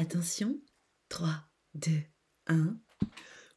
Attention, 3, 2, 1.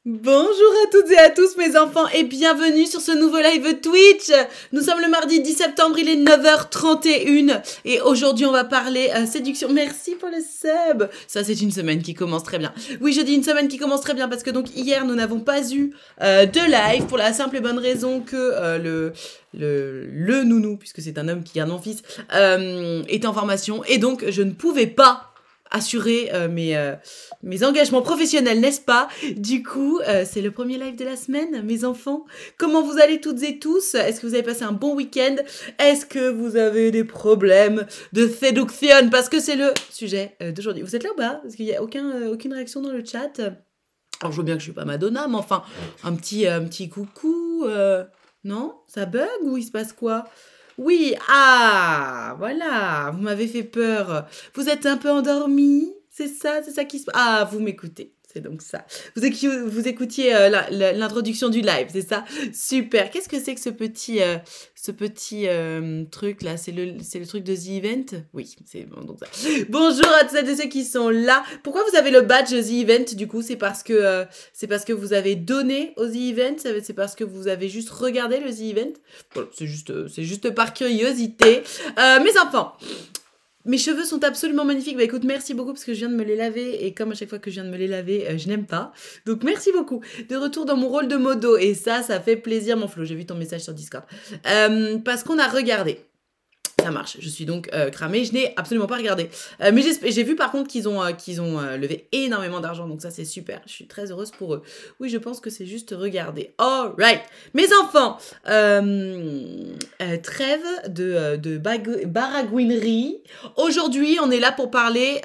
Bonjour à toutes et à tous mes enfants et bienvenue sur ce nouveau live Twitch. Nous sommes le mardi 10 septembre, il est 9h31 et aujourd'hui on va parler euh, séduction. Merci pour le sub. Ça c'est une semaine qui commence très bien. Oui, je dis une semaine qui commence très bien parce que donc hier nous n'avons pas eu euh, de live pour la simple et bonne raison que euh, le le, nounou, puisque c'est un homme qui garde non fils, est en formation et donc je ne pouvais pas assurer euh, euh, mes, engagements professionnels, n'est-ce pas Du coup, euh, c'est le premier live de la semaine, mes enfants. Comment vous allez toutes et tous Est-ce que vous avez passé un bon week-end Est-ce que vous avez des problèmes de séduction Parce que c'est le sujet d'aujourd'hui. Vous êtes là ou pas Parce qu'il n'y a aucun, aucune réaction dans le chat. Alors, je vois bien que je suis pas Madonna, mais enfin, un petit, un petit coucou. non Ça bug ou il se passe quoi oui, ah, voilà, vous m'avez fait peur. Vous êtes un peu endormi, c'est ça, c'est ça qui se... Ah, vous m'écoutez. C'est donc ça. Vous, écoutiez, vous écoutiez euh, l'introduction du live, c'est ça Super. Qu'est-ce que c'est que ce petit, euh, ce petit euh, truc là C'est le, truc de The Event Oui, c'est bon, donc ça. Bonjour à toutes et ceux qui sont là. Pourquoi vous avez le badge The Event du coup C'est parce, que parce que vous avez donné au The Event C'est parce que vous avez juste regardé le The Event C'est juste, c'est juste par curiosité. mes enfants, mes cheveux sont absolument magnifiques. Bah écoute, merci beaucoup parce que je viens de me les laver et comme à chaque fois que je viens de me les laver, euh, je n'aime pas. Donc merci beaucoup. De retour dans mon rôle de modo et ça, ça fait plaisir mon Flo. J'ai vu ton message sur Discord. Euh, parce qu'on a regardé ça marche. Je suis donc euh, cramée. Je n'ai absolument pas regardé. Euh, mais j'ai vu par contre qu'ils ont, euh, qu'ils ont levé énormément d'argent. Donc ça, c'est super. Je suis très heureuse pour eux. Oui, je pense que c'est juste regarder. alright, Mes enfants, trêve de, de baragouinerie. Aujourd'hui, on est là pour parler...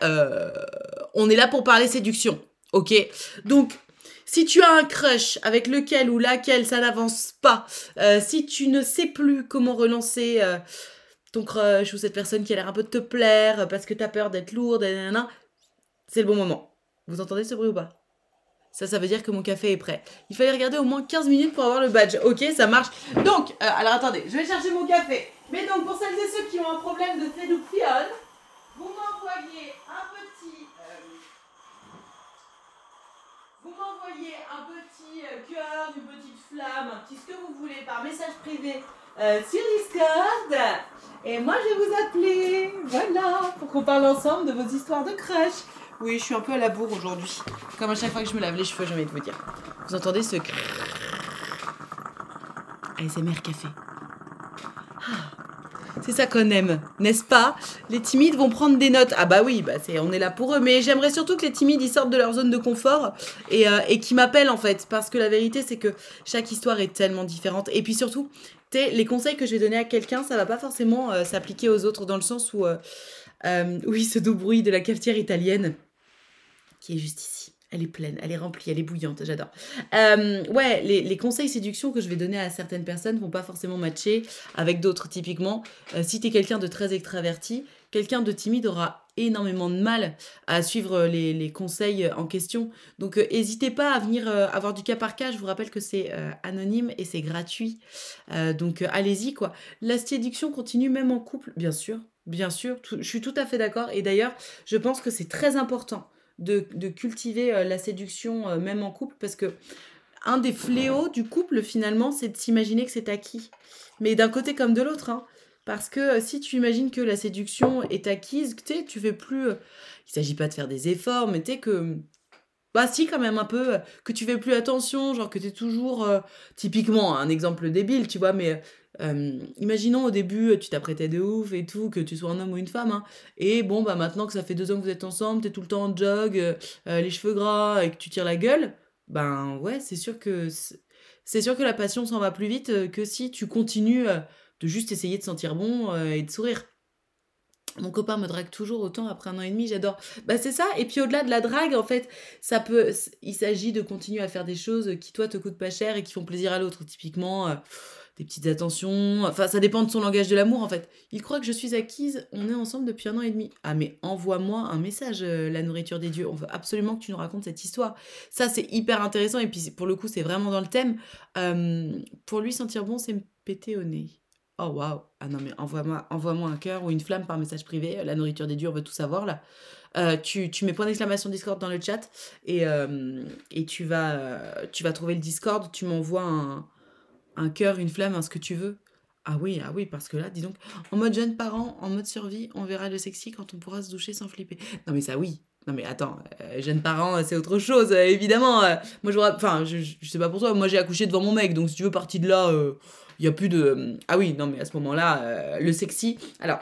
on est là pour parler séduction. OK Donc... Si tu as un crush avec lequel ou laquelle ça n'avance pas, si tu ne sais plus comment relancer ton crush ou cette personne qui a l'air un peu de te plaire parce que t'as peur d'être lourde, c'est le bon moment. Vous entendez ce bruit ou pas ça, ça veut dire que mon café est prêt. Il fallait regarder au moins 15 minutes pour avoir le badge. Ok, ça marche. Donc, euh, alors attendez, je vais chercher mon café. Mais donc, pour celles et ceux qui ont un problème de séduction, vous m'envoyez un petit... Euh, vous m'envoyez un petit euh, cœur, une petite flamme, un petit ce que vous voulez par message privé euh, sur Discord. Et moi, je vais vous appeler, voilà, pour qu'on parle ensemble de vos histoires de crush. Oui, je suis un peu à la bourre aujourd'hui. Comme à chaque fois que je me lave les cheveux, j'ai envie de vous dire. Vous entendez ce ASMR café. Ah, c'est ça qu'on aime, n'est-ce pas Les timides vont prendre des notes. Ah bah oui, bah c'est, on est là pour eux. Mais j'aimerais surtout que les timides ils sortent de leur zone de confort et, euh, et qu'ils m'appellent en fait. Parce que la vérité c'est que chaque histoire est tellement différente. Et puis surtout, les conseils que je vais donner à quelqu'un, ça va pas forcément euh, s'appliquer aux autres dans le sens où, oui, ce doux bruit de la cafetière italienne qui est juste ici. Elle est pleine, elle est remplie, elle est bouillante, j'adore. Euh, ouais, les, conseils séduction que je vais donner à certaines personnes vont pas forcément matcher avec d'autres. Typiquement, euh, si tu es quelqu'un de très extraverti, quelqu'un de timide aura énormément de mal à suivre euh, les, conseils euh, en question. Donc euh, n'hésitez pas à venir avoir du cas par cas. Je vous rappelle que c'est anonyme et c'est gratuit. donc allez-y quoi. La séduction continue même en couple, bien sûr. Bien sûr, je suis tout à fait d'accord. Et d'ailleurs, je pense que c'est très important de, cultiver la séduction, même en couple, parce que un des fléaux du couple, finalement, c'est de s'imaginer que c'est acquis. Mais d'un côté comme de l'autre. Hein. Parce que euh, si tu imagines que la séduction est acquise, tu tu fais plus. Euh, il s'agit pas de faire des efforts, mais tu que. Bah, si, quand même, un peu. Euh, que tu fais plus attention, genre que tu es toujours. typiquement, un exemple débile, tu vois, mais. imaginons au début, tu t'apprêtais de ouf et tout, que tu sois un homme ou une femme, hein, et bon, bah maintenant que ça fait deux ans que vous êtes ensemble, tu es tout le temps en jog, les cheveux gras et que tu tires la gueule, ben ouais, c'est sûr que c'est sûr que la passion s'en va plus vite que si tu continues de juste essayer de sentir bon euh, et de sourire. Mon copain me drague toujours autant après un an et demi, j'adore. Bah c'est ça, et puis au-delà de la drague, en fait, ça peut, il s'agit de continuer à faire des choses qui toi te coûtent pas cher et qui font plaisir à l'autre. Typiquement, euh, des petites attentions, enfin ça dépend de son langage de l'amour en fait. Il croit que je suis acquise, on est ensemble depuis un an et demi. Ah mais envoie-moi un message, euh, la nourriture des dieux, on veut absolument que tu nous racontes cette histoire. Ça c'est hyper intéressant, et puis pour le coup c'est vraiment dans le thème. pour lui sentir bon, c'est me péter au nez. Oh waouh Ah non, mais envoie-moi envoie un cœur ou une flamme par message privé. Euh, la nourriture des durs veut tout savoir là. Euh, tu, tu, mets point d'exclamation Discord dans le chat et, euh, et tu, vas, tu vas trouver le Discord. Tu m'envoies un, un cœur, une flamme, ce que tu veux. Ah oui, ah oui, parce que là, dis donc, en mode jeune parent, en mode survie, on verra le sexy quand on pourra se doucher sans flipper. Non mais ça oui, non mais attends, euh, jeunes parents, euh, c'est autre chose, euh, évidemment. moi, je, enfin, je, sais pas pour toi, moi j'ai accouché devant mon mec, donc si tu veux, partir de là, il y a plus de... Ah oui, non mais à ce moment-là, le sexy... Alors,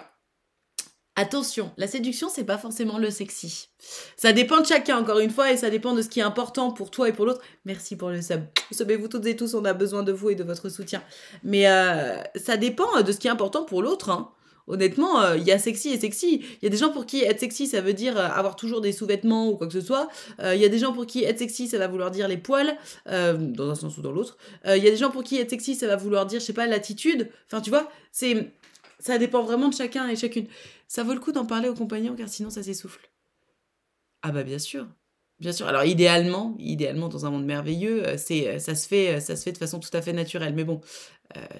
attention, la séduction, c'est pas forcément le sexy. Ça dépend de chacun, encore une fois, et ça dépend de ce qui est important pour toi et pour l'autre. Merci pour le sub. Savez-vous toutes et tous, on a besoin de vous et de votre soutien. Mais ça dépend de ce qui est important pour l'autre, hein. Honnêtement, euh, il y a sexy et sexy. Il y a des gens pour qui être sexy, ça veut dire euh, avoir toujours des sous-vêtements ou quoi que ce soit. Euh, il y a des gens pour qui être sexy, ça va vouloir dire les poils, dans un sens ou dans l'autre. Il y a des gens pour qui être sexy, ça va vouloir dire, je sais pas, l'attitude. Enfin, tu vois, c'est ça dépend vraiment de chacun et chacune. Ça vaut le coup d'en parler aux compagnons, car sinon ça s'essouffle. Ah bah bien sûr, Bien sûr. Alors idéalement, idéalement dans un monde merveilleux, ça se fait ça se fait de façon tout à fait naturelle. Mais bon,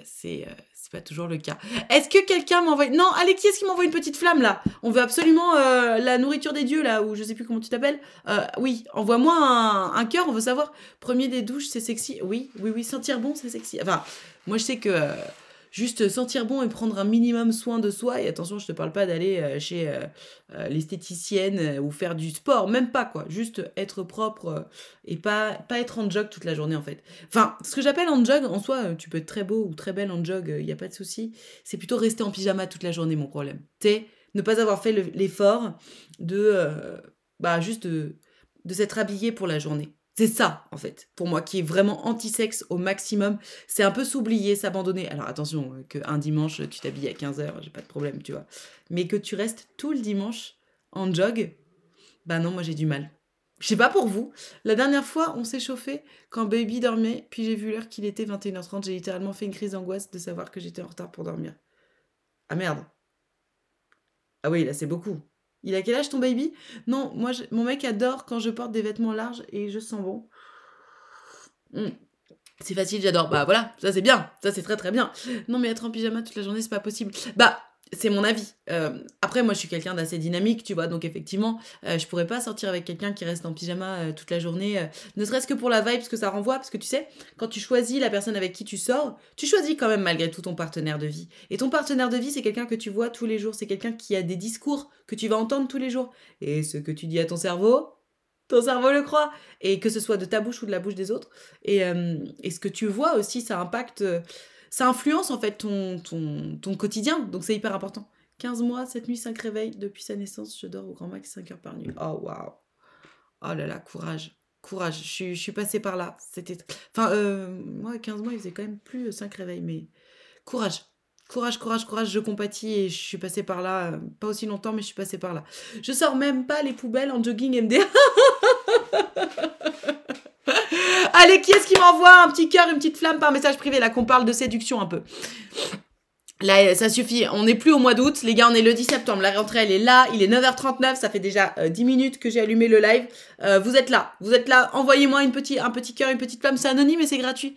c'est pas toujours le cas. Est-ce que quelqu'un m'envoie... Non, Alexis, est-ce qu'il m'envoie une petite flamme là On veut absolument euh, la nourriture des dieux là, ou je sais plus comment tu t'appelles. Euh, oui, envoie-moi un, cœur, on veut savoir. Premier des douches, c'est sexy. Oui, oui, oui, sentir bon, c'est sexy. Enfin, moi je sais que... Euh, Juste sentir bon et prendre un minimum soin de soi. Et attention, je te parle pas d'aller euh, chez euh, euh, l'esthéticienne ou faire du sport, même pas quoi. Juste être propre et pas, pas être en jog toute la journée en fait. Enfin, ce que j'appelle en jog, en soi, tu peux être très beau ou très belle en jog, il n'y a pas de souci. C'est plutôt rester en pyjama toute la journée mon problème. Tu ne pas avoir fait l'effort de. bah, juste de s'être habillé pour la journée. C'est ça, en fait, pour moi, qui est vraiment anti-sexe au maximum. C'est un peu s'oublier, s'abandonner. Alors attention, euh, qu'un dimanche, tu t'habilles à 15h, j'ai pas de problème, tu vois. Mais que tu restes tout le dimanche en jog, bah non, moi j'ai du mal. Je sais pas pour vous. La dernière fois, on s'est chauffé quand Baby dormait, puis j'ai vu l'heure qu'il était 21h30. J'ai littéralement fait une crise d'angoisse de savoir que j'étais en retard pour dormir. Ah merde. Ah oui, là c'est beaucoup. Il a quel âge ton baby Non, moi, mon mec adore quand je porte des vêtements larges et je sens bon. Hmm. C'est facile, j'adore. Bah voilà, ça c'est bien, ça c'est très très bien. Non mais être en pyjama toute la journée, c'est pas possible. Bah c'est mon avis. Euh, après, moi, je suis quelqu'un d'assez dynamique, tu vois, donc effectivement, euh, je pourrais pas sortir avec quelqu'un qui reste en pyjama euh, toute la journée, ne serait-ce que pour la vibe, ce que ça renvoie, parce que tu sais, quand tu choisis la personne avec qui tu sors, tu choisis quand même malgré tout ton partenaire de vie. Et ton partenaire de vie, c'est quelqu'un que tu vois tous les jours, c'est quelqu'un qui a des discours que tu vas entendre tous les jours. Et ce que tu dis à ton cerveau, ton cerveau le croit, et que ce soit de ta bouche ou de la bouche des autres. Et, et ce que tu vois aussi, ça impacte ça influence en fait ton, ton, quotidien, donc c'est hyper important. 15 mois, 7 nuits, 5 réveils, depuis sa naissance, je dors au grand max 5 heures par nuit. Oh waouh Oh là là, courage Courage, je, suis, je passée par là. C'était... Enfin, euh, moi, 15 mois, il faisait quand même plus 5 euh, réveils, mais... Courage Courage, courage, courage, je compatis et je suis passée par là, euh, pas aussi longtemps, mais je suis passée par là. Je sors même pas les poubelles en jogging MDR. Allez, qui est-ce qui m'envoie un petit cœur, une petite flamme par message privé, là, qu'on parle de séduction un peu Là, ça suffit. On n'est plus au mois d'août. Les gars, on est le 10 septembre. La rentrée, elle est là. Il est 9h39. Ça fait déjà 10 euh, minutes que j'ai allumé le live. Euh, vous êtes là. Vous êtes là. Envoyez-moi petit, un petit cœur, une petite flamme. C'est anonyme et c'est gratuit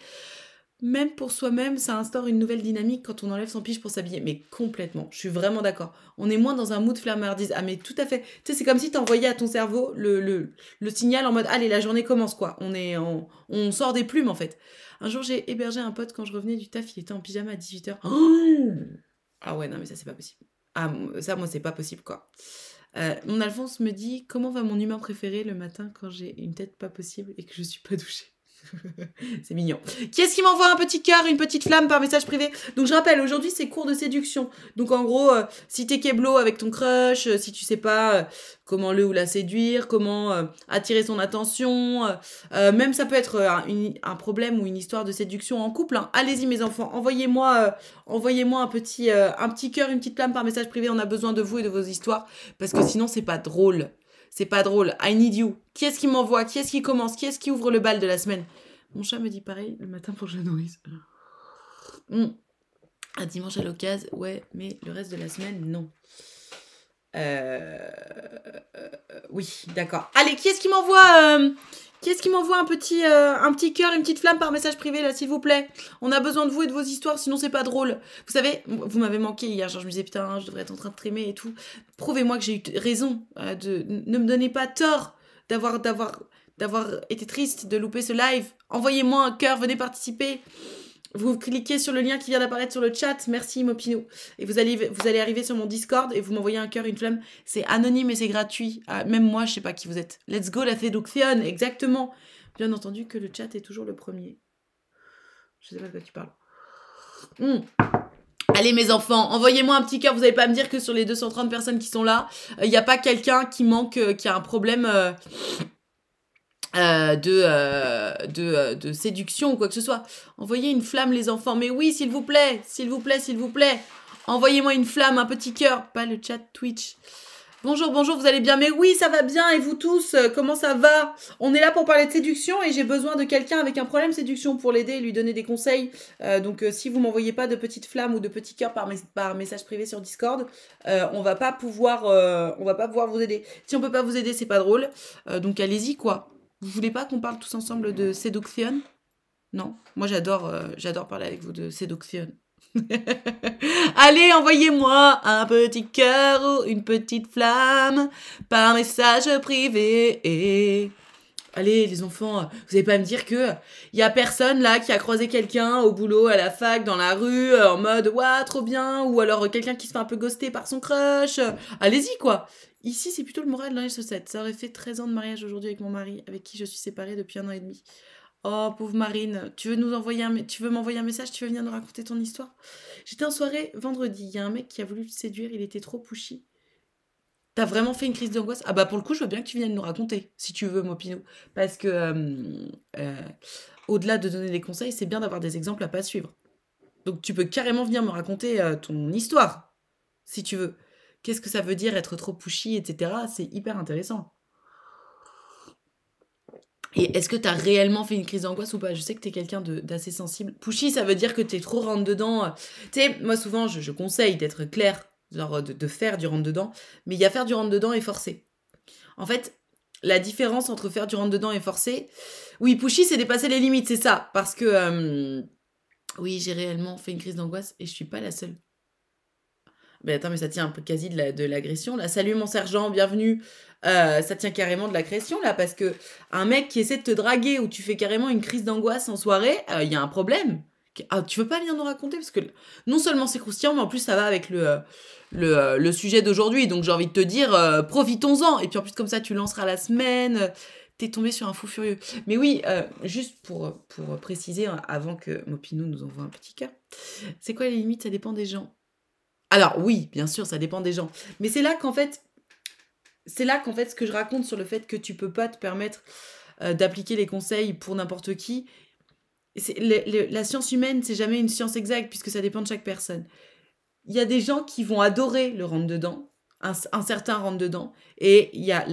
même pour soi-même, ça instaure une nouvelle dynamique quand on enlève son pige pour s'habiller. Mais complètement, je suis vraiment d'accord. On est moins dans un mood flammardise. Ah, mais tout à fait. Tu sais, c'est comme si t'envoyais à ton cerveau le, le, signal en mode Allez, la journée commence, quoi. On, est en, on sort des plumes, en fait. Un jour, j'ai hébergé un pote quand je revenais du taf. Il était en pyjama à 18h. ah ouais, non, mais ça, c'est pas possible. Ah, ça, moi, c'est pas possible, quoi. Euh, mon Alphonse me dit Comment va mon humain préféré le matin quand j'ai une tête pas possible et que je suis pas douchée c'est mignon. Qui est-ce qui m'envoie un petit cœur, une petite flamme par message privé Donc je rappelle, aujourd'hui c'est cours de séduction. Donc en gros, euh, si t'es keblo avec ton crush, euh, si tu sais pas euh, comment le ou la séduire, comment attirer son attention, même ça peut être un, problème ou une histoire de séduction en couple. Hein. Allez-y mes enfants, envoyez-moi envoyez-moi un petit un petit cœur, une petite flamme par message privé. On a besoin de vous et de vos histoires parce que sinon c'est pas drôle. C'est pas drôle. I need you. Qui est-ce qui m'envoie Qui est-ce qui commence Qui est-ce qui ouvre le bal de la semaine Mon chat me dit pareil le matin pour que je nourrisse. Un hmm. dimanche à l'occasion, ouais, mais le reste de la semaine, non. Euh, oui, d'accord. Allez, qui est-ce qui m'envoie euh, ce qui m'envoie un petit, euh, un petit cœur, une petite flamme par message privé, là, s'il vous plaît On a besoin de vous et de vos histoires, sinon c'est pas drôle. Vous savez, vous m'avez manqué hier, genre je me disais, putain, je devrais être en train de trimer et tout. Prouvez-moi que j'ai eu raison. de, ne me donnez pas tort d'avoir, d'avoir, d'avoir été triste de louper ce live. Envoyez-moi un cœur, venez participer. Vous cliquez sur le lien qui vient d'apparaître sur le chat. Merci Mopinou. Et vous allez, vous allez arriver sur mon Discord et vous m'envoyez un cœur, une flamme. C'est anonyme et c'est gratuit. Ah, même moi, je sais pas qui vous êtes. Let's go la séduction, exactement. Bien entendu que le chat est toujours le premier. Je sais pas de quoi tu parles. Hmm. Allez mes enfants, envoyez-moi un petit cœur. Vous n'allez pas me dire que sur les 230 personnes qui sont là, il euh, n'y a pas quelqu'un qui manque, euh, qui a un problème. Euh, euh, de, euh, euh, de, séduction ou quoi que ce soit. Envoyez une flamme, les enfants. Mais oui, s'il vous plaît, s'il vous plaît, s'il vous plaît. Envoyez-moi une flamme, un petit cœur. Pas le chat Twitch. Bonjour, bonjour, vous allez bien Mais oui, ça va bien. Et vous tous, comment ça va On est là pour parler de séduction et j'ai besoin de quelqu'un avec un problème séduction pour l'aider et lui donner des conseils. donc, si vous m'envoyez pas de petites flammes ou de petits cœurs par, par message privé sur Discord, on va pas pouvoir, on va pas pouvoir vous aider. Si on peut pas vous aider, c'est pas drôle. donc, allez-y quoi. Vous voulez pas qu'on parle tous ensemble de séduction Non Moi, j'adore euh, j'adore parler avec vous de séduction. Allez, envoyez-moi un petit cœur ou une petite flamme par message privé. Allez, les enfants, vous n'allez pas me dire que il y a personne là qui a croisé quelqu'un au boulot, à la fac, dans la rue, en mode waouh trop bien, ou alors quelqu'un qui se fait un peu ghoster par son crush. Allez-y quoi. Ici, c'est plutôt le moral de l'année 7 Ça aurait fait 13 ans de mariage aujourd'hui avec mon mari, avec qui je suis séparée depuis un an et demi. Oh, pauvre Marine, tu veux nous envoyer un, tu veux m'envoyer un message, tu veux venir nous raconter ton histoire J'étais en soirée vendredi, il y a un mec qui a voulu te séduire, il était trop pushy. T'as vraiment fait une crise d'angoisse Ah bah pour le coup, je veux bien que tu viennes nous raconter, si tu veux, Mopino. Parce que, euh, euh, au-delà de donner des conseils, c'est bien d'avoir des exemples à pas suivre. Donc tu peux carrément venir me raconter euh, ton histoire, si tu veux. Qu'est-ce que ça veut dire être trop pushy, etc. C'est hyper intéressant. Et est-ce que t'as réellement fait une crise d'angoisse ou pas Je sais que es quelqu'un d'assez sensible. Pushy, ça veut dire que tu es trop rentre dedans. Euh, tu sais, moi souvent, je, conseille d'être clair, genre de, faire du rentre dedans, mais il y a faire du rentre dedans et forcer. En fait, la différence entre faire du rentre dedans et forcer, oui, pushy, c'est dépasser les limites, c'est ça, parce que euh, oui, j'ai réellement fait une crise d'angoisse et je suis pas la seule. Mais attends, mais ça tient un peu quasi de l'agression. là, salut mon sergent, bienvenue. Euh, ça tient carrément de l'agression là, parce que un mec qui essaie de te draguer ou tu fais carrément une crise d'angoisse en soirée, euh, il y a un problème. Ah, tu veux pas venir nous raconter parce que non seulement c'est croustillant, mais en plus ça va avec le euh, le, sujet d'aujourd'hui. Donc j'ai envie de te dire, profitons-en. Et puis en plus comme ça, tu lanceras la semaine. T'es tombé sur un fou furieux. Mais oui, juste pour, pour préciser, hein, avant que Mopinou nous envoie un petit cas, c'est quoi les limites Ça dépend des gens. Alors oui, bien sûr, ça dépend des gens. Mais c'est là qu'en fait, c'est là qu'en fait, ce que je raconte sur le fait que tu peux pas te permettre euh, d'appliquer les conseils pour n'importe qui. la science humaine, c'est jamais une science exacte puisque ça dépend de chaque personne. Il y a des gens qui vont adorer le rentre dedans, un, certain rentre dedans, et il y a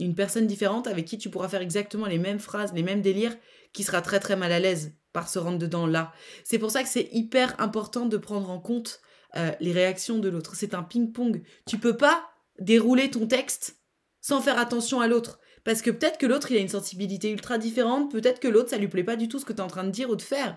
une personne différente avec qui tu pourras faire exactement les mêmes phrases, les mêmes délires, qui sera très très mal à l'aise par ce rentre dedans là. C'est pour ça que c'est hyper important de prendre en compte euh, les réactions de l'autre. C'est un ping-pong. Tu peux pas dérouler ton texte sans faire attention à l'autre. Parce que peut-être que l'autre, il a une sensibilité ultra différente, peut-être que l'autre, ça lui plaît pas du tout ce que tu es en train de dire ou de faire.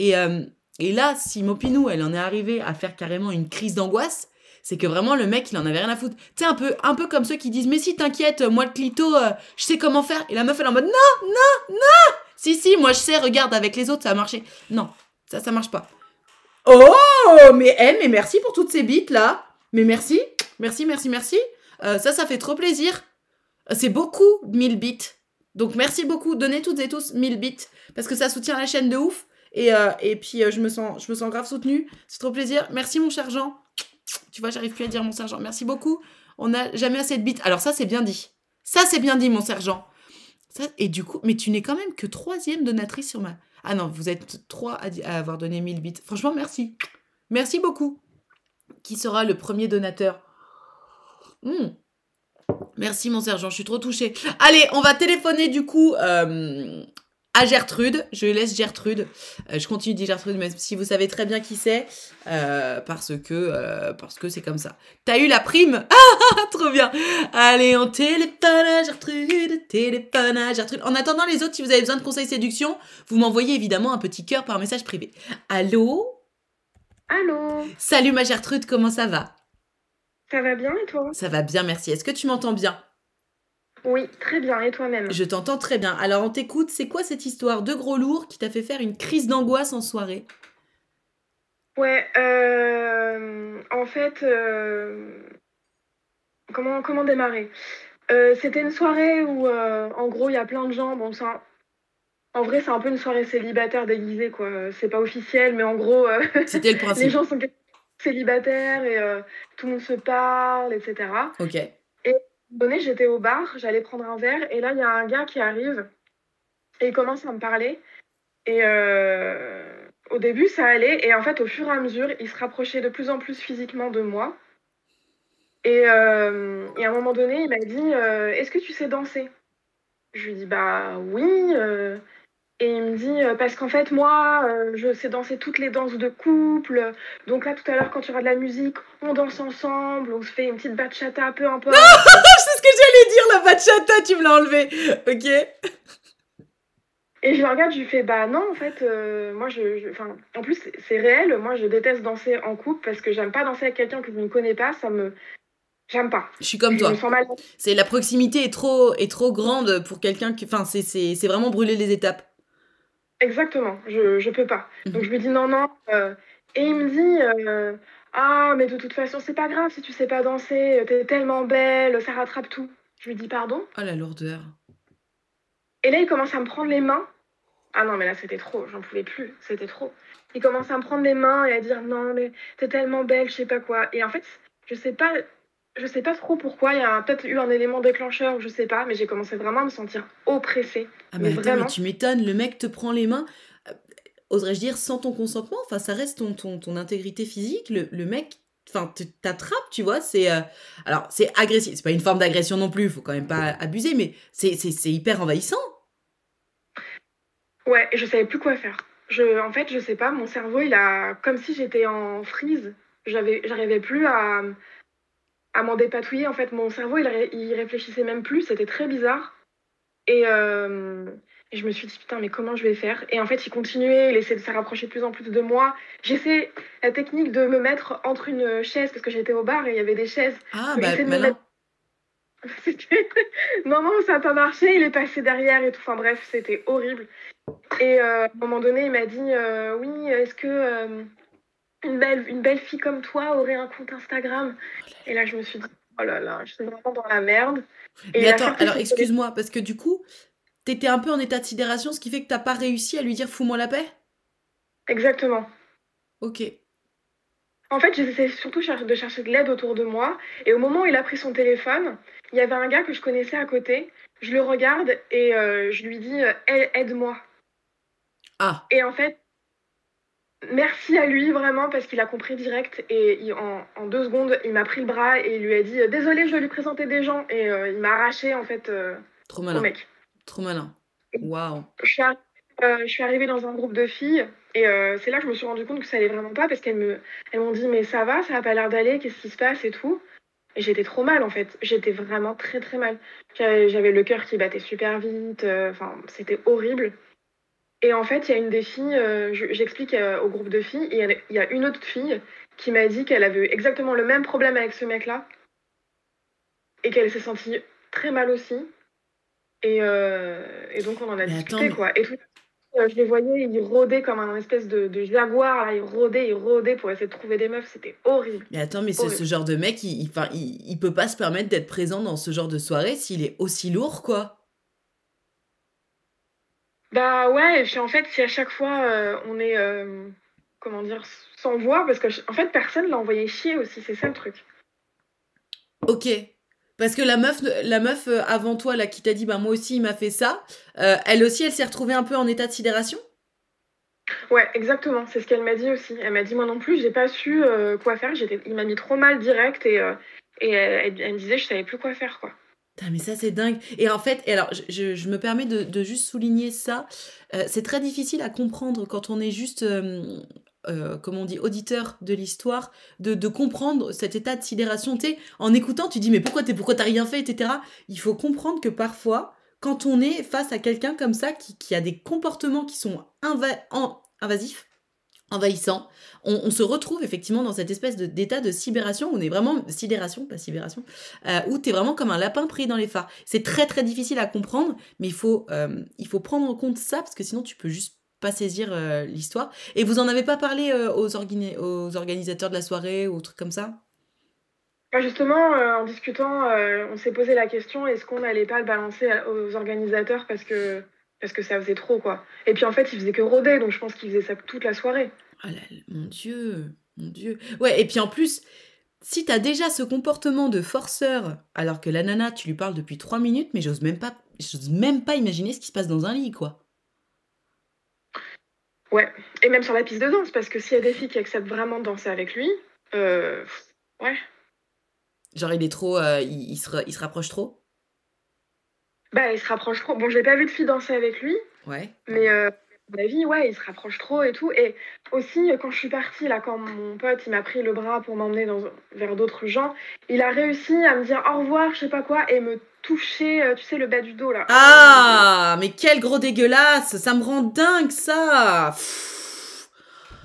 Euh, et, là, si Mopinou, elle en est arrivée à faire carrément une crise d'angoisse, c'est que vraiment le mec, il en avait rien à foutre. Tu un peu, un peu comme ceux qui disent Mais si, t'inquiète, euh, moi le clito, je sais comment faire. Et la meuf, elle est en mode Non, non, non Si, si, moi je sais, regarde avec les autres, ça a marché. Non, ça, ça marche pas. Oh, mais, eh, mais merci pour toutes ces bites là. Mais merci, merci, merci, merci. Euh, ça, ça fait trop plaisir. Euh, c'est beaucoup 1000 bits. Donc merci beaucoup. Donnez toutes et tous 1000 bits parce que ça soutient la chaîne de ouf. Et, euh, puis je, me sens, je me sens grave soutenue. C'est trop plaisir. Merci mon cher Jean. Tu vois, j'arrive plus à dire mon sergent. Merci beaucoup. On n'a jamais assez de bits. Alors ça, c'est bien dit. Ça, c'est bien dit, mon sergent et du coup, mais tu n'es quand même que troisième donatrice sur ma. Ah non, vous êtes trois à, avoir donné 1000 bits. Franchement, merci. Merci beaucoup. Qui sera le premier donateur hmm. Merci, mon sergent, je suis trop touchée. Allez, on va téléphoner du coup euh, à Gertrude. Je laisse Gertrude. Euh, je continue de dire Gertrude, même si vous savez très bien qui c'est, euh, euh, parce que c'est comme ça. T'as eu la prime ah, ah, ah, trop bien Allez, on téléphone Gertrude, téléphone à Gertrude. En attendant les autres, si vous avez besoin de conseils séduction, vous m'envoyez évidemment un petit cœur par message privé. Allô Allô Salut ma Gertrude, comment ça va Ça va bien et toi Ça va bien, merci. Est-ce que tu m'entends bien oui, très bien. Et toi-même Je t'entends très bien. Alors, on t'écoute. C'est quoi cette histoire de gros lourd qui t'a fait faire une crise d'angoisse en soirée Ouais, euh, en fait, euh, comment, comment démarrer euh, C'était une soirée où, en gros, il y a plein de gens. Bon, ça, en vrai, c'est un peu une soirée célibataire déguisée, quoi. C'est pas officiel, mais en gros, c'était le principe. les gens sont célibataires et tout le monde se parle, etc. Ok j'étais au bar, j'allais prendre un verre, et là, il y a un gars qui arrive et il commence à me parler. Et euh, au début, ça allait, et en fait, au fur et à mesure, il se rapprochait de plus en plus physiquement de moi. Et, euh, à un moment donné, il m'a dit euh, Est-ce que tu sais danser Je lui dis Bah oui. Et il me dit, euh, parce qu'en fait, moi, euh, je sais danser toutes les danses de couple. Donc là, tout à l'heure, quand tu auras de la musique, on danse ensemble, on se fait une petite bachata, peu importe. je sais ce que j'allais dire, la bachata, tu me l'as enlevée. Ok. Et je regarde, je lui fais, bah non, en fait, euh, moi, je, en plus, c'est réel. Moi, je déteste danser en couple parce que j'aime pas danser avec quelqu'un que je ne connais pas. Ça me, J'aime pas. Je suis comme toi. C'est la proximité est trop est trop grande pour quelqu'un qui. Enfin, c'est vraiment brûler les étapes. Exactement, je, ne peux pas. Mhm. Donc je lui dis non, non. Euh, et il me dit euh, Ah, mais de toute façon, c'est pas grave si tu sais pas danser, t'es tellement belle, ça rattrape tout. Je lui dis pardon. Ah, la lourdeur. Et là, il commence à me prendre les mains. Ah non, mais là, c'était trop, j'en pouvais plus, c'était trop. Il commence à me prendre les mains et à dire Non, mais t'es tellement belle, je sais pas quoi. Et en fait, je sais pas je sais pas trop pourquoi, il y a peut-être eu un élément déclencheur, je sais pas, mais j'ai commencé vraiment à me sentir oppressée. Ah mais, tu m'étonnes, le mec te prend les mains, euh, oserais-je dire, sans ton consentement, enfin ça reste ton, ton, intégrité physique, le, mec enfin t'attrape, tu vois c'est euh, alors c'est agressif c'est pas une forme d'agression non plus faut quand même pas abuser mais c'est hyper envahissant ouais je savais plus quoi faire je en fait je sais pas mon cerveau il a comme si j'étais en frise. j'avais j'arrivais plus à à m'en dépatouiller. En fait, mon cerveau, il, réfléchissait même plus. C'était très bizarre. Euh, et, je me suis dit, putain, mais comment je vais faire Et en fait, il continuait, il essayait de se rapprocher de plus en plus de moi. J'essaie la technique de me mettre entre une chaise, parce que j'étais au bar et il y avait des chaises. Ah, bah, de mettre... non, non, ça n'a pas marché, il est passé derrière et tout. Enfin bref, c'était horrible. Et euh, à un moment donné, il m'a dit, euh, oui, est-ce que une belle, fille comme toi aurait un compte Instagram. Et là, je me suis dit, oh là là, je suis vraiment dans la merde. Et attends, alors excuse-moi, parce que du coup, t'étais un peu en état de sidération, ce qui fait que t'as pas réussi à lui dire fous-moi la paix Exactement. Ok. En fait, j'essayais surtout de chercher de l'aide autour de moi. Et au moment où il a pris son téléphone, il y avait un gars que je connaissais à côté. Je le regarde et euh, je lui dis euh, Aide-moi. Ah. Et en fait, merci à lui vraiment parce qu'il a compris direct et en, deux secondes il m'a pris le bras et il lui a dit euh, désolé je vais lui présenter des gens et euh, il m'a arraché en fait euh, trop malin mec trop malin waouh je, suis arrivée dans un groupe de filles et c'est là que je me suis rendu compte que ça allait vraiment pas parce qu'elles me elles m'ont dit mais ça va ça a pas l'air d'aller qu'est-ce qui se passe et tout et j'étais trop mal en fait j'étais vraiment très très mal j'avais le cœur qui battait super vite enfin c'était horrible et en fait, il y a une des filles, euh, j'explique euh, au groupe de filles, et il y a une autre fille qui m'a dit qu'elle avait exactement le même problème avec ce mec-là, et qu'elle s'est sentie très mal aussi. Et, euh, donc, on en a discuté, quoi. Et tout, je les voyais, ils rôdaient comme un espèce de, jaguar, ils rôdaient, ils rôdaient pour essayer de trouver des meufs, c'était horrible. Mais attends, mais ce, ce, genre de mec, il, ne il peut pas se permettre d'être présent dans ce genre de soirée s'il est aussi lourd, quoi. Bah ouais, je en fait, si à chaque fois euh, on est, euh, comment dire, sans voix, parce que en fait, personne l'a envoyé chier aussi, c'est ça le truc. Ok. Parce que la meuf, la meuf euh, avant toi, là, qui t'a dit, bah moi aussi, il m'a fait ça, elle aussi, elle s'est retrouvée un peu en état de sidération Ouais, exactement, c'est ce qu'elle m'a dit aussi. Elle m'a dit, moi non plus, j'ai pas su quoi faire, il m'a mis trop mal direct et, et elle, me disait, je savais plus quoi faire, quoi mais ça c'est dingue. Et en fait, alors je, je, me permets de, de juste souligner ça. Euh, c'est très difficile à comprendre quand on est juste, euh, euh comme on dit, auditeur de l'histoire, de, de, comprendre cet état de sidération. en écoutant, tu dis mais pourquoi t'es, pourquoi t'as rien fait, etc. Il faut comprendre que parfois, quand on est face à quelqu'un comme ça qui, qui, a des comportements qui sont en, invasifs, envahissant. On, se retrouve effectivement dans cette espèce d'état de, de, sidération, on est vraiment, sidération, pas sidération, euh, où tu es vraiment comme un lapin pris dans les phares. C'est très très difficile à comprendre, mais il faut, euh, il faut prendre en compte ça, parce que sinon tu peux juste pas saisir euh, l'histoire. Et vous en avez pas parlé aux, organisateurs de la soirée ou trucs comme ça bah, Justement, en discutant, on s'est posé la question, est-ce qu'on n'allait pas le balancer aux organisateurs parce que parce que ça faisait trop, quoi. Et puis en fait, il faisait que rôder, donc je pense qu'il faisait ça toute la soirée. Oh là, mon Dieu, mon Dieu. Ouais, et puis en plus, si t'as déjà ce comportement de forceur, alors que la nana, tu lui parles depuis trois minutes, mais j'ose même pas, j'ose même pas imaginer ce qui se passe dans un lit, quoi. Ouais, et même sur la piste de danse, parce que s'il y a des filles qui acceptent vraiment de danser avec lui, euh, ouais. Genre, il est trop, euh, il, se, il se rapproche trop bah, il se rapproche trop. Bon, j'ai pas vu de fille danser avec lui. Ouais. Mais euh, à mon ouais, il se rapproche trop et tout. Et aussi, quand je suis partie, là, quand mon pote, il m'a pris le bras pour m'emmener vers d'autres gens, il a réussi à me dire au revoir, je sais pas quoi, et me toucher, euh, tu sais, le bas du dos, là. Ah, mais quel gros dégueulasse Ça me rend dingue, ça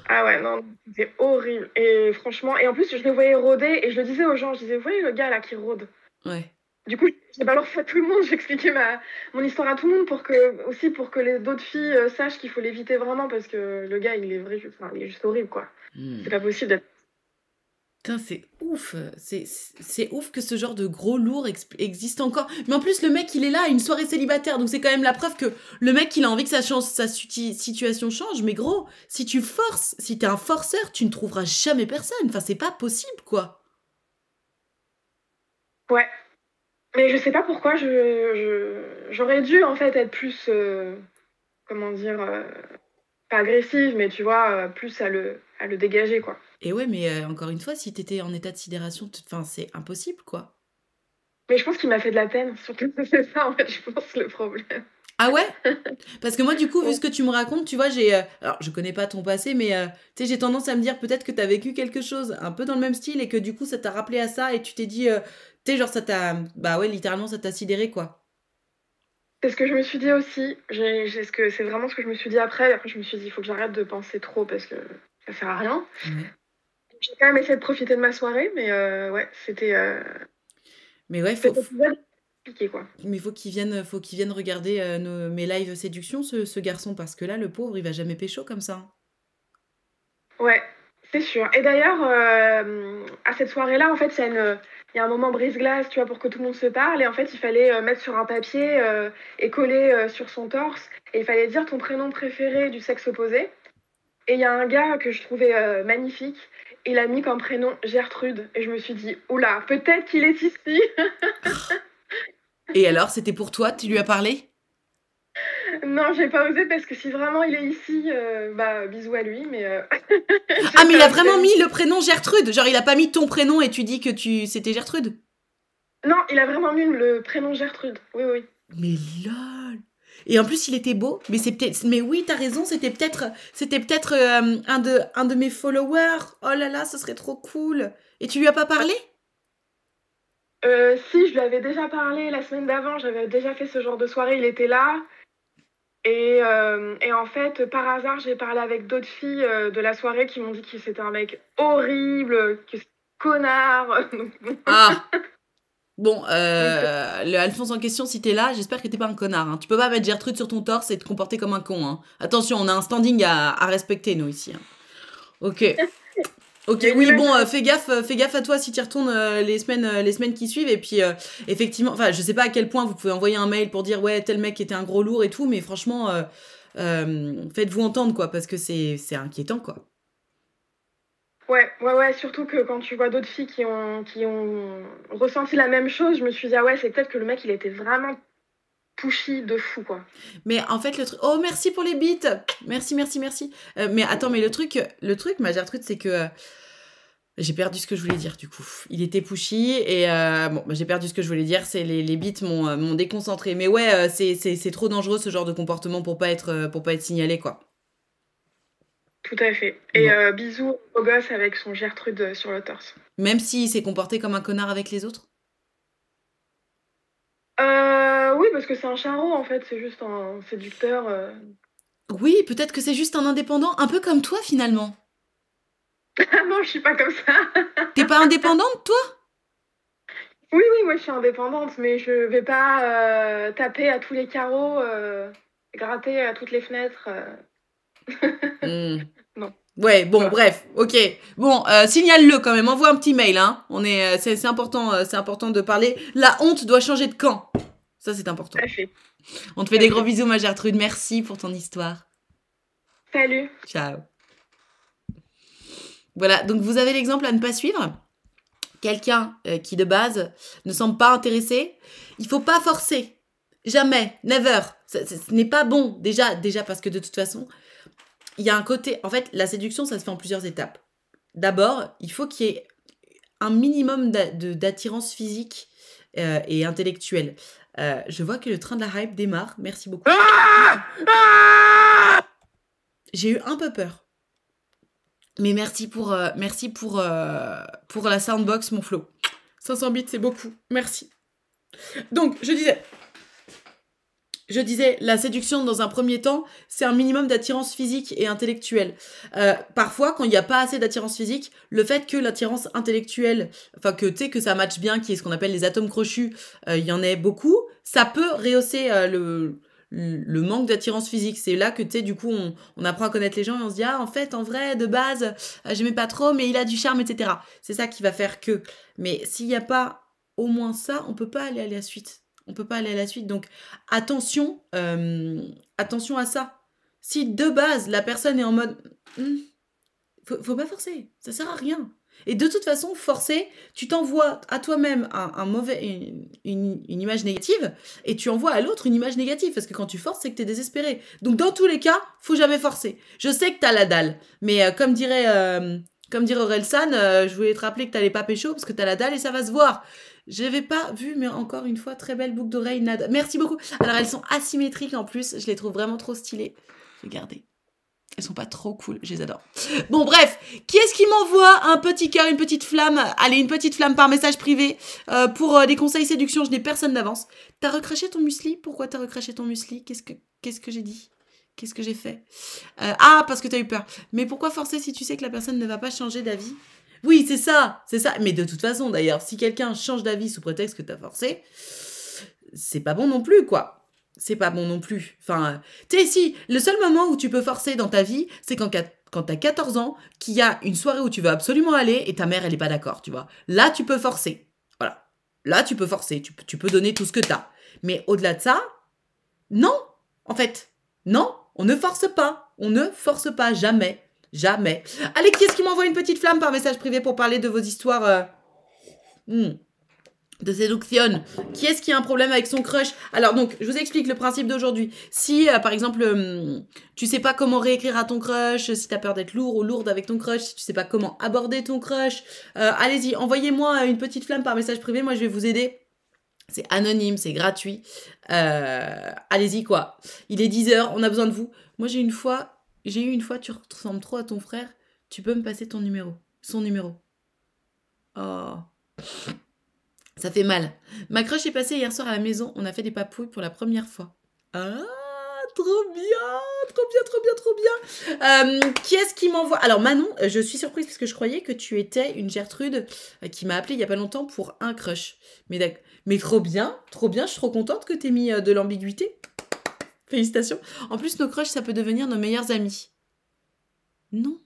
Ah ouais, non, c'est horrible. Et franchement, et en plus, je le voyais rôder, et je le disais aux gens, je disais, vous voyez le gars, là, qui rôde Ouais du coup, j'ai balancé à tout le monde, j'expliquais ma mon histoire à tout le monde pour que aussi pour que les d'autres filles euh, sachent qu'il faut l'éviter vraiment parce que le gars, il est vrai, juste horrible quoi. Hmm. C'est pas possible d'être Putain, c'est ouf, c'est ouf que ce genre de gros lourd existe encore. Mais en plus, le mec, il est là à une soirée célibataire, donc c'est quand même la preuve que le mec, il a envie que sa, chance, sa situation change. Mais gros, si tu forces, si t'es un forceur, tu ne trouveras jamais personne. Enfin, c'est pas possible, quoi. Ouais, mais je sais pas pourquoi je, j'aurais dû en fait être plus euh, comment dire euh, pas agressive mais tu vois euh, plus à le le dégager quoi. Et ouais mais encore une fois si t'étais en état de sidération enfin c'est impossible quoi. Mais je pense qu'il m'a fait de la peine surtout c'est ça en fait je pense le problème. Ah ouais Parce que moi, du coup, vu ce que tu me racontes, tu vois, j'ai. alors, je connais pas ton passé, mais tu sais, j'ai tendance à me dire peut-être que t'as vécu quelque chose un peu dans le même style et que du coup, ça t'a rappelé à ça et tu t'es dit, tu sais, genre, ça t'a. Bah ouais, littéralement, ça t'a sidéré, quoi. C'est ce que je me suis dit aussi. c'est vraiment ce que je me suis dit après. Après, je me suis dit, il faut que j'arrête de penser trop parce que ça sert à rien. J'ai quand même essayé de profiter de ma soirée, mais euh, ouais, c'était. Euh, mais ouais, faut. Mais faut qu'il vienne, faut qu'il vienne regarder euh, mes lives séduction, ce, ce, garçon, parce que là, le pauvre, il va jamais pécho comme ça. Hein. Ouais, c'est sûr. Et d'ailleurs, à cette soirée-là, en fait, c'est une il y a un moment brise-glace, tu vois, pour que tout le monde se parle. Et en fait, il fallait euh, mettre sur un papier euh, et coller euh, sur son torse. Et il fallait dire ton prénom préféré du sexe opposé. Et il y a un gars que je trouvais magnifique. Il a mis comme prénom Gertrude. Et je me suis dit, oula, peut-être qu'il est ici. et alors, c'était pour toi Tu lui as parlé non, j'ai pas osé parce que si vraiment il est ici, euh, bah bisous à lui, mais. Euh, ah, mais il a vraiment mis le prénom Gertrude. Genre, il a pas mis ton prénom et tu dis que tu c'était Gertrude. Non, il a vraiment mis le prénom Gertrude. Oui, oui. Mais lol. Et en plus, il était beau. Mais c'est peut-être. Mais oui, t'as raison. C'était peut-être. C'était peut-être euh, un de un de mes followers. Oh là là, ce serait trop cool. Et tu lui as pas parlé Si, je lui avais déjà parlé la semaine d'avant. J'avais déjà fait ce genre de soirée. Il était là. Euh, et, en fait, par hasard, j'ai parlé avec d'autres filles euh, de la soirée qui m'ont dit que c'était un mec horrible, que c'était connard. ah Bon, euh, le Alphonse en question, si t'es là, j'espère que t'es pas un connard. Hein. Tu peux pas mettre Gertrude sur ton torse et te comporter comme un con. Hein. Attention, on a un standing à, respecter, nous, ici. Hein. Ok. Ok, oui, bon, euh, fais gaffe, euh, fais gaffe à toi si tu retournes euh, les semaines, les semaines qui suivent. Et puis, effectivement, enfin, je sais pas à quel point vous pouvez envoyer un mail pour dire ouais tel mec était un gros lourd et tout, mais franchement, faites-vous entendre quoi, parce que c'est inquiétant quoi. Ouais, ouais, ouais, surtout que quand tu vois d'autres filles qui ont, qui ont ressenti la même chose, je me suis dit, ah ouais, c'est peut-être que le mec, il était vraiment pushy de fou, quoi. Mais en fait, le truc. Oh, merci pour les beats Merci, merci, merci. Euh, mais attends, mais le truc, le truc, ma Gertrude, c'est que. Euh, j'ai perdu ce que je voulais dire du coup. Il était pushy et euh, bon, bah, j'ai perdu ce que je voulais dire. C'est les, les m'ont déconcentré. Mais ouais, c'est trop dangereux ce genre de comportement pour pas être pour pas être signalé quoi. Tout à fait. Et bisous au gosse avec son Gertrude sur le torse. Même s'il s'est comporté comme un connard avec les autres. parce que c'est un charron en fait, c'est juste un séducteur. Euh. Oui, peut-être que c'est juste un indépendant, un peu comme toi finalement. non, je suis pas comme ça. T'es pas indépendante toi Oui, oui, moi je suis indépendante, mais je vais pas euh, taper à tous les carreaux, euh, gratter à toutes les fenêtres. Hmm. Non. Ouais, bon, bref, ok. Bon, signale-le quand même, envoie un petit mail, hein. On est, c'est, important, c'est important de parler. La honte doit changer de camp. Ça, c'est important. On te fait des gros bisous, ma Gertrude. Merci pour ton histoire. Salut. Ciao. Voilà, donc vous avez l'exemple à ne pas suivre. Quelqu'un euh, qui, de base, ne semble pas intéressé, il faut pas forcer. Jamais, never. heures ce n'est pas bon. Déjà, déjà parce que de toute façon, il y a un côté. En fait, la séduction, ça se fait en plusieurs étapes. D'abord, il faut qu'il y ait un minimum d'attirance physique euh, et intellectuelle. Euh, je vois que le train de la hype démarre. Merci beaucoup. Ah ah J'ai eu un peu peur. Mais merci pour, euh, merci pour, euh, pour la soundbox, mon Flo. 500 bits, c'est beaucoup. Merci. Donc, je disais, je disais, la séduction dans un premier temps, c'est un minimum d'attirance physique et intellectuelle. parfois, quand il n'y a pas assez d'attirance physique, le fait que l'attirance intellectuelle, enfin que tu sais que ça matche bien, qui est ce qu'on appelle les atomes crochus, il y en a beaucoup, ça peut rehausser euh, le, manque d'attirance physique. C'est là que, tu sais, du coup, on, apprend à connaître les gens et on se dit, ah, en fait, en vrai, de base, euh, j'aimais pas trop, mais il a du charme, etc. C'est ça qui va faire que. Mais s'il n'y a pas au moins ça, on peut pas aller à la suite. On peut pas aller à la suite. Donc, attention, euh, attention à ça. Si de base, la personne est en mode, hmm, faut, faut pas forcer, ça sert à rien. Et de toute façon, forcer, tu t'envoies à toi-même un, mauvais, une, image négative et tu envoies à l'autre une image négative parce que quand tu forces, c'est que tu es désespéré. Donc dans tous les cas, faut jamais forcer. Je sais que tu as la dalle, mais euh, comme dirait euh, comme dirait euh, je voulais te rappeler que tu n'allais pas pécho parce que tu as la dalle et ça va se voir. Je n'avais pas vu, mais encore une fois, très belle boucle d'oreille, Nad. Merci beaucoup. Alors, elles sont asymétriques en plus. Je les trouve vraiment trop stylées. Regardez. Elles sont pas trop cool, je les adore. Bon, bref, qui est-ce qui m'envoie un petit cœur, une petite flamme Allez, une petite flamme par message privé euh, pour euh, des conseils séduction. Je n'ai personne d'avance. T'as recraché ton muesli Pourquoi t'as recraché ton muesli Qu'est-ce que, qu'est-ce que j'ai dit Qu'est-ce que j'ai fait euh, Ah, parce que t'as eu peur. Mais pourquoi forcer si tu sais que la personne ne va pas changer d'avis Oui, c'est ça, c'est ça. Mais de toute façon, d'ailleurs, si quelqu'un change d'avis sous prétexte que t'as forcé, c'est pas bon non plus, quoi c'est pas bon non plus. Enfin, tu sais, si, le seul moment où tu peux forcer dans ta vie, c'est quand, quand t'as 14 ans, qu'il y a une soirée où tu veux absolument aller et ta mère, elle n'est pas d'accord, tu vois. Là, tu peux forcer. Voilà. Là, tu peux forcer. Tu, peux donner tout ce que t'as. Mais au-delà de ça, non, en fait. Non, on ne force pas. On ne force pas, jamais. Jamais. Allez, qui est-ce qui m'envoie une petite flamme par message privé pour parler de vos histoires euh? hmm de séduction. Qui est-ce qui a un problème avec son crush Alors donc, je vous explique le principe d'aujourd'hui. Si euh, par exemple, euh, tu sais pas comment réécrire à ton crush, si t'as peur d'être lourd ou lourde avec ton crush, si tu sais pas comment aborder ton crush, euh, allez-y, envoyez-moi une petite flamme par message privé, moi je vais vous aider. C'est anonyme, c'est gratuit. allez-y quoi. Il est 10h, on a besoin de vous. Moi j'ai une fois, j'ai eu une fois, tu ressembles trop à ton frère, tu peux me passer ton numéro, son numéro. Oh. Ça fait mal. Ma crush est passée hier soir à la maison. On a fait des papouilles pour la première fois. Ah trop bien, trop bien, trop bien, trop bien. Euh, qui est-ce qui m'envoie Alors Manon, euh, je suis surprise parce que je croyais que tu étais une Gertrude euh, qui m'a appelée il y a pas longtemps pour un crush. Mais, mais trop bien, trop bien, je suis trop contente que tu aies mis de l'ambiguïté. Félicitations. En plus, nos crushs, ça peut devenir nos meilleurs amis. Non,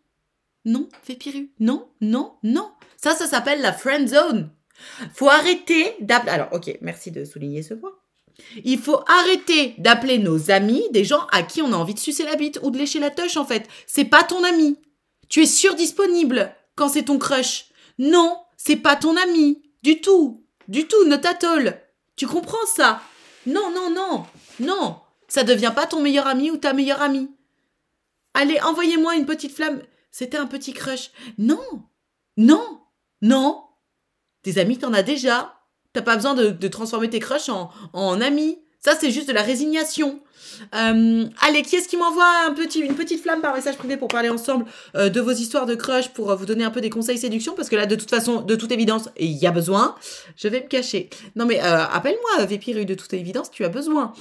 non, fais Non, non, non. Ça, ça s'appelle la friend zone. Faut arrêter d'appeler. Alors, ok, merci de souligner ce point. Il faut arrêter d'appeler nos amis des gens à qui on a envie de sucer la bite ou de lécher la touche, en fait. C'est pas ton ami. Tu es surdisponible quand c'est ton crush. Non, c'est pas ton ami. Du tout. Du tout, ne notatole. Tu comprends ça Non, non, non. Non. Ça devient pas ton meilleur ami ou ta meilleure amie. Allez, envoyez-moi une petite flamme. C'était un petit crush. Non. Non. Non. Des amis, t'en as déjà. T'as pas besoin de, transformer tes crushs en, amis. Ça, c'est juste de la résignation. Euh, allez, qui est-ce qui m'envoie un petit, une petite flamme par message privé pour parler ensemble euh, de vos histoires de crush, pour euh, vous donner un peu des conseils séduction Parce que là, de toute façon, de toute évidence, il y a besoin. Je vais me cacher. Non, mais appelle-moi, Vépiru, de toute évidence, tu as besoin.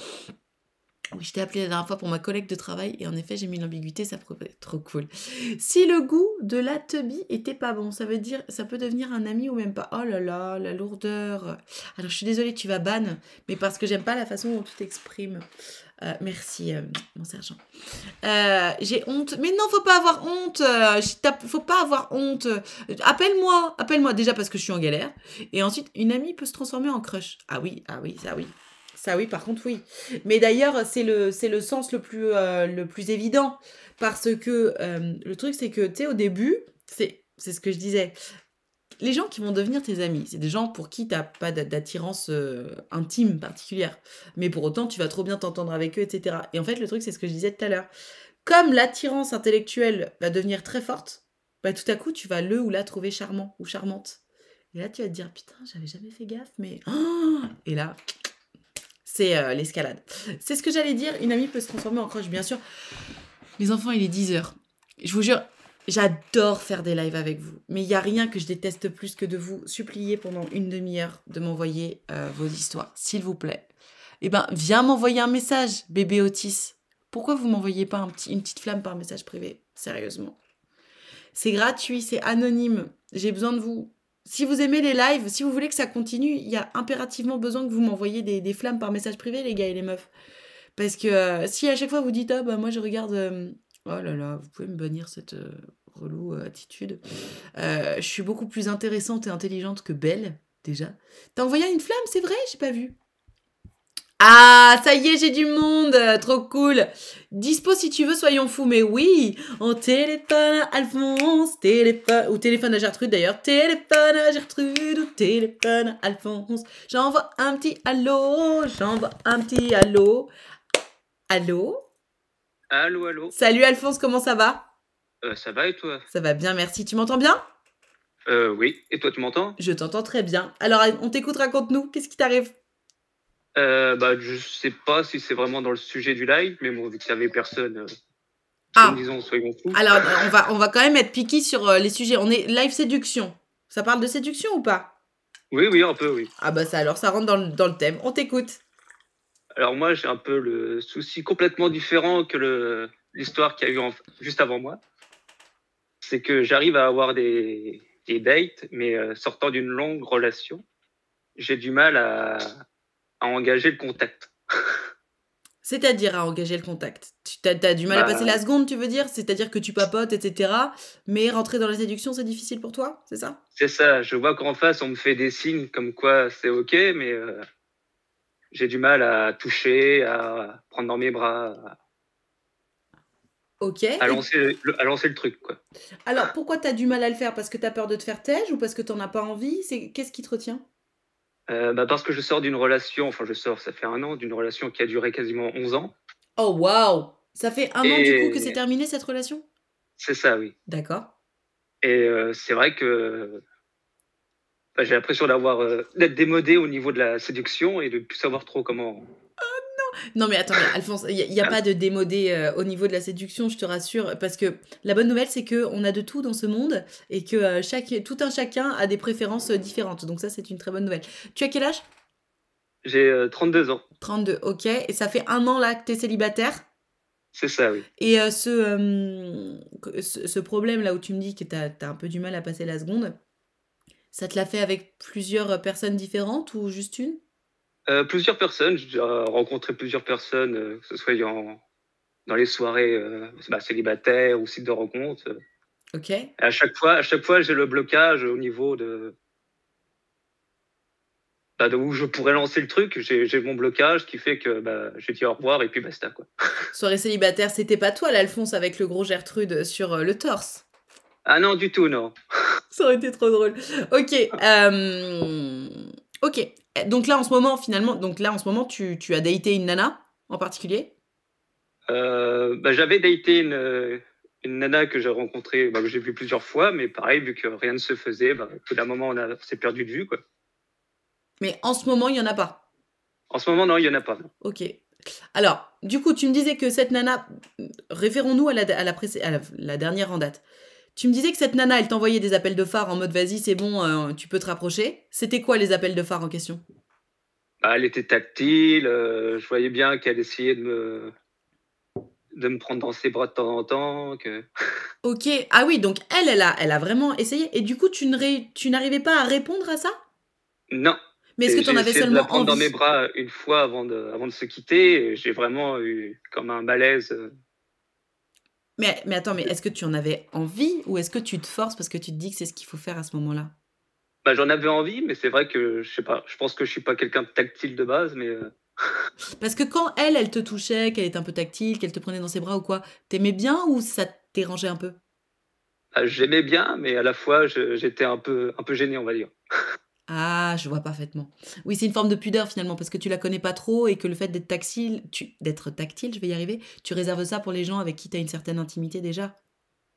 Oui, je t'ai appelé la dernière fois pour ma collègue de travail et en effet, j'ai mis l'ambiguïté, ça pourrait être trop cool. Si le goût de la teubie était pas bon, ça veut dire ça peut devenir un ami ou même pas. Oh là là, la lourdeur. Alors, je suis désolée, tu vas ban, mais parce que j'aime pas la façon dont tu t'exprimes. Euh, merci, euh, mon sergent. Euh, j'ai honte. Mais non, faut pas avoir honte. faut pas avoir honte. Appelle-moi. Appelle-moi déjà parce que je suis en galère. Et ensuite, une amie peut se transformer en crush. Ah oui, ah oui, ça oui. Ça oui, par contre oui. Mais d'ailleurs, c'est le, c'est le sens le plus, euh, le plus évident. Parce que euh, le truc, c'est que, tu sais, au début, c'est, c'est ce que je disais. Les gens qui vont devenir tes amis, c'est des gens pour qui t'as pas d'attirance euh, intime particulière. Mais pour autant, tu vas trop bien t'entendre avec eux, etc. Et en fait, le truc, c'est ce que je disais tout à l'heure. Comme l'attirance intellectuelle va devenir très forte, bah, tout à coup, tu vas le ou la trouver charmant ou charmante. Et là, tu vas te dire, putain, j'avais jamais fait gaffe, mais... Oh et là, c'est euh, l'escalade. C'est ce que j'allais dire, une amie peut se transformer en croche, bien sûr. Les enfants, il est 10 heures. Je vous jure, j'adore faire des lives avec vous. Mais il n'y a rien que je déteste plus que de vous supplier pendant une demi-heure de m'envoyer euh, vos histoires, s'il vous plaît. Eh bien, viens m'envoyer un message, bébé Otis. Pourquoi vous m'envoyez pas une petite flamme par message privé Sérieusement. C'est gratuit, c'est anonyme. J'ai besoin de vous si vous aimez les lives, si vous voulez que ça continue, il y a impérativement besoin que vous m'envoyiez des, flammes par message privé, les gars et les meufs. Parce que euh, si à chaque fois vous dites, ah bah moi je regarde, euh, oh là là, vous pouvez me bannir cette euh, relou attitude. je suis beaucoup plus intéressante et intelligente que belle, déjà. T'as envoyé une flamme, c'est vrai, j'ai pas vu. Ah, ça y est, j'ai du monde, trop cool. Dispo si tu veux, soyons fous, mais oui, on téléphone à Alphonse, téléphone, ou téléphone à Gertrude d'ailleurs, téléphone à Gertrude, ou téléphone à Alphonse. J'envoie un petit allô, j'envoie un petit allô. Allô Allô, allô. Salut Alphonse, comment ça va euh, Ça va et toi Ça va bien, merci. Tu m'entends bien euh, oui. Et toi, tu m'entends Je t'entends très bien. Alors, on t'écoute, raconte-nous, qu'est-ce qui t'arrive je euh, bah, je sais pas si c'est vraiment dans le sujet du live, mais bon, vu qu'il y avait personne. Euh, ah. Disons, soyons fous. Alors, euh, on va, on va quand même être piqué sur les sujets. On est live séduction. Ça parle de séduction ou pas Oui, oui, un peu, oui. Ah bah ça, alors ça rentre dans le, dans le thème. On t'écoute. Alors moi, j'ai un peu le souci complètement différent que l'histoire qu'il y a eu juste avant moi. C'est que j'arrive à avoir des, des dates, mais sortant d'une longue relation, j'ai du mal à, à engager le contact. C'est-à-dire à engager le contact. Tu as, du mal à bah, passer la seconde, tu veux dire C'est-à-dire que tu papotes, etc. Mais rentrer dans les séduction, c'est difficile pour toi, c'est ça C'est ça. Je vois qu'en face, on me fait des signes comme quoi c'est OK, mais euh, j'ai du mal à toucher, à prendre dans mes bras. Ok. À lancer, le, truc, quoi. Alors, pourquoi tu as du mal à le faire Parce que tu as peur de te faire têche ou parce que tu n'en as pas envie Qu'est-ce qui te retient euh, bah, parce que je sors d'une relation, enfin je sors, ça fait un an, d'une relation qui a duré quasiment 11 ans. Oh waouh Ça fait un an du coup que c'est terminé cette relation C'est ça, oui. D'accord. Et euh, c'est vrai que bah, j'ai l'impression d'avoir euh, d'être démodé au niveau de la séduction et de ne plus savoir trop comment non, mais attends, Alphonse, il n'y a, ah. pas de démodé euh, au niveau de la séduction, je te rassure. Parce que la bonne nouvelle, c'est que on a de tout dans ce monde et que euh, chaque, tout un chacun a des préférences euh, différentes. Donc, ça, c'est une très bonne nouvelle. Tu as quel âge J'ai 32 ans. 32, ok. Et ça fait un an là que tu es célibataire c'est ça, oui. Et ce, ce, problème là où tu me dis que tu as, un peu du mal à passer la seconde, ça te l'a fait avec plusieurs personnes différentes ou juste une euh, plusieurs personnes, j'ai rencontré plusieurs personnes, euh, que ce soit dans les soirées euh, bah, célibataires ou sites de rencontres. Ok. à chaque fois, à chaque fois, j'ai le blocage au niveau de, bah, où je pourrais lancer le truc. J'ai mon blocage qui fait que bah, j'ai dit au revoir et puis basta quoi. Soirée célibataire, c'était pas toi l'Alphonse avec le gros Gertrude sur le torse. Ah non, du tout, non. Ça aurait été trop drôle. Ok. Euh... Ok. Donc là, en ce moment, finalement, donc là, en ce moment, tu, as daté une nana en particulier euh, bah, J'avais daté euh, une, nana que j'ai rencontrée, bah, que j'ai vue plusieurs fois, mais pareil, vu que rien ne se faisait, bah, au bout d'un moment, on, s'est perdu de vue. Quoi. Mais en ce moment, il n'y en a pas En ce moment, non, il n'y en a pas. Ok. Alors, du coup, tu me disais que cette nana, euh, référons-nous à, la, à la dernière en date. Tu me disais que cette nana, elle t'envoyait des appels de phare en mode vas-y, c'est bon, euh, tu peux te rapprocher. C'était quoi les appels de phare en question bah, Elle était tactile, euh, je voyais bien qu'elle essayait de me, de me prendre dans ses bras de temps en temps. Que... ok, ah oui, donc elle, elle a, elle a vraiment essayé. Et du coup, tu n'arrivais pas à répondre à ça Non. Mais est-ce que tu en avais seulement de la prendre dans mes bras une fois avant de, avant de se quitter J'ai vraiment eu comme un malaise. Euh, mais, attends, mais est-ce que tu en avais envie ou est-ce que tu te forces parce que tu te dis que c'est ce qu'il faut faire à ce moment-là bah, J'en avais envie, mais c'est vrai que je sais pas, je pense que je suis pas quelqu'un de tactile de base, mais. Euh. parce que quand elle, elle te touchait, qu'elle était un peu tactile, qu'elle te prenait dans ses bras ou quoi, t'aimais bien ou ça te dérangeait un peu bah, J'aimais bien, mais à la fois, j'étais un peu, un peu gêné, on va dire. Ah, je vois parfaitement. Oui, c'est une forme de pudeur finalement, parce que tu la connais pas trop et que le fait d'être tactile, d'être tactile, je vais y arriver, tu réserves ça pour les gens avec qui tu as une certaine intimité déjà.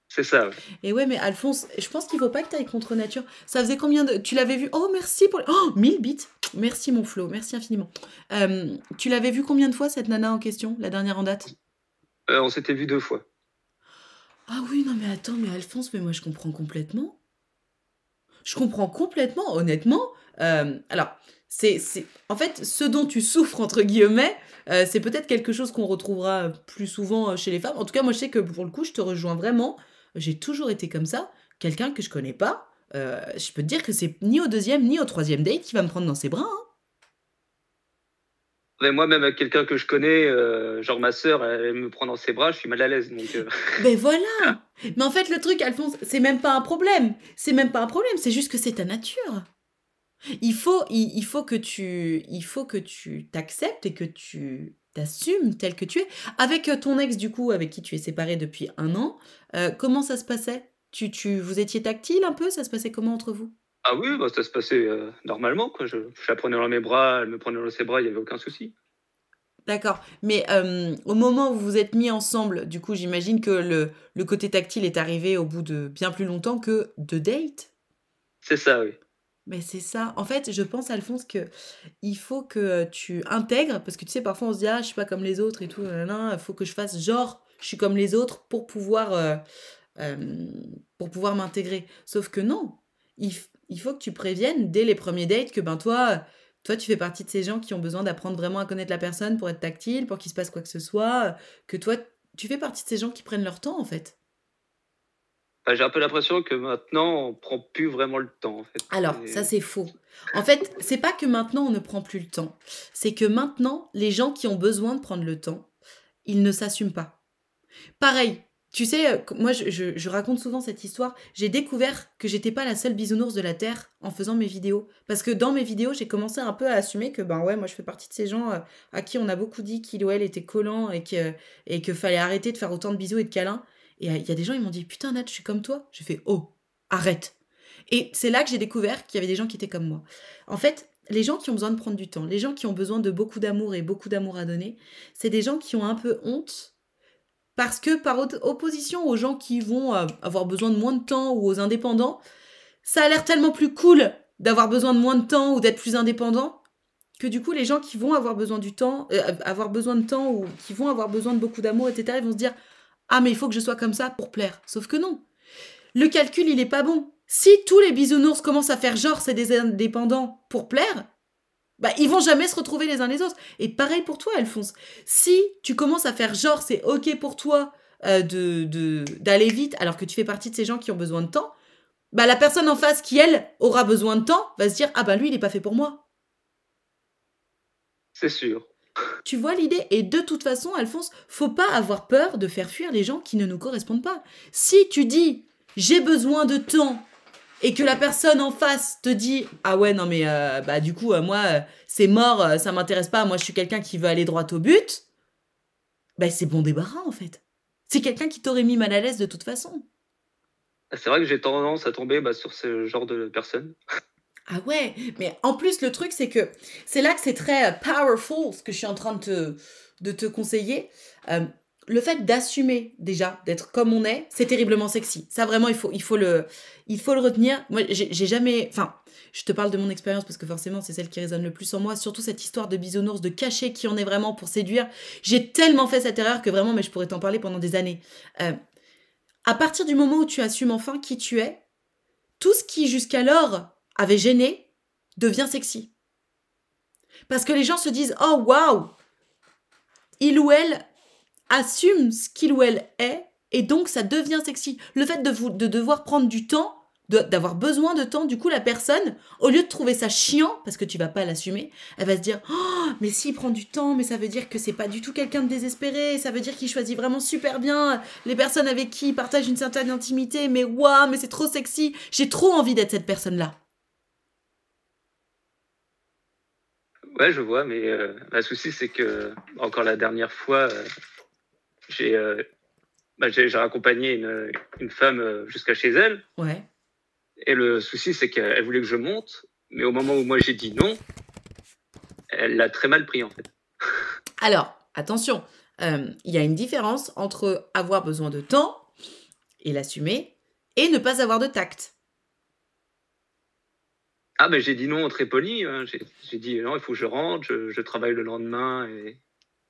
C'est ça. Et ouais, mais Alphonse, je pense qu'il faut pas que tu ailles contre nature. Ça faisait combien de. Tu l'avais vu Oh, merci pour. Oh, 1000 bits Merci, mon Flo, merci infiniment. Euh, tu l'avais vu combien de fois cette nana en question, la dernière en date euh, On s'était vu deux fois. Ah oui, non, mais attends, mais Alphonse, mais moi je comprends complètement. Je comprends complètement, honnêtement. Euh, alors, c'est, en fait ce dont tu souffres entre guillemets. Euh, c'est peut-être quelque chose qu'on retrouvera plus souvent euh, chez les femmes. En tout cas, moi, je sais que pour le coup, je te rejoins vraiment. J'ai toujours été comme ça. Quelqu'un que je connais pas, je peux te dire que c'est ni au deuxième ni au troisième date qui va me prendre dans ses bras. Hein. Moi-même, quelqu'un que je connais, euh, genre ma sœur, elle me prend dans ses bras, je suis mal à l'aise. Mais euh. ben voilà Mais en fait, le truc, Alphonse, c'est même pas un problème. C'est même pas un problème, c'est juste que c'est ta nature. Il faut, il, faut que tu, il faut que tu t'acceptes et que tu t'assumes tel que tu es. Avec euh, ton ex, du coup, avec qui tu es séparé depuis un an, comment ça se passait tu, tu, vous étiez tactile un peu Ça se passait comment entre vous ah oui, bah, ça se passait euh, normalement. Je, la prenais dans mes bras, elle me prenait dans ses bras, il n'y avait aucun souci. D'accord. Mais euh, au moment où vous vous êtes mis ensemble, du coup, j'imagine que le, côté tactile est arrivé au bout de bien plus longtemps que de date. C'est ça, oui. Mais c'est ça. En fait, je pense, Alphonse, qu'il faut que tu intègres, parce que tu sais, parfois on se dit, ah, je suis pas comme les autres et tout, il faut que je fasse genre, je suis comme les autres pour pouvoir, euh, pouvoir m'intégrer. Sauf que non, il, il faut que tu préviennes dès les premiers dates que ben toi, toi tu fais partie de ces gens qui ont besoin d'apprendre vraiment à connaître la personne pour être tactile, pour qu'il se passe quoi que ce soit, que toi tu fais partie de ces gens qui prennent leur temps en fait. Bah, j'ai un peu l'impression que maintenant on prend plus vraiment le temps Alors ça c'est faux. En fait c'est pas que maintenant on ne prend plus le temps, c'est que maintenant les gens qui ont besoin de prendre le temps, ils ne s'assument pas. Pareil, tu sais, euh, moi je, raconte souvent cette histoire. J'ai découvert que j'étais pas la seule bisounours de la Terre en faisant mes vidéos. Parce que dans mes vidéos, j'ai commencé un peu à assumer que, ben ouais, moi je fais partie de ces gens euh, à qui on a beaucoup dit qu'il elle était collant et que, et que fallait arrêter de faire autant de bisous et de câlins. Et euh, il y a des gens, ils m'ont dit Putain, Nat, je suis comme toi. J'ai fait Oh, arrête. Et c'est là que j'ai découvert qu'il y avait des gens qui étaient comme moi. En fait, les gens qui ont besoin de prendre du temps, les gens qui ont besoin de beaucoup d'amour et beaucoup d'amour à donner, c'est des gens qui ont un peu honte parce que par opposition aux gens qui vont euh, avoir besoin de moins de temps ou aux indépendants, ça a l'air tellement plus cool d'avoir besoin de moins de temps ou d'être plus indépendant que du coup les gens qui vont avoir besoin du temps, euh, avoir besoin de temps ou qui vont avoir besoin de beaucoup d'amour, etc. Ils vont se dire ah mais il faut que je sois comme ça pour plaire. Sauf que non. Le calcul il est pas bon. Si tous les bisounours commencent à faire genre c'est des indépendants pour plaire, bah, ils vont jamais se retrouver les uns les autres. Et pareil pour toi, Alphonse. Si tu commences à faire genre, c'est OK pour toi euh, de d'aller vite, alors que tu fais partie de ces gens qui ont besoin de temps, bah, la personne en face qui, elle, aura besoin de temps, va se dire Ah, bah lui, il n'est pas fait pour moi. C'est sûr. Tu vois l'idée Et de toute façon, Alphonse, faut pas avoir peur de faire fuir les gens qui ne nous correspondent pas. Si tu dis J'ai besoin de temps et que la personne en face te dit ah ouais non mais euh, bah du coup euh, moi euh, c'est mort ça m'intéresse pas moi je suis quelqu'un qui veut aller droit au but bah c'est bon débarras en fait c'est quelqu'un qui t'aurait mis mal à l'aise de toute façon c'est vrai que j'ai tendance à tomber bah, sur ce genre de personne ah ouais mais en plus le truc c'est que c'est là que c'est très powerful ce que je suis en train de de te conseiller le fait d'assumer déjà d'être comme on est, c'est terriblement sexy. Ça vraiment, il faut, il faut le, il faut le retenir. Moi, j'ai jamais, enfin, je te parle de mon expérience parce que forcément, c'est celle qui résonne le plus en moi. Surtout cette histoire de bisounours, de cacher qui en est vraiment pour séduire. J'ai tellement fait cette erreur que vraiment, mais je pourrais t'en parler pendant des années. Euh, à partir du moment où tu assumes enfin qui tu es, tout ce qui jusqu'alors avait gêné devient sexy. Parce que les gens se disent, oh waouh, il ou elle assume ce qu'il ou elle est et donc ça devient sexy. Le fait de, vous, de devoir prendre du temps, d'avoir besoin de temps, du coup la personne, au lieu de trouver ça chiant, parce que tu vas pas l'assumer, elle va se dire oh, mais s'il prend du temps, mais ça veut dire que c'est pas du tout quelqu'un de désespéré, ça veut dire qu'il choisit vraiment super bien les personnes avec qui il partage une certaine intimité, mais waouh, mais c'est trop sexy, j'ai trop envie d'être cette personne-là. Ouais, je vois, mais euh, le souci, c'est que, encore la dernière fois, euh, j'ai euh, bah, accompagné une, femme euh, jusqu'à chez elle. Ouais. Et le souci, c'est qu'elle voulait que je monte, mais au moment où moi j'ai dit non, elle l'a très mal pris en fait. Alors, attention, euh, il y a une différence entre avoir besoin de temps et l'assumer et ne pas avoir de tact. Ah, mais j'ai dit non très poli. Hein. J'ai dit non, il faut que je rentre, je, je travaille le lendemain et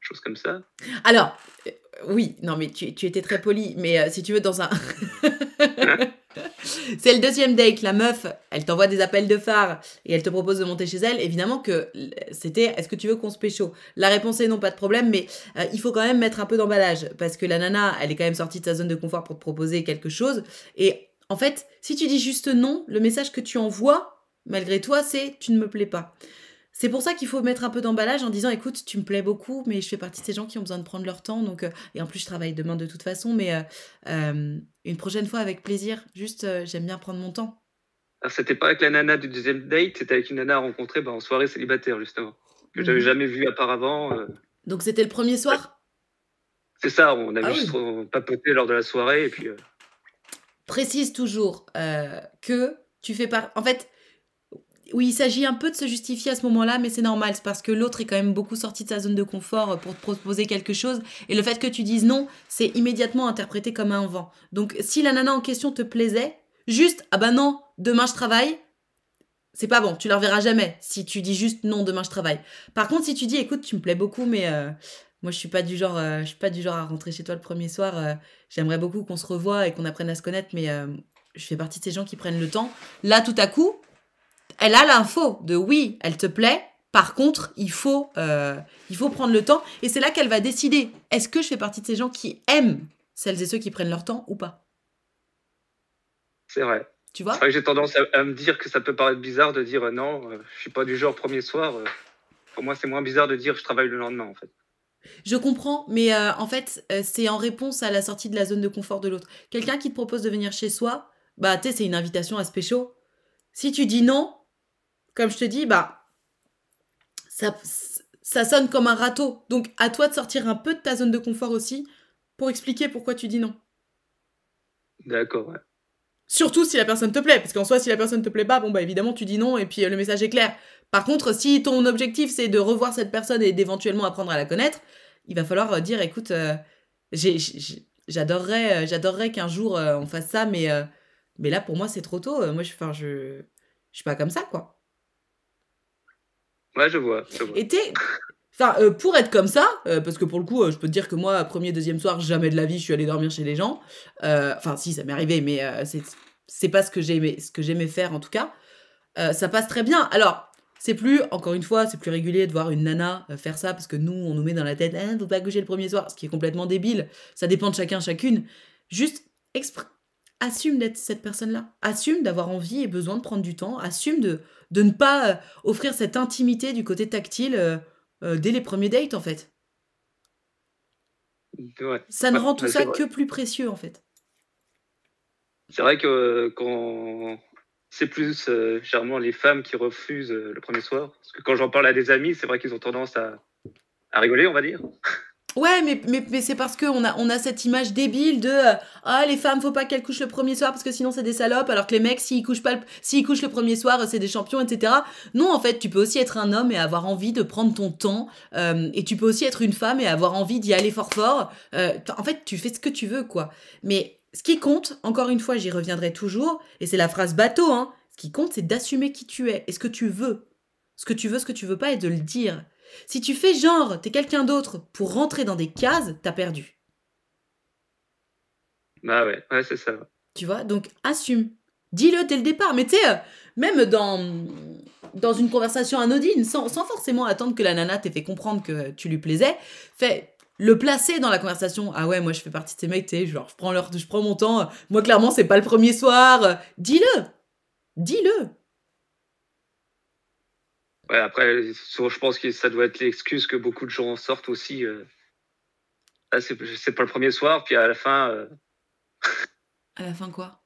choses comme ça. Alors, oui, non, mais tu, étais très poli, mais euh, si tu veux, dans un. c'est le deuxième date, la meuf, elle t'envoie des appels de phare et elle te propose de monter chez elle. Évidemment que euh, c'était est-ce que tu veux qu'on se pécho La réponse est non, pas de problème, mais euh, il faut quand même mettre un peu d'emballage parce que la nana, elle est quand même sortie de sa zone de confort pour te proposer quelque chose. Et en fait, si tu dis juste non, le message que tu envoies, malgré toi, c'est tu ne me plais pas. C'est pour ça qu'il faut mettre un peu d'emballage en disant écoute, tu me plais beaucoup, mais je fais partie de ces gens qui ont besoin de prendre leur temps. Donc, euh, et en plus, je travaille demain de toute façon, mais euh, euh, une prochaine fois avec plaisir. Juste, j'aime bien prendre mon temps. Alors, ah, c'était pas avec la nana du deuxième date, c'était avec une nana rencontrée bah, en soirée célibataire, justement, que j'avais mhm. jamais vue auparavant. Donc, c'était le premier soir C'est ça, on avait ah juste papoté lors de la soirée. et puis. Précise toujours que tu fais pas... En fait oui, il s'agit un peu de se justifier à ce moment-là, mais c'est normal, c'est parce que l'autre est quand même beaucoup sorti de sa zone de confort euh, pour te proposer quelque chose, et le fait que tu dises non, c'est immédiatement interprété comme un vent. Donc si la nana en question te plaisait, juste ah bah non, demain je travaille, c'est pas bon, tu la reverras jamais si tu dis juste non, demain je travaille. Par contre, si tu dis écoute, tu me plais beaucoup, mais euh, moi je suis pas du genre, euh, je suis pas du genre à rentrer chez toi le premier soir. J'aimerais beaucoup qu'on se revoie et qu'on apprenne à se connaître, mais je fais partie de ces gens qui prennent le temps. Là, tout à coup, elle a l'info de oui, elle te plaît. Par contre, il faut, euh, il faut prendre le temps. Et c'est là qu'elle va décider. Est-ce que je fais partie de ces gens qui aiment celles et ceux qui prennent leur temps ou pas C'est vrai. Tu vois j'ai tendance à, me dire que ça peut paraître bizarre de dire euh, non, euh, je suis pas du genre premier soir. pour moi, c'est moins bizarre de dire je travaille le lendemain, en fait. Je comprends, mais en fait, c'est en réponse à la sortie de la zone de confort de l'autre. Quelqu'un qui te propose de venir chez soi, bah, c'est une invitation à se Si tu dis non, comme je te dis, bah, ça, sonne comme un râteau. Donc à toi de sortir un peu de ta zone de confort aussi pour expliquer pourquoi tu dis non. D'accord, ouais. Surtout si la personne te plaît, parce qu'en soi, si la personne te plaît pas, bon bah évidemment tu dis non et puis euh, le message est clair. Par contre, si ton objectif c'est de revoir cette personne et d'éventuellement apprendre à la connaître, il va falloir euh, dire écoute, euh, j'adorerais, qu'un jour on fasse ça, mais, mais là pour moi c'est trop tôt. moi je, enfin, je, je suis pas comme ça quoi. Ouais, je vois. Euh, pour être comme ça, euh, parce que pour le coup, euh, je peux te dire que moi, premier, deuxième soir, jamais de la vie, je suis allée dormir chez les gens. Enfin, si, ça m'est arrivé, mais c'est pas ce que j'aimais, ce que j'aimais faire en tout cas. ça passe très bien. Alors, c'est plus, encore une fois, c'est plus régulier de voir une nana faire ça parce que nous, on nous met dans la tête, eh, faut pas coucher le premier soir, ce qui est complètement débile. Ça dépend de chacun, chacune. Juste assume d'être cette personne-là, assume d'avoir envie et besoin de prendre du temps, assume de, ne pas euh, offrir cette intimité du côté tactile euh, euh, dès les premiers dates en fait. Ça ne rend tout ça que plus précieux en fait. C'est vrai que quand c'est plus généralement, les femmes qui refusent le premier soir, parce que quand j'en parle à des amis, c'est vrai qu'ils ont tendance à rigoler, on va dire. Ouais, mais, mais, c'est parce qu'on a, on a cette image débile de euh, Ah, les femmes, faut pas qu'elles couchent le premier soir parce que sinon c'est des salopes, alors que les mecs, s'ils couchent, pas le, s'ils couchent le premier soir, c'est des champions, etc. Non, en fait, tu peux aussi être un homme et avoir envie de prendre ton temps, euh, et tu peux aussi être une femme et avoir envie d'y aller fort fort. Euh, en fait, tu fais ce que tu veux, quoi. Mais ce qui compte, encore une fois, j'y reviendrai toujours, et c'est la phrase bateau, hein, ce qui compte, c'est d'assumer qui tu es et ce que tu veux. Ce que tu veux, ce que tu veux pas, et de le dire. Si tu fais genre, t'es quelqu'un d'autre pour rentrer dans des cases, t'as perdu. Bah ouais, ouais c'est ça. Tu vois, donc assume. Dis-le dès le départ. Mais tu sais, euh, même dans, dans une conversation anodine, sans, forcément attendre que la nana t'ait fait comprendre que tu lui plaisais, fais le placer dans la conversation. Ah ouais, moi je fais partie de ces mecs, tu sais, genre je prends, leur, je prends mon temps. Moi clairement, c'est pas le premier soir. Dis-le. Dis-le. Ouais, après, je pense que ça doit être l'excuse que beaucoup de gens en sortent aussi. Euh. Là, c'est pas le premier soir, puis à la fin. Euh. À la fin, quoi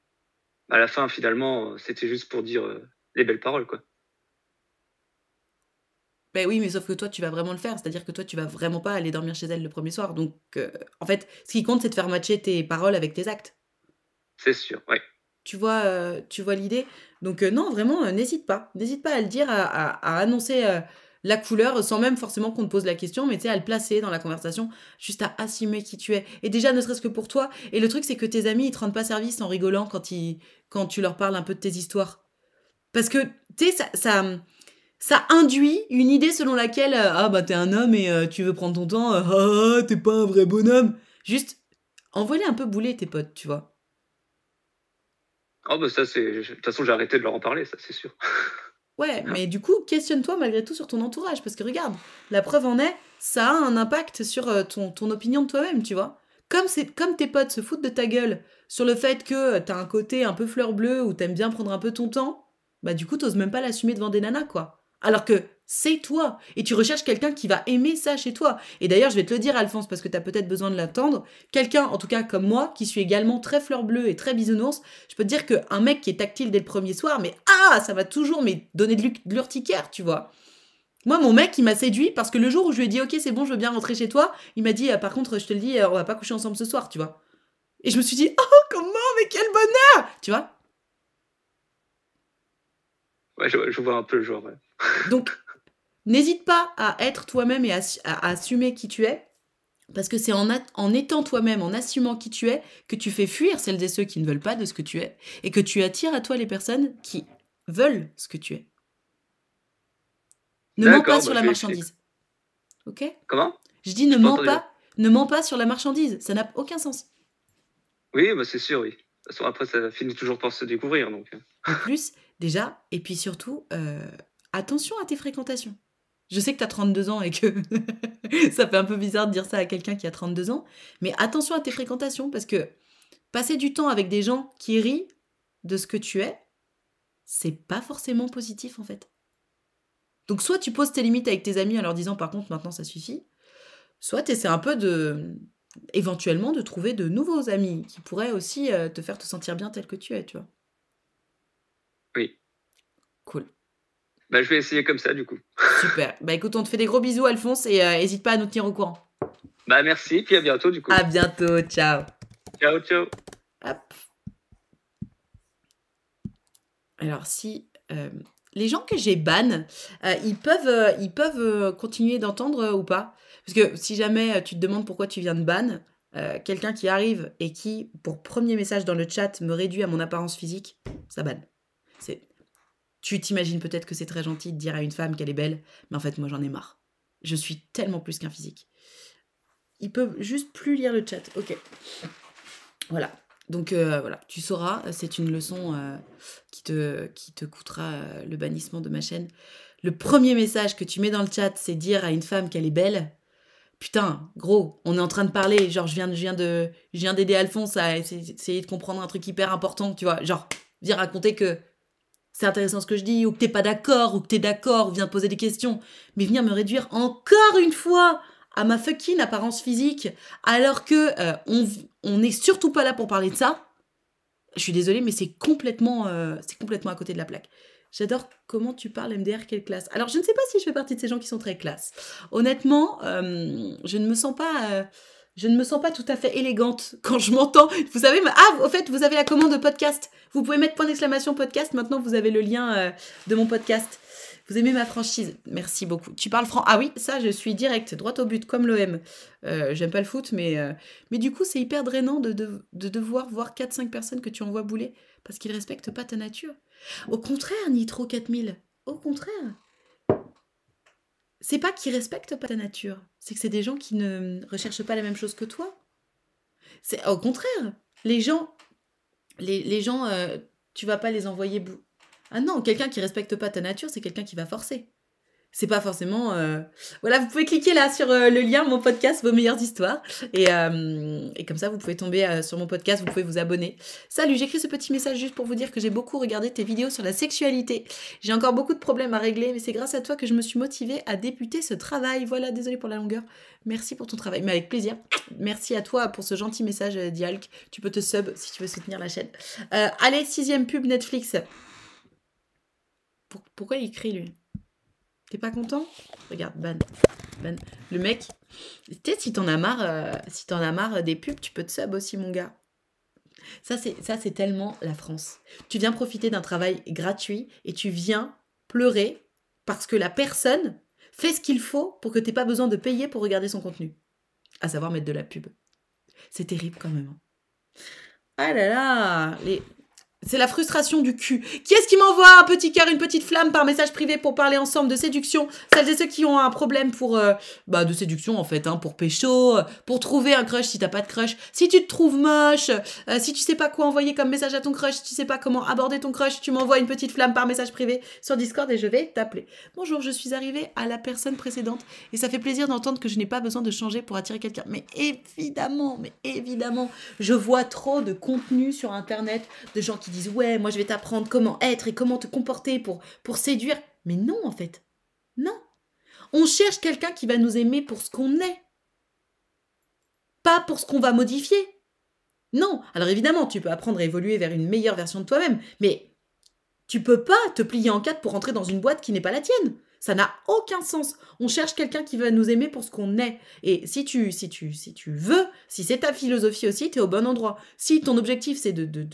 À la fin, finalement, euh, c'était juste pour dire les belles paroles, quoi. Ben oui, mais sauf que toi, tu vas vraiment le faire. C'est-à-dire que toi, tu vas vraiment pas aller dormir chez elle le premier soir. Donc, en fait, ce qui compte, c'est de faire matcher tes paroles avec tes actes. C'est sûr, oui. Tu vois, tu vois l'idée donc euh, non, vraiment, euh, n'hésite pas. N'hésite pas à le dire, à, annoncer euh, la couleur sans même forcément qu'on te pose la question, mais tu sais, à le placer dans la conversation, juste à assumer qui tu es. Et déjà, ne serait-ce que pour toi. Et le truc, c'est que tes amis, ils te rendent pas service en rigolant quand, quand tu leur parles un peu de tes histoires. Parce que, tu sais, ça, ça, ça, induit une idée selon laquelle, ah bah t'es un homme et tu veux prendre ton temps, ah, ah t'es pas un vrai bonhomme. Juste, envoie-les un peu bouler tes potes, tu vois. Oh, bah ça, c'est. De toute façon, j'ai arrêté de leur en parler, ça, c'est sûr. Ouais, mais du coup, questionne-toi malgré tout sur ton entourage, parce que regarde, la preuve en est, ça a un impact sur euh, ton, ton opinion de toi-même, tu vois. Comme, c'est, comme tes potes se foutent de ta gueule sur le fait que euh, t'as un côté un peu fleur bleue ou t'aimes bien prendre un peu ton temps, bah du coup, t'oses même pas l'assumer devant des nanas, quoi. Alors que c'est toi. Et tu recherches quelqu'un qui va aimer ça chez toi. Et d'ailleurs, je vais te le dire, Alphonse, parce que tu as peut-être besoin de l'attendre. Quelqu'un, en tout cas comme moi, qui suis également très fleur bleue et très bisounours, je peux te dire qu'un mec qui est tactile dès le premier soir, mais ah, ça va toujours me donner de l'urticaire, tu vois. Moi, mon mec, il m'a séduit parce que le jour où je lui ai dit, ok, c'est bon, je veux bien rentrer chez toi, il m'a dit, ah, par contre, je te le dis, euh, on va pas coucher ensemble ce soir, tu vois. Et je me suis dit, oh, comment, mais quel bonheur Tu vois Ouais, je, vois un peu le genre, donc, n'hésite pas à être toi-même et à, assumer qui tu es, parce que c'est en, en étant toi-même, en assumant qui tu es, que tu fais fuir celles et ceux qui ne veulent pas de ce que tu es, et que tu attires à toi les personnes qui veulent ce que tu es. Ne mens pas sur bah, la marchandise. Ok Comment Je dis ne mens pas, ne mens pas sur la marchandise. Ça n'a aucun sens. Oui, bah, c'est sûr, oui. après, ça finit toujours par se découvrir. Donc. En hein. plus, déjà, et puis surtout, euh, attention à tes fréquentations. Je sais que tu as 32 ans et que ça fait un peu bizarre de dire ça à quelqu'un qui a 32 ans, mais attention à tes fréquentations parce que passer du temps avec des gens qui rient de ce que tu es, c'est pas forcément positif en fait. Donc soit tu poses tes limites avec tes amis en leur disant par contre maintenant ça suffit, soit tu essaies un peu de éventuellement de trouver de nouveaux amis qui pourraient aussi euh, te faire te sentir bien tel que tu es, tu vois. Oui. Cool. Bah, je vais essayer comme ça, du coup. Super. Bah, écoute, on te fait des gros bisous, Alphonse, et n'hésite euh, pas à nous tenir au courant. Bah, merci, puis à bientôt, du coup. À bientôt, ciao. Ciao, ciao. Alors, si euh, les gens que j'ai ban, euh, ils peuvent, ils peuvent continuer d'entendre ou pas Parce que si jamais tu te demandes pourquoi tu viens de ban, quelqu'un qui arrive et qui, pour premier message dans le chat, me réduit à mon apparence physique, ça banne. Tu t'imagines peut-être que c'est très gentil de dire à une femme qu'elle est belle, mais en fait, moi, j'en ai marre. Je suis tellement plus qu'un physique. Ils peut juste plus lire le chat. Ok. Voilà. Donc euh, voilà, tu sauras, c'est une leçon euh, qui, te, qui te coûtera euh, le bannissement de ma chaîne. Le premier message que tu mets dans le chat, c'est dire à une femme qu'elle est belle. Putain, gros, on est en train de parler, genre je viens, je viens de viens d'aider Alphonse à essayer, de comprendre un truc hyper important, tu vois. Genre, viens raconter que c'est intéressant ce que je dis, ou que t'es pas d'accord, ou que t'es d'accord, ou viens poser des questions. Mais venir me réduire encore une fois à ma fucking apparence physique, alors que euh, on, n'est surtout pas là pour parler de ça, je suis désolée, mais c'est complètement, euh, complètement à côté de la plaque. J'adore comment tu parles MDR, quelle classe. Alors, je ne sais pas si je fais partie de ces gens qui sont très classe. Honnêtement, euh, je ne me sens pas je ne me sens pas tout à fait élégante quand je m'entends. Vous savez, ah, au fait, vous avez la commande de podcast. Vous pouvez mettre point d'exclamation podcast. Maintenant, vous avez le lien euh, de mon podcast. Vous aimez ma franchise Merci beaucoup. Tu parles franc Ah oui, ça, je suis direct, droit au but, comme l'OM. Euh, j'aime pas le foot, mais, euh, mais du coup, c'est hyper drainant de, devoir voir 4-5 personnes que tu envoies bouler parce qu'ils respectent pas ta nature. Au contraire, Nitro 4000, au contraire c'est pas qu'ils respectent pas ta nature, c'est que c'est des gens qui ne recherchent pas la même chose que toi. C'est au contraire, les gens, les, gens, euh, tu vas pas les envoyer. Ah non, quelqu'un qui respecte pas ta nature, c'est quelqu'un qui va forcer c'est pas forcément. Euh, voilà, vous pouvez cliquer là sur euh, le lien mon podcast Vos meilleures histoires et, euh, comme ça vous pouvez tomber sur mon podcast, vous pouvez vous abonner. Salut, j'écris ce petit message juste pour vous dire que j'ai beaucoup regardé tes vidéos sur la sexualité. J'ai encore beaucoup de problèmes à régler, mais c'est grâce à toi que je me suis motivée à débuter ce travail. Voilà, désolée pour la longueur. Merci pour ton travail, mais avec plaisir. Merci à toi pour ce gentil message, Dialk. Tu peux te sub si tu veux soutenir la chaîne. allez, sixième pub Netflix. Pourquoi il crie lui pas content Regarde, ban. Ben, le mec, tu sais, si t'en as marre, euh, si t'en as marre des pubs, tu peux te sub aussi, mon gars. Ça, c'est, ça, c'est tellement la France. Tu viens profiter d'un travail gratuit et tu viens pleurer parce que la personne fait ce qu'il faut pour que t'aies pas besoin de payer pour regarder son contenu. À savoir mettre de la pub. C'est terrible quand même. Hein. Ah là là, les, c'est la frustration du cul. Qui est-ce qui m'envoie un petit cœur, une petite flamme par message privé pour parler ensemble de séduction Celles et ceux qui ont un problème pour... Euh, bah, de séduction, en fait, hein, pour pécho, euh, pour trouver un crush si t'as pas de crush, si tu te trouves moche, euh, si tu sais pas quoi envoyer comme message à ton crush, si tu sais pas comment aborder ton crush, tu m'envoies une petite flamme par message privé sur Discord et je vais t'appeler. Bonjour, je suis arrivée à la personne précédente et ça fait plaisir d'entendre que je n'ai pas besoin de changer pour attirer quelqu'un. Mais évidemment, mais évidemment, je vois trop de contenu sur Internet de gens qui disent ouais, moi je vais t'apprendre comment être et comment te comporter pour, pour séduire. Mais non, en fait. Non. On cherche quelqu'un qui va nous aimer pour ce qu'on est. Pas pour ce qu'on va modifier. Non. Alors évidemment, tu peux apprendre à évoluer vers une meilleure version de toi-même, mais tu peux pas te plier en quatre pour entrer dans une boîte qui n'est pas la tienne. Ça n'a aucun sens. On cherche quelqu'un qui va nous aimer pour ce qu'on est. Et si tu, si tu, si tu veux, si c'est ta philosophie aussi, tu es au bon endroit. Si ton objectif c'est de, de,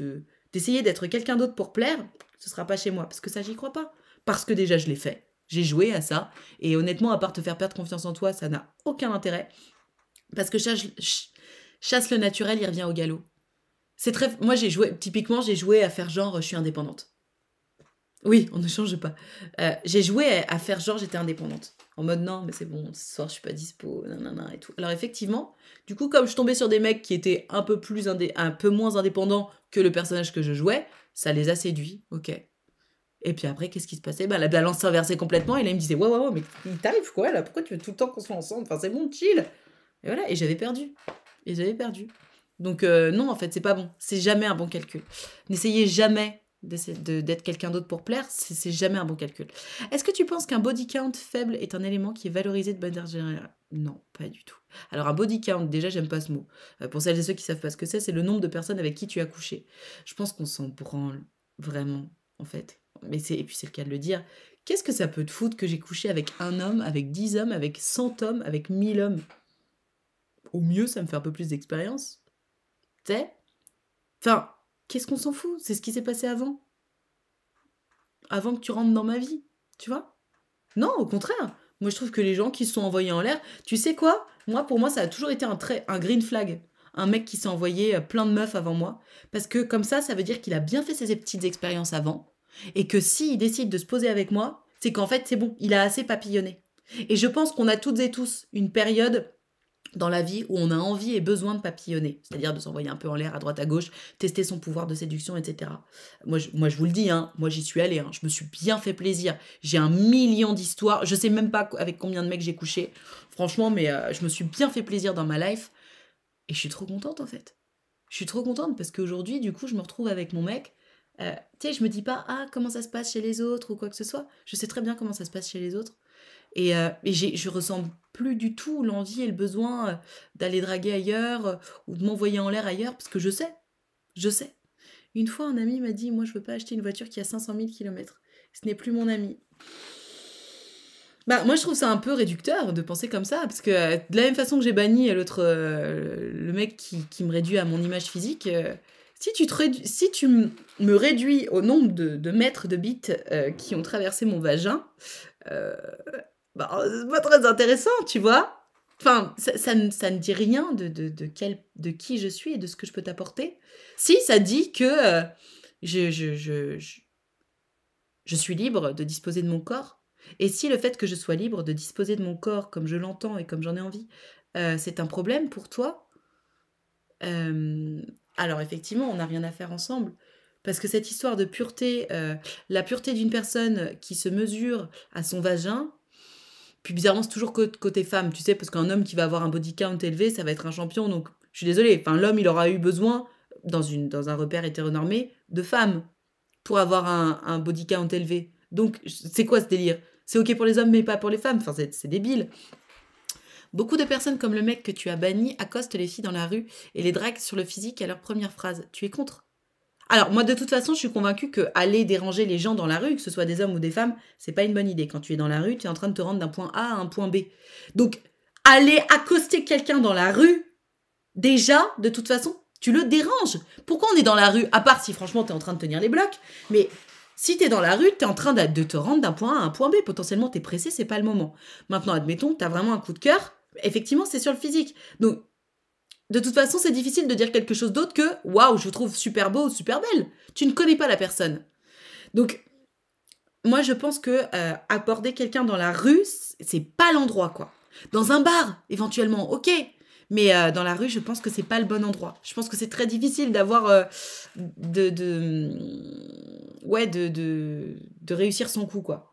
d'essayer d'être quelqu'un d'autre pour plaire, ce sera pas chez moi, parce que ça, j'y crois pas. Parce que déjà, je l'ai fait. J'ai joué à ça. Et honnêtement, à part te faire perdre confiance en toi, ça n'a aucun intérêt. Parce que chasse, le naturel, il revient au galop. C'est très. Moi, j'ai joué. Typiquement, j'ai joué à faire genre, je suis indépendante. Oui, on ne change pas. Euh, j'ai joué à faire genre, j'étais indépendante en mode non, mais c'est bon, ce soir je suis pas dispo, nanana et tout. Alors effectivement, du coup, comme je tombais sur des mecs qui étaient un peu, plus indé un peu moins indépendants que le personnage que je jouais, ça les a séduits, ok. Et puis après, qu'est-ce qui se passait bah, La balance s'inversait complètement et là, il me disait waouh ouais, mais il t'arrive quoi là Pourquoi tu veux tout le temps qu'on soit ensemble Enfin, c'est bon, chill Et voilà, et j'avais perdu. Et j'avais perdu. Donc, euh, non, en fait, c'est pas bon. C'est jamais un bon calcul. N'essayez jamais d'être quelqu'un d'autre pour plaire, c'est jamais un bon calcul. Est-ce que tu penses qu'un body count faible est un élément qui est valorisé de manière générale Non, pas du tout. Alors un body count, déjà j'aime pas ce mot. Euh, pour celles et ceux qui savent pas ce que c'est, c'est le nombre de personnes avec qui tu as couché. Je pense qu'on s'en branle vraiment, en fait. Mais c'est et puis c'est le cas de le dire. Qu'est-ce que ça peut te foutre que j'ai couché avec un homme, avec dix hommes, avec cent hommes, avec mille hommes Au mieux, ça me fait un peu plus d'expérience. Tu sais Enfin, qu'est-ce qu'on s'en fout C'est ce qui s'est passé avant. Avant que tu rentres dans ma vie, tu vois Non, au contraire. Moi, je trouve que les gens qui se sont envoyés en l'air, tu sais quoi Moi, pour moi, ça a toujours été un, trait, un green flag. Un mec qui s'est envoyé euh, plein de meufs avant moi. Parce que comme ça, ça veut dire qu'il a bien fait ses petites expériences avant. Et que s'il décide de se poser avec moi, c'est qu'en fait, c'est bon, il a assez papillonné. Et je pense qu'on a toutes et tous une période dans la vie où on a envie et besoin de papillonner, c'est-à-dire de s'envoyer un peu en l'air à droite à gauche, tester son pouvoir de séduction, etc. Moi, je, moi, je vous le dis, hein, moi j'y suis allée, hein, je me suis bien fait plaisir. J'ai un million d'histoires, je sais même pas avec combien de mecs j'ai couché, franchement, mais euh, je me suis bien fait plaisir dans ma life et je suis trop contente en fait. Je suis trop contente parce qu'aujourd'hui, du coup, je me retrouve avec mon mec. Euh, tu sais, je me dis pas, ah, comment ça se passe chez les autres ou quoi que ce soit. Je sais très bien comment ça se passe chez les autres. Et, euh, je ressens plus du tout l'envie et le besoin euh, d'aller draguer ailleurs euh, ou de m'envoyer en l'air ailleurs parce que je sais, je sais. Une fois, un ami m'a dit Moi, je veux pas acheter une voiture qui a 500 000 km. Ce n'est plus mon ami. Bah, moi, je trouve ça un peu réducteur de penser comme ça, parce que de la même façon que j'ai banni l'autre, le mec qui, me réduit à mon image physique, si tu, si me réduis au nombre de, mètres de bites qui ont traversé mon vagin, bah, c'est pas très intéressant, tu vois. Enfin, ça, ça, ne, dit rien de, de, de, quel, de qui je suis et de ce que je peux t'apporter. Si, ça dit que euh, je, je, je, je, suis libre de disposer de mon corps. Et si le fait que je sois libre de disposer de mon corps comme je l'entends et comme j'en ai envie, euh, c'est un problème pour toi, euh, alors effectivement, on n'a rien à faire ensemble. Parce que cette histoire de pureté, la pureté d'une personne qui se mesure à son vagin, puis bizarrement, c'est toujours côté femme, tu sais, parce qu'un homme qui va avoir un body count élevé, ça va être un champion. Donc, je suis désolée. Enfin, l'homme, il aura eu besoin, dans, une, dans un repère hétéronormé, de femmes pour avoir un, un body count élevé. Donc, c'est quoi ce délire C'est OK pour les hommes, mais pas pour les femmes. Enfin, c'est débile. Beaucoup de personnes comme le mec que tu as banni accostent les filles dans la rue et les draguent sur le physique à leur première phrase. Tu es contre alors, moi, de toute façon, je suis convaincue que aller déranger les gens dans la rue, que ce soit des hommes ou des femmes, c'est pas une bonne idée. Quand tu es dans la rue, tu es en train de te rendre d'un point A à un point B. Donc, aller accoster quelqu'un dans la rue, déjà, de toute façon, tu le déranges. Pourquoi on est dans la rue À part si, franchement, tu es en train de tenir les blocs. Mais si tu es dans la rue, tu es en train de te rendre d'un point A à un point B. Potentiellement, tu es pressé, c'est pas le moment. Maintenant, admettons, tu as vraiment un coup de cœur. Effectivement, c'est sur le physique. Donc, de toute façon, c'est difficile de dire quelque chose d'autre que waouh, je trouve super beau super belle. Tu ne connais pas la personne. Donc, moi, je pense que euh, quelqu'un dans la rue, c'est pas l'endroit, quoi. Dans un bar, éventuellement, ok. Mais euh, dans la rue, je pense que c'est pas le bon endroit. Je pense que c'est très difficile d'avoir. Euh, de, mm, Ouais, de, de, de réussir son coup, quoi.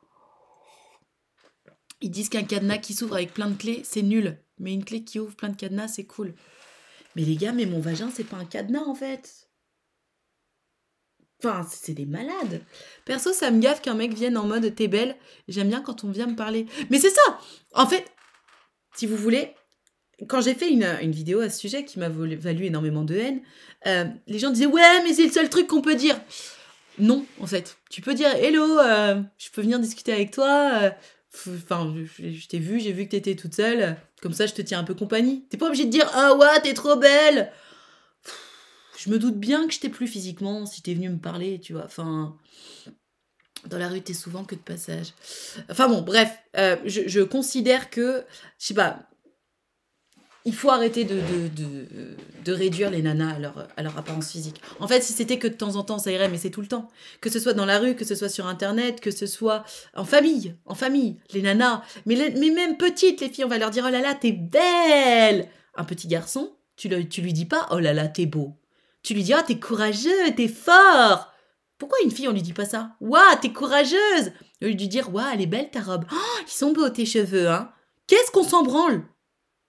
Ils disent qu'un cadenas qui s'ouvre avec plein de clés, c'est nul. Mais une clé qui ouvre plein de cadenas, c'est cool. Mais les gars, mais mon vagin, c'est pas un cadenas en fait. Enfin, c'est des malades. Perso, ça me gaffe qu'un mec vienne en mode t'es belle. J'aime bien quand on vient me parler. Mais c'est ça En fait, si vous voulez, quand j'ai fait une, vidéo à ce sujet qui m'a valu énormément de haine, euh, les gens disaient ouais, mais c'est le seul truc qu'on peut dire. Non, en fait. Tu peux dire hello, euh, je peux venir discuter avec toi. Euh, Enfin, je, t'ai vu, j'ai vu que t'étais toute seule. Comme ça, je te tiens un peu compagnie. T'es pas obligé de dire Ah ouais, t'es trop belle Je me doute bien que je t'ai plus physiquement si t'es venu me parler, tu vois. Enfin. Dans la rue, t'es souvent que de passage. Enfin bon, bref, euh, je, je, considère que, je sais pas, il faut arrêter de, de, réduire les nanas à leur, apparence physique. En fait, si c'était que de temps en temps, ça irait, mais c'est tout le temps. Que ce soit dans la rue, que ce soit sur Internet, que ce soit en famille, en famille, les nanas. Mais, même petites, les filles, on va leur dire Oh là là, t'es belle Un petit garçon, tu, le, tu lui dis pas Oh là là, t'es beau. Tu lui dis Oh, t'es courageux, t'es fort Pourquoi une fille, on lui dit pas ça Waouh, t'es courageuse Au lui dire Waouh, elle est belle ta robe. Oh, ils sont beaux tes cheveux, hein Qu'est-ce qu'on s'en branle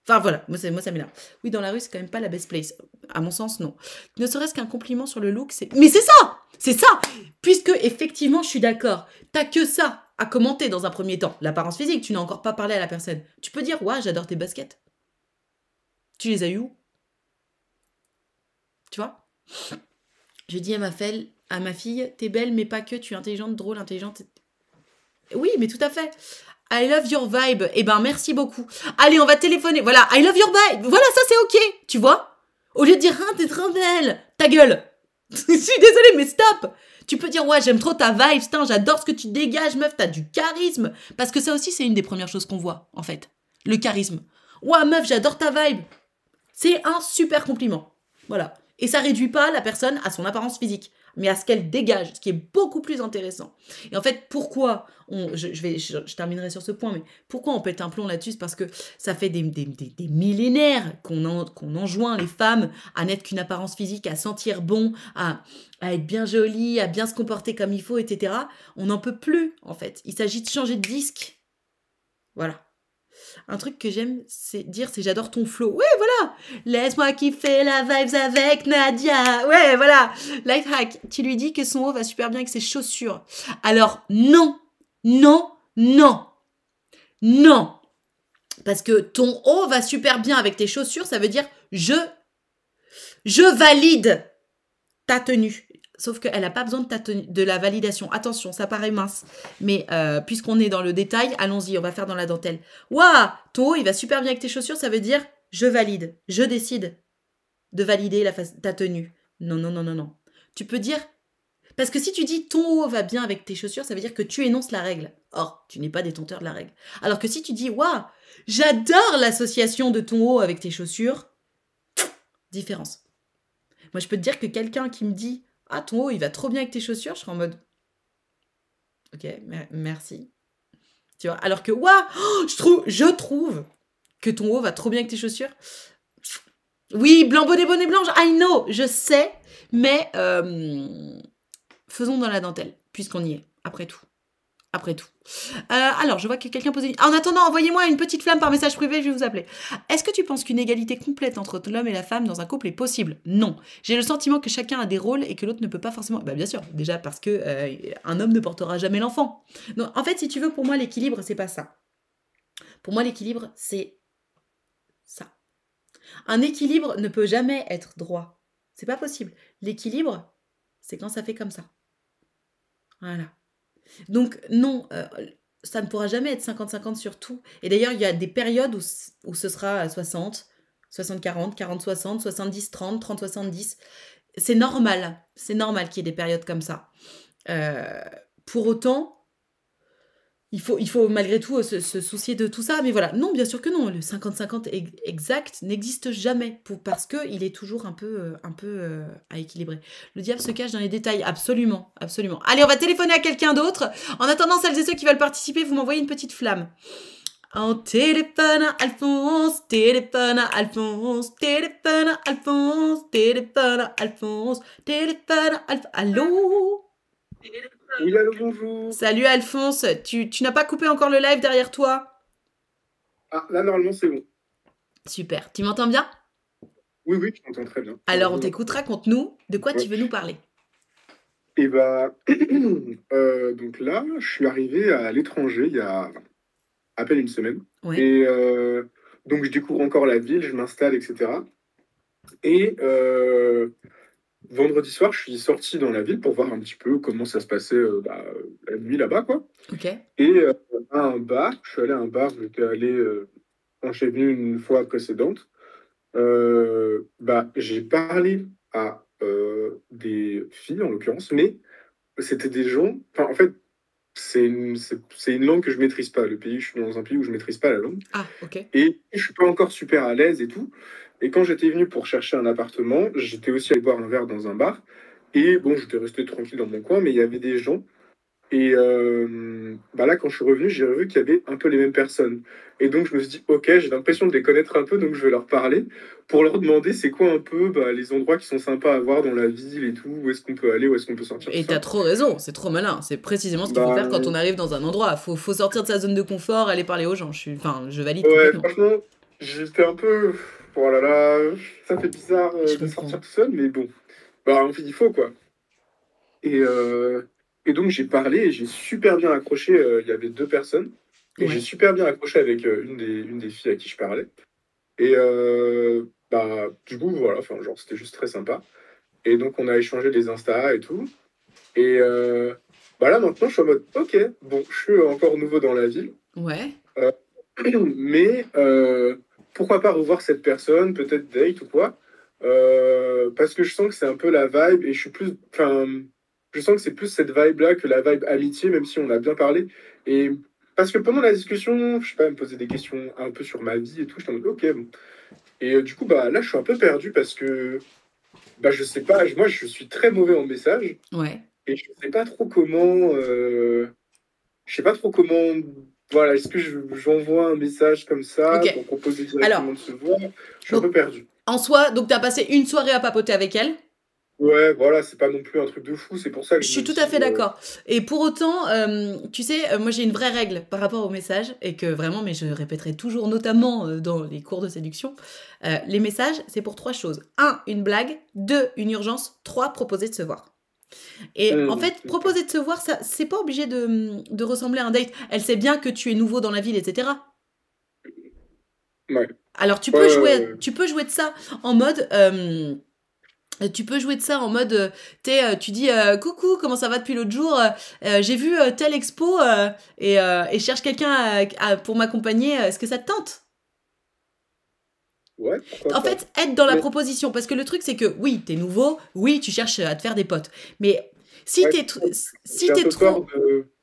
Enfin voilà, moi, moi ça m'énerve. Oui, dans la rue, c'est quand même pas la best place. À mon sens, non. Ne serait-ce qu'un compliment sur le look, c'est. Mais c'est ça C'est ça Puisque, effectivement, je suis d'accord. T'as que ça à commenter dans un premier temps. L'apparence physique, tu n'as encore pas parlé à la personne. Tu peux dire, ouais, j'adore tes baskets. Tu les as eu où Tu vois Je dis à ma, à ma fille, t'es belle, mais pas que, tu es intelligente, drôle, intelligente. Oui, mais tout à fait. I love your vibe. Eh ben, merci beaucoup. Allez, on va téléphoner. Voilà, I love your vibe. Voilà, ça, c'est OK. Tu vois Au lieu de dire, hein, t'es trop belle. Ta gueule. Je suis désolée, mais stop. Tu peux dire, ouais, j'aime trop ta vibe. j'adore ce que tu dégages, meuf. T'as du charisme. Parce que ça aussi, c'est une des premières choses qu'on voit, en fait. Le charisme. Ouais, meuf, j'adore ta vibe. C'est un super compliment. Voilà. Et ça réduit pas la personne à son apparence physique mais à ce qu'elle dégage, ce qui est beaucoup plus intéressant. Et en fait, pourquoi je, terminerai sur ce point, mais pourquoi on pète un plomb là-dessus parce que ça fait des, millénaires qu'on enjoint les femmes à n'être qu'une apparence physique, à sentir bon, à, à être bien jolie, à bien se comporter comme il faut, etc. On n'en peut plus, en fait. Il s'agit de changer de disque. Voilà. Un truc que j'aime c'est dire, c'est j'adore ton flow. Ouais, voilà. Laisse-moi kiffer la vibes avec Nadia. Ouais, voilà. Life hack. Tu lui dis que son haut va super bien avec ses chaussures. Alors non, non, non, non. Parce que ton haut va super bien avec tes chaussures, ça veut dire je, je valide ta tenue. Sauf qu'elle n'a pas besoin de, de, la validation. Attention, ça paraît mince. Mais euh, puisqu'on est dans le détail, allons-y, on va faire dans la dentelle. Waouh, ton haut, il va super bien avec tes chaussures, ça veut dire je valide, je décide de valider la ta tenue. Non, non, non, non, non. Tu peux dire. Parce que si tu dis ton haut va bien avec tes chaussures, ça veut dire que tu énonces la règle. Or, tu n'es pas détenteur de la règle. Alors que si tu dis waouh, j'adore l'association de ton haut avec tes chaussures, différence. Moi, je peux te dire que quelqu'un qui me dit ah, ton haut, il va trop bien avec tes chaussures. Je serais en mode Ok, merci. Tu vois, alors que, waouh, oh, je, trouve, je trouve que ton haut va trop bien avec tes chaussures. Oui, blanc, bonnet, bonnet, blanche, I know, je sais, mais euh, faisons dans la dentelle, puisqu'on y est, après tout après tout. Euh, alors, je vois que quelqu'un posait... Ah, en attendant, envoyez-moi une petite flamme par message privé, je vais vous appeler. Est-ce que tu penses qu'une égalité complète entre l'homme et la femme dans un couple est possible Non. J'ai le sentiment que chacun a des rôles et que l'autre ne peut pas forcément... Bah, bien sûr, déjà parce que euh, un homme ne portera jamais l'enfant. Donc, en fait, si tu veux, pour moi, l'équilibre, c'est pas ça. Pour moi, l'équilibre, c'est ça. Un équilibre ne peut jamais être droit. C'est pas possible. L'équilibre, c'est quand ça fait comme ça. Voilà. Donc non, euh, ça ne pourra jamais être 50-50 sur tout. Et d'ailleurs, il y a des périodes où, ce sera 60, 60-40, 40-60, 70-30, 30-70. C'est normal, c'est normal qu'il y ait des périodes comme ça. Euh, pour autant, il faut, il faut malgré tout euh, se, soucier de tout ça. Mais voilà, non, bien sûr que non. Le 50-50 exact n'existe jamais pour, parce qu'il est toujours un peu, euh, un peu euh, à équilibrer. Le diable se cache dans les détails, absolument, absolument. Allez, on va téléphoner à quelqu'un d'autre. En attendant, celles et ceux qui veulent participer, vous m'envoyez une petite flamme. en téléphone Alphonse, téléphone Alphonse, téléphone Alphonse, téléphone Alphonse, téléphone Alphonse. Allô bonjour. Salut Alphonse, tu, n'as pas coupé encore le live derrière toi Ah, là normalement c'est bon. Super, tu m'entends bien Oui, oui, je t'entends très bien. Alors on t'écoutera, conte-nous, de quoi tu veux nous parler Eh bien, euh, donc là, je suis arrivé à l'étranger il y a à peine une semaine. Et euh, donc je découvre encore la ville, je m'installe, etc. Et vendredi soir, je suis sorti dans la ville pour voir un petit peu comment ça se passait euh, bah, la nuit là-bas, quoi. Et euh, à un bar, je suis allé à un bar, j'étais allé euh, quand j'ai venu une fois précédente. Euh, bah, j'ai parlé à des filles, en l'occurrence, mais c'était des gens... en fait, c'est une, une, langue que je maîtrise pas. Le pays, je suis dans un pays où je maîtrise pas la langue. Ah, ok. Et je suis pas encore super à l'aise et tout. Et quand j'étais venu pour chercher un appartement, j'étais aussi allé boire un verre dans un bar. Et bon, j'étais resté tranquille dans mon coin, mais il y avait des gens. Et euh, bah là, quand je suis revenu, j'ai vu qu'il y avait un peu les mêmes personnes. Et donc, je me suis dit, OK, j'ai l'impression de les connaître un peu, donc je vais leur parler pour leur demander c'est quoi un peu bah, les endroits qui sont sympas à voir dans la ville et tout, où est-ce qu'on peut aller, où est-ce qu'on peut sortir. Et t'as trop raison, c'est trop malin. C'est précisément ce qu'il faut bah, faire quand euh, on arrive dans un endroit. Faut, faut sortir de sa zone de confort, aller parler aux gens. Je suis, enfin, je valide. Ouais, franchement, j'étais un peu Oh là là, ça fait bizarre euh, de sortir tout seul, mais bon. Bah, en fait, il faut, quoi. Euh, et, donc, j'ai parlé et j'ai super bien accroché. Euh, il y avait deux personnes. Et j'ai super bien accroché avec une, des, filles à qui je parlais. Et bah, du coup, voilà, enfin, genre, c'était juste très sympa. Et donc, on a échangé des Insta et tout. Et bah là, maintenant, je suis en mode, OK, bon, je suis encore nouveau dans la ville. Ouais. mais pourquoi pas revoir cette personne, peut-être date ou quoi. Euh, parce que je sens que c'est un peu la vibe et je suis plus. Enfin, je sens que c'est plus cette vibe-là que la vibe amitié, même si on a bien parlé. Et parce que pendant la discussion, je sais pas, elle me posait des questions un peu sur ma vie et tout. Je en ok, bon. Et euh, du coup, bah, là, je suis un peu perdu parce que bah, je sais pas, moi, je suis très mauvais en message. Ouais. Et je sais pas trop comment. Euh, je sais pas trop comment voilà, est-ce que j'envoie un message comme ça pour proposer de se voir Je suis un peu perdu. En soi, donc tu as passé une soirée à papoter avec elle Ouais, voilà, c'est pas non plus un truc de fou, c'est pour ça que je, suis tout à fait euh, d'accord. Et pour autant, euh, tu sais, euh, moi j'ai une vraie règle par rapport aux messages et que vraiment, mais je répéterai toujours, notamment dans les cours de séduction, les messages, c'est pour trois choses un, une blague, deux, une urgence, trois, proposer de se voir. Et en fait, proposer de se voir, ça, c'est pas obligé de, ressembler à un date. Elle sait bien que tu es nouveau dans la ville, etc. Alors tu peux, jouer, tu peux jouer de ça en mode. Euh, tu peux jouer de ça en mode, euh, t'es, euh, tu dis coucou, comment ça va depuis l'autre jour J'ai vu telle expo et, et, cherche quelqu'un pour m'accompagner. Est-ce que ça te tente en fait, être dans la proposition, parce que le truc, c'est que oui, t'es nouveau, oui, tu cherches à te faire des potes, mais si tu t'es si es trop,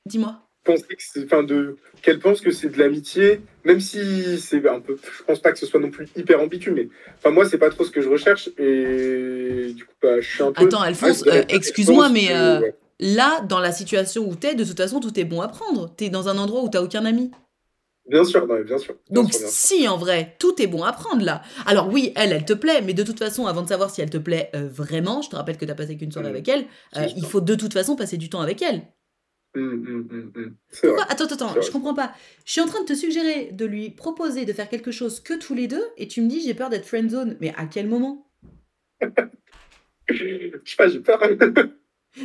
dis-moi. de qu'elle pense que c'est de l'amitié, même si c'est un peu, je pense pas que ce soit non plus hyper ambigu, mais enfin moi c'est pas trop ce que je recherche et du coup bah, je suis un peu. Attends Alphonse, euh, excuse-moi mais. Euh, là, dans la situation où t'es, de toute façon, tout est bon à prendre. T'es dans un endroit où t'as aucun ami. Bien sûr, non, bien sûr. Donc si en vrai, tout est bon à prendre là. Alors oui, elle, elle te plaît, mais de toute façon, avant de savoir si elle te plaît euh, vraiment, je te rappelle que tu n'as passé qu'une soirée mm. avec elle, euh, il faut de toute façon passer du temps avec elle. Mm, mm, Pourquoi Attends, attends, je comprends pas. Je suis en train de te suggérer de lui proposer de faire quelque chose que tous les deux, et tu me dis j'ai peur d'être friendzone. Mais à quel moment Je sais pas, j'ai peur.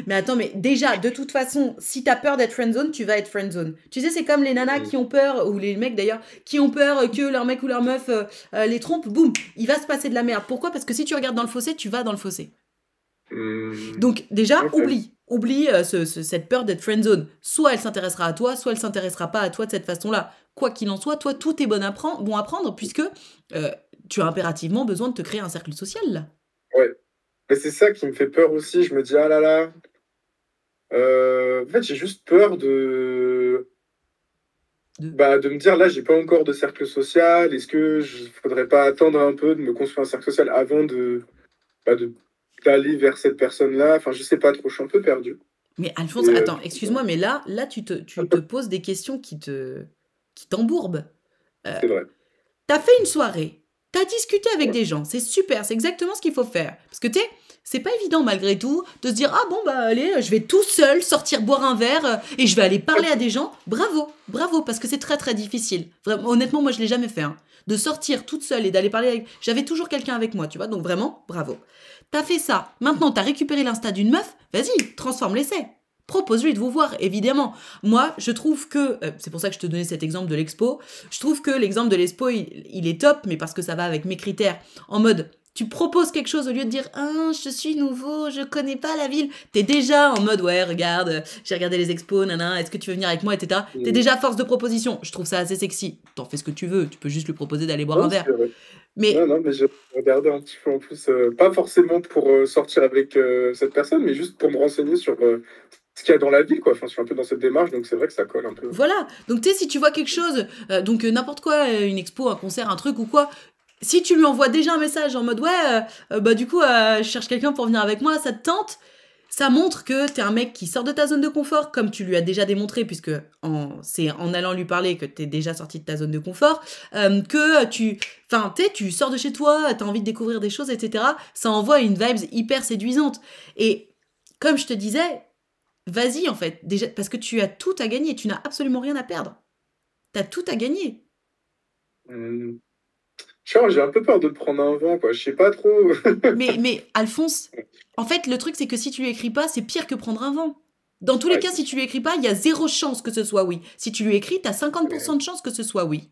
Mais attends, mais déjà, de toute façon, si t'as peur d'être friendzone, tu vas être friendzone. Tu sais, c'est comme les nanas mm. qui ont peur, ou les mecs d'ailleurs, qui ont peur que leur mec ou leur meuf euh, euh, les trompe, boum, il va se passer de la merde. Pourquoi Parce que si tu regardes dans le fossé, tu vas dans le fossé. Mm. Donc déjà, oublie. Oublie euh, cette peur d'être friendzone. Soit elle s'intéressera à toi, soit elle s'intéressera pas à toi de cette façon-là. Quoi qu'il en soit, toi, tout est bon à, prendre, bon à prendre, puisque tu as impérativement besoin de te créer un cercle social, Ouais. Et c'est ça qui me fait peur aussi. Je me dis, ah là là. Euh, en fait, j'ai juste peur de. Bah, de me dire, là, j'ai pas encore de cercle social. Est-ce que je faudrait pas attendre un peu de me construire un cercle social avant de. Bah, de d'aller vers cette personne-là. Enfin, je sais pas trop, je suis un peu perdu. Mais Alphonse, euh, attends, excuse-moi, mais là, là, tu te, tu te poses des questions qui te qui t'embourbent. Euh, c'est vrai. T'as fait une soirée, t'as discuté avec des gens, c'est super, c'est exactement ce qu'il faut faire. Parce que tu es c'est pas évident malgré tout de se dire ah bon bah allez je vais tout seul sortir boire un verre euh, et je vais aller parler à des gens bravo bravo parce que c'est très très difficile honnêtement moi je l'ai jamais fait hein. de sortir toute seule et d'aller parler avec j'avais toujours quelqu'un avec moi tu vois donc vraiment bravo t'as fait ça maintenant t'as récupéré l'insta d'une meuf vas-y transforme l'essai propose-lui de vous voir, évidemment. Moi, je trouve que, euh, c'est pour ça que je te donnais cet exemple de l'expo, je trouve que l'exemple de l'expo, il, est top, mais parce que ça va avec mes critères. En mode, tu proposes quelque chose au lieu de dire ah, je suis nouveau, je connais pas la ville. T'es déjà en mode ouais, regarde, j'ai regardé les expos, nana, est-ce que tu veux venir avec moi, etc. T'es mm. déjà force de proposition. Je trouve ça assez sexy. T'en fais ce que tu veux. Tu peux juste lui proposer d'aller boire un verre. Mais... Non, non, mais je regardé un petit peu en plus, euh, pas forcément pour euh, sortir avec euh, cette personne, mais juste pour me renseigner sur ce qu'il y a dans la ville, quoi. je suis un peu dans cette démarche, donc c'est vrai que ça colle un peu. Voilà. Donc, tu sais, si tu vois quelque chose, donc n'importe quoi, une expo, un concert, un truc ou quoi, si tu lui envoies déjà un message en mode ouais, euh, euh, bah du coup, euh, je cherche quelqu'un pour venir avec moi, ça te tente, ça montre que t'es un mec qui sort de ta zone de confort, comme tu lui as déjà démontré, puisque c'est en allant lui parler que t'es déjà sorti de ta zone de confort, que tu, enfin, tu sors de chez toi, t'as envie de découvrir des choses, etc. Ça envoie une vibe hyper séduisante. Et comme je te disais, vas-y en fait, déjà, parce que tu as tout à gagner, tu n'as absolument rien à perdre. T'as tout à gagner. Genre, j'ai un peu peur de prendre un vent, quoi. Je sais pas trop. mais, mais Alphonse, en fait, le truc, c'est que si tu lui écris pas, c'est pire que prendre un vent. Dans tous les cas, si tu lui écris pas, il y a zéro chance que ce soit oui. Si tu lui écris, t'as 50% de chance que ce soit oui.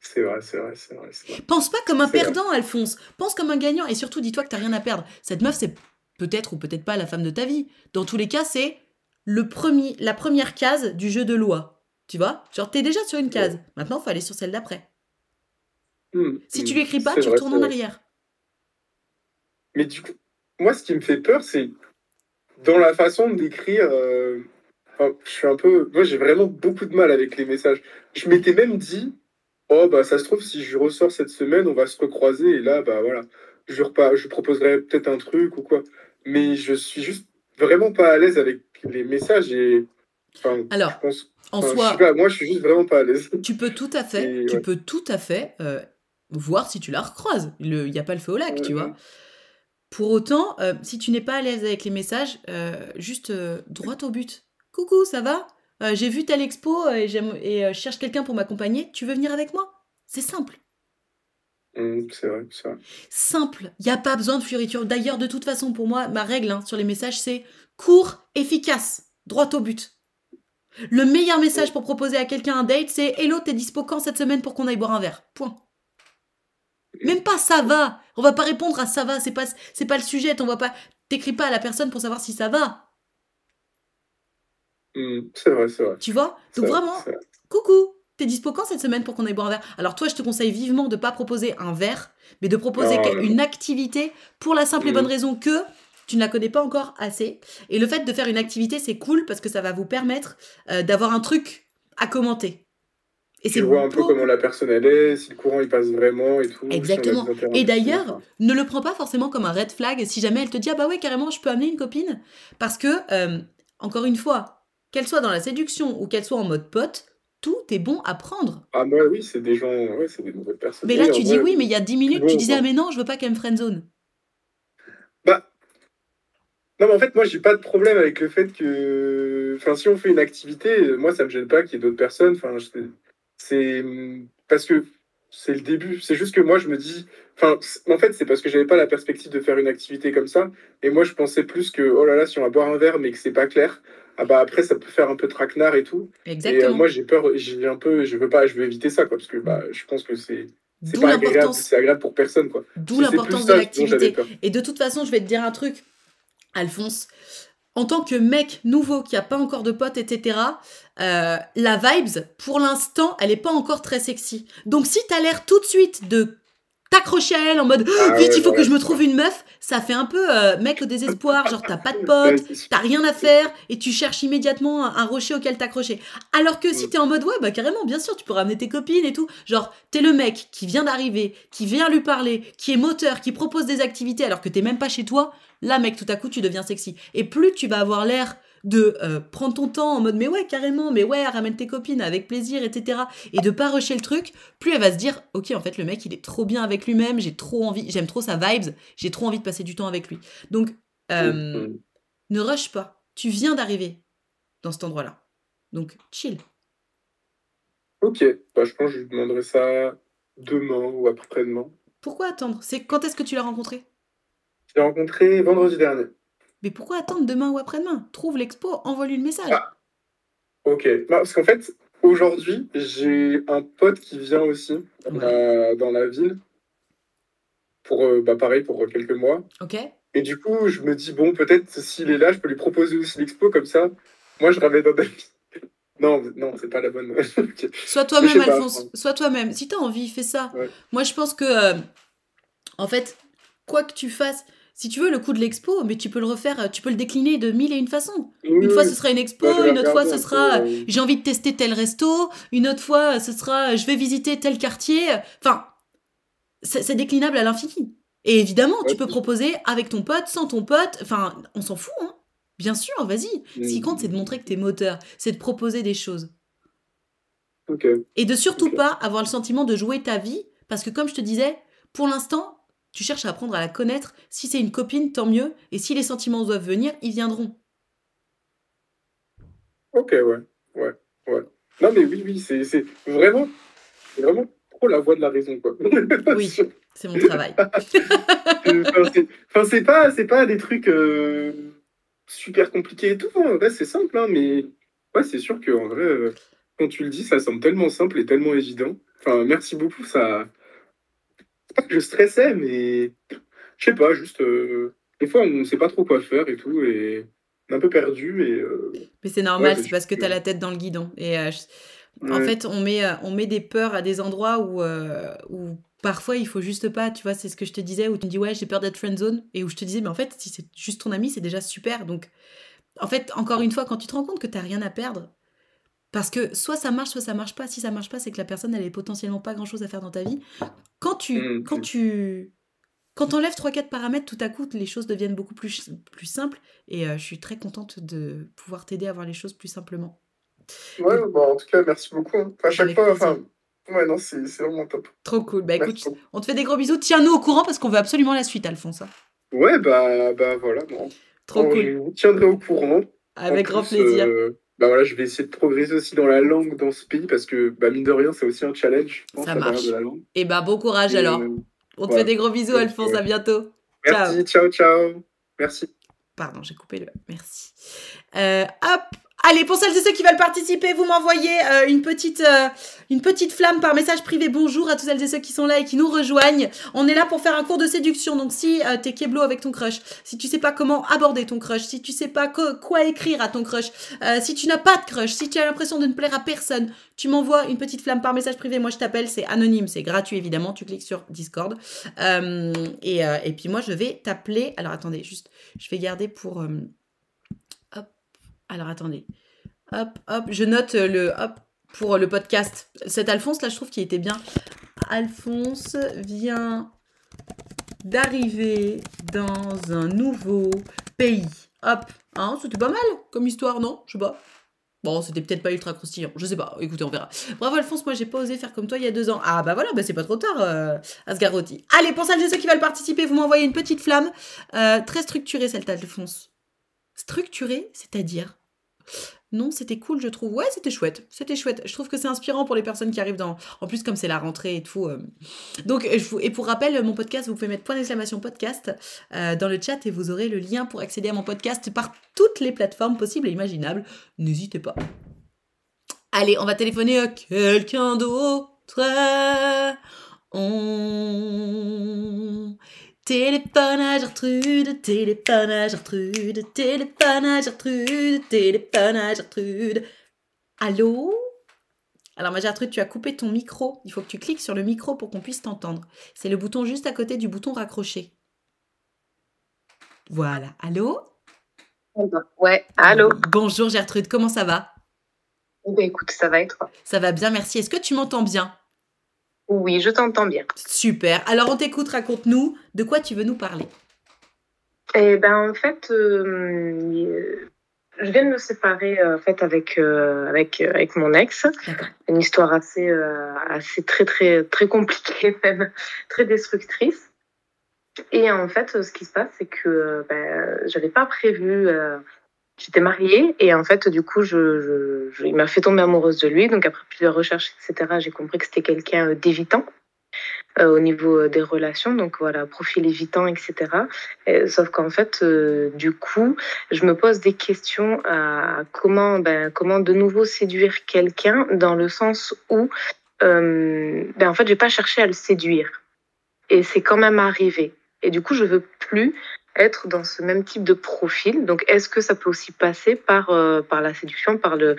C'est vrai, c'est vrai, c'est vrai, Pense pas comme un perdant, Alphonse. Pense comme un gagnant et surtout dis-toi que t'as rien à perdre. Cette meuf, c'est peut-être ou peut-être pas la femme de ta vie. Dans tous les cas, c'est le premier, la première case du jeu de loi. Tu vois Genre, t'es déjà sur une case. Maintenant, faut aller sur celle d'après. Hmm. si tu l'écris pas, tu tournes en arrière. Mais du coup, moi, ce qui me fait peur, c'est dans la façon d'écrire. Euh, je suis un peu. Moi, j'ai vraiment beaucoup de mal avec les messages. Je m'étais même dit, oh bah ça se trouve si je ressors cette semaine, on va se recroiser et là bah voilà, je repas, je proposerai peut-être un truc ou quoi. Mais je suis juste vraiment pas à l'aise avec les messages et. Alors. En soi, moi je suis juste vraiment pas à l'aise. Tu peux tout à fait, tu peux tout à fait euh, voir si tu la recroises. Il n'y a pas le feu au lac, tu vois. Pour autant, euh, si tu n'es pas à l'aise avec les messages, euh, juste euh, droit au but. Coucou, ça va J'ai vu telle expo et, je cherche quelqu'un pour m'accompagner. Tu veux venir avec moi C'est simple. Mmh, c'est vrai, c'est vrai. Simple. Il n'y a pas besoin de furiture. D'ailleurs, de toute façon, pour moi, ma règle hein, sur les messages, c'est court, efficace, droit au but. Le meilleur message mmh. pour proposer à quelqu'un un date, c'est Hello, t'es dispo quand cette semaine pour qu'on aille boire un verre Point. Même pas ça va. On va pas répondre à ça va. C'est pas, c'est pas le sujet. On va pas, t'écris pas à la personne pour savoir si ça va. Hmm, c'est vrai, c'est vrai. Tu vois Donc vraiment, coucou, t'es dispo quand cette semaine pour qu'on aille boire un verre Alors toi, je te conseille vivement de pas proposer un verre, mais de proposer une activité pour la simple et bonne hmm. raison que tu ne la connais pas encore assez. Et le fait de faire une activité, c'est cool parce que ça va vous permettre euh, d'avoir un truc à commenter tu vois un peu comment la personne elle est, si le courant il passe vraiment et tout. Exactement. et d'ailleurs, ne le prends pas forcément comme un red flag si jamais elle te dit ah bah ouais carrément je peux amener une copine parce que euh, encore une fois, qu'elle soit dans la séduction ou qu'elle soit en mode pote, tout est bon à prendre. Ah bah oui, c'est des gens, ouais, c'est des nouvelles personnes. Mais là tu dis oui, mais il y a 10 minutes tu disais ah mais non je veux pas qu'elle me friendzone. Bah non, mais en fait, moi, j'ai pas de problème avec le fait que. Enfin, si on fait une activité, moi, ça me gêne pas qu'il y ait d'autres personnes. Enfin, je... C'est parce que c'est le début. C'est juste que moi, je me dis. Enfin, en fait, c'est parce que j'avais pas la perspective de faire une activité comme ça. Et moi, je pensais plus que, oh là là, si on va boire un verre, mais que c'est pas clair, ah bah après, ça peut faire un peu traquenard et tout. Euh, Exactement. Et moi, j'ai peur, j'ai un peu, je veux pas, je veux éviter ça, quoi, parce que bah, je pense que c'est. C'est pas agréable, c'est agréable pour personne, quoi. D'où l'importance de l'activité. Et de toute façon, je vais te dire un truc, Alphonse en tant que mec nouveau qui a pas encore de potes, etc., euh, la vibes, pour l'instant, elle est pas encore très sexy. Donc si t'as l'air tout de suite de t'accrocher à elle en mode ah vite il faut que je me trouve une meuf ça fait un peu euh, mec au désespoir genre t'as pas de potes t'as rien à faire et tu cherches immédiatement un, rocher auquel t'accrocher alors que si t'es en mode ouais bah carrément bien sûr tu peux ramener tes copines et tout genre t'es le mec qui vient d'arriver qui vient lui parler qui est moteur qui propose des activités alors que t'es même pas chez toi là, mec, tout à coup, tu deviens sexy. Et plus tu vas avoir l'air de euh, prendre ton temps en mode mais ouais carrément mais ouais ramène tes copines avec plaisir etc et de pas rusher le truc plus elle va se dire ok en fait le mec il est trop bien avec lui-même j'ai trop envie j'aime trop sa vibes j'ai trop envie de passer du temps avec lui donc euh, ne rush pas tu viens d'arriver dans cet endroit là donc chill ok bah, je pense que je lui demanderai ça demain ou après-demain pourquoi attendre c'est quand est-ce que tu l'as rencontré je l'ai rencontré vendredi dernier. Mais pourquoi attendre demain ou après-demain Trouve l'expo, envoie-lui le message. Ah. Ok, parce qu'en fait, aujourd'hui, j'ai un pote qui vient aussi euh, dans la ville, pour, euh, bah, pareil, pour quelques mois. Ok. Et du coup, je me dis, bon, peut-être s'il est là, je peux lui proposer aussi l'expo, comme ça, moi, je ramène ta Non, non, c'est pas la bonne. okay. Sois toi-même, Alphonse. Hein. Sois toi-même. Si t'as envie, fais ça. Moi, je pense que, euh, en fait, quoi que tu fasses, si tu veux, le coup de l'expo, mais tu peux le refaire, tu peux le décliner de mille et une façons. une fois, ce sera une expo, une autre fois, ce sera j'ai envie de tester tel resto, une autre fois, ce sera je vais visiter tel quartier. Enfin, c'est déclinable à l'infini. Et évidemment, tu peux proposer avec ton pote, sans ton pote, enfin, on s'en fout, hein. Bien sûr, vas-y. Ce qui compte, c'est de montrer que t'es moteurs, moteur, c'est de proposer des choses. Et de surtout pas avoir le sentiment de jouer ta vie, parce que comme je te disais, pour l'instant, tu cherches à apprendre à la connaître. Si c'est une copine, tant mieux. Et si les sentiments doivent venir, ils viendront. Ok, ouais. Ouais, ouais. Non, mais oui, oui, c'est vraiment, vraiment trop la voix de la raison, quoi. oui, c'est mon travail. enfin, c'est pas, c'est pas des trucs euh, super compliqués et tout. En vrai, c'est simple, hein, mais ouais, c'est sûr qu'en vrai, euh, quand tu le dis, ça semble tellement simple et tellement évident. Enfin, merci beaucoup, ça je stressais, mais je sais pas, juste euh, des fois on sait pas trop quoi faire et tout, et on est un peu perdu. Et, euh, Mais c'est normal, c'est parce que tu as la tête dans le guidon. Et euh, en fait, on met, on met des peurs à des endroits où, où parfois il faut juste pas, tu vois, c'est ce que je te disais, où tu me dis ouais, j'ai peur d'être friendzone, et où je te disais, mais en fait, si c'est juste ton ami, c'est déjà super. Donc, en fait, encore une fois, quand tu te rends compte que t'as rien à perdre, parce que soit ça marche, soit ça marche pas. Si ça marche pas, c'est que la personne, elle est potentiellement pas grand chose à faire dans ta vie. Quand tu. Mmh, mmh. Quand tu. Quand enlèves 3-4 paramètres, tout à coup, les choses deviennent beaucoup plus, plus simples. Et euh, je suis très contente de pouvoir t'aider à voir les choses plus simplement. Ouais, bah, en tout cas, merci beaucoup. Hein. à chaque fois, enfin. Ouais, non, c'est vraiment top. Trop cool. Bah écoute, on te fait des gros bisous. Tiens-nous au courant parce qu'on veut absolument la suite, Alphonse. Hein. Ouais, bah, bah voilà. Bon. Trop cool. On vous au courant. Avec grand plaisir. Euh, bah voilà, je vais essayer de progresser aussi dans la langue dans ce pays parce que, bah, mine de rien, c'est aussi un challenge. Je pense, ça marche. De la langue. Et eh bah, ben, bon courage alors. On te fait des gros bisous, Alphonse. À bientôt. Merci. Ciao, ciao. Merci. Pardon, j'ai coupé le. Merci. Euh, hop, Allez, pour celles et ceux qui veulent participer, vous m'envoyez euh, une, petite, euh, une petite flamme par message privé. Bonjour à toutes celles et ceux qui sont là et qui nous rejoignent. On est là pour faire un cours de séduction. Donc si euh, t'es keblo avec ton crush, si tu sais pas comment aborder ton crush, si tu sais pas quoi écrire à ton crush, euh, si tu n'as pas de crush, si tu as l'impression de ne plaire à personne, tu m'envoies une petite flamme par message privé. Moi je t'appelle, c'est anonyme, c'est gratuit évidemment. Tu cliques sur Discord. et, et puis moi je vais t'appeler. Alors attendez, juste, je vais garder pour... Alors attendez. Hop, hop, je note euh, le hop pour euh, le podcast. Cet Alphonse là, je trouve qu'il était bien. Alphonse vient d'arriver dans un nouveau pays. Hop, hein, c'était pas mal comme histoire, non Je sais pas. Bon, c'était peut-être pas ultra croustillant, je sais pas, écoutez, on verra. Bravo Alphonse, moi j'ai pas osé faire comme toi il y a deux ans. Ah bah voilà, bah, c'est pas trop tard, euh, Asgarotti. Allez, pour celles et ceux qui veulent participer, vous m'envoyez une petite flamme. très structurée celle Alphonse. Structurée, c'est-à-dire non, c'était cool, je trouve. Ouais, c'était chouette. C'était chouette. Je trouve que c'est inspirant pour les personnes qui arrivent dans. En plus, comme c'est la rentrée et tout. Euh. Donc, je et pour rappel, mon podcast, vous pouvez mettre point d'exclamation podcast euh, dans le chat et vous aurez le lien pour accéder à mon podcast par toutes les plateformes possibles et imaginables. N'hésitez pas. Allez, on va téléphoner à quelqu'un d'autre. On Téléphone à Gertrude, téléphone à Gertrude, téléphone à Gertrude, téléphone à Gertrude. Allô Alors ma Gertrude, tu as coupé ton micro. Il faut que tu cliques sur le micro pour qu'on puisse t'entendre. C'est le bouton juste à côté du bouton raccroché. Voilà. Allô Ouais, allô Bonjour Gertrude, comment ça va Eh bien écoute, ça va et toi Ça va bien, merci. Est-ce que tu m'entends bien oui, je t'entends bien. Super. Alors on t'écoute, raconte-nous de quoi tu veux nous parler. Eh ben en fait, euh, je viens de me séparer euh, en fait avec euh, avec avec mon ex. Une histoire assez assez très très très compliquée même, très destructrice. Et en fait, ce qui se passe, c'est que ben, je n'avais pas prévu j'étais mariée et en fait, du coup, je, il m'a fait tomber amoureuse de lui. Donc après plusieurs recherches, etc., j'ai compris que c'était quelqu'un euh, d'évitant euh, au niveau euh, des relations. Donc voilà, profil évitant, etc. sauf qu'en fait, du coup, je me pose des questions à comment, ben, comment de nouveau séduire quelqu'un dans le sens où, ben, en fait, j'ai pas cherché à le séduire. Et c'est quand même arrivé. Et du coup, je veux plus être dans ce même type de profil. Donc, est-ce que ça peut aussi passer par, euh, par la séduction, par le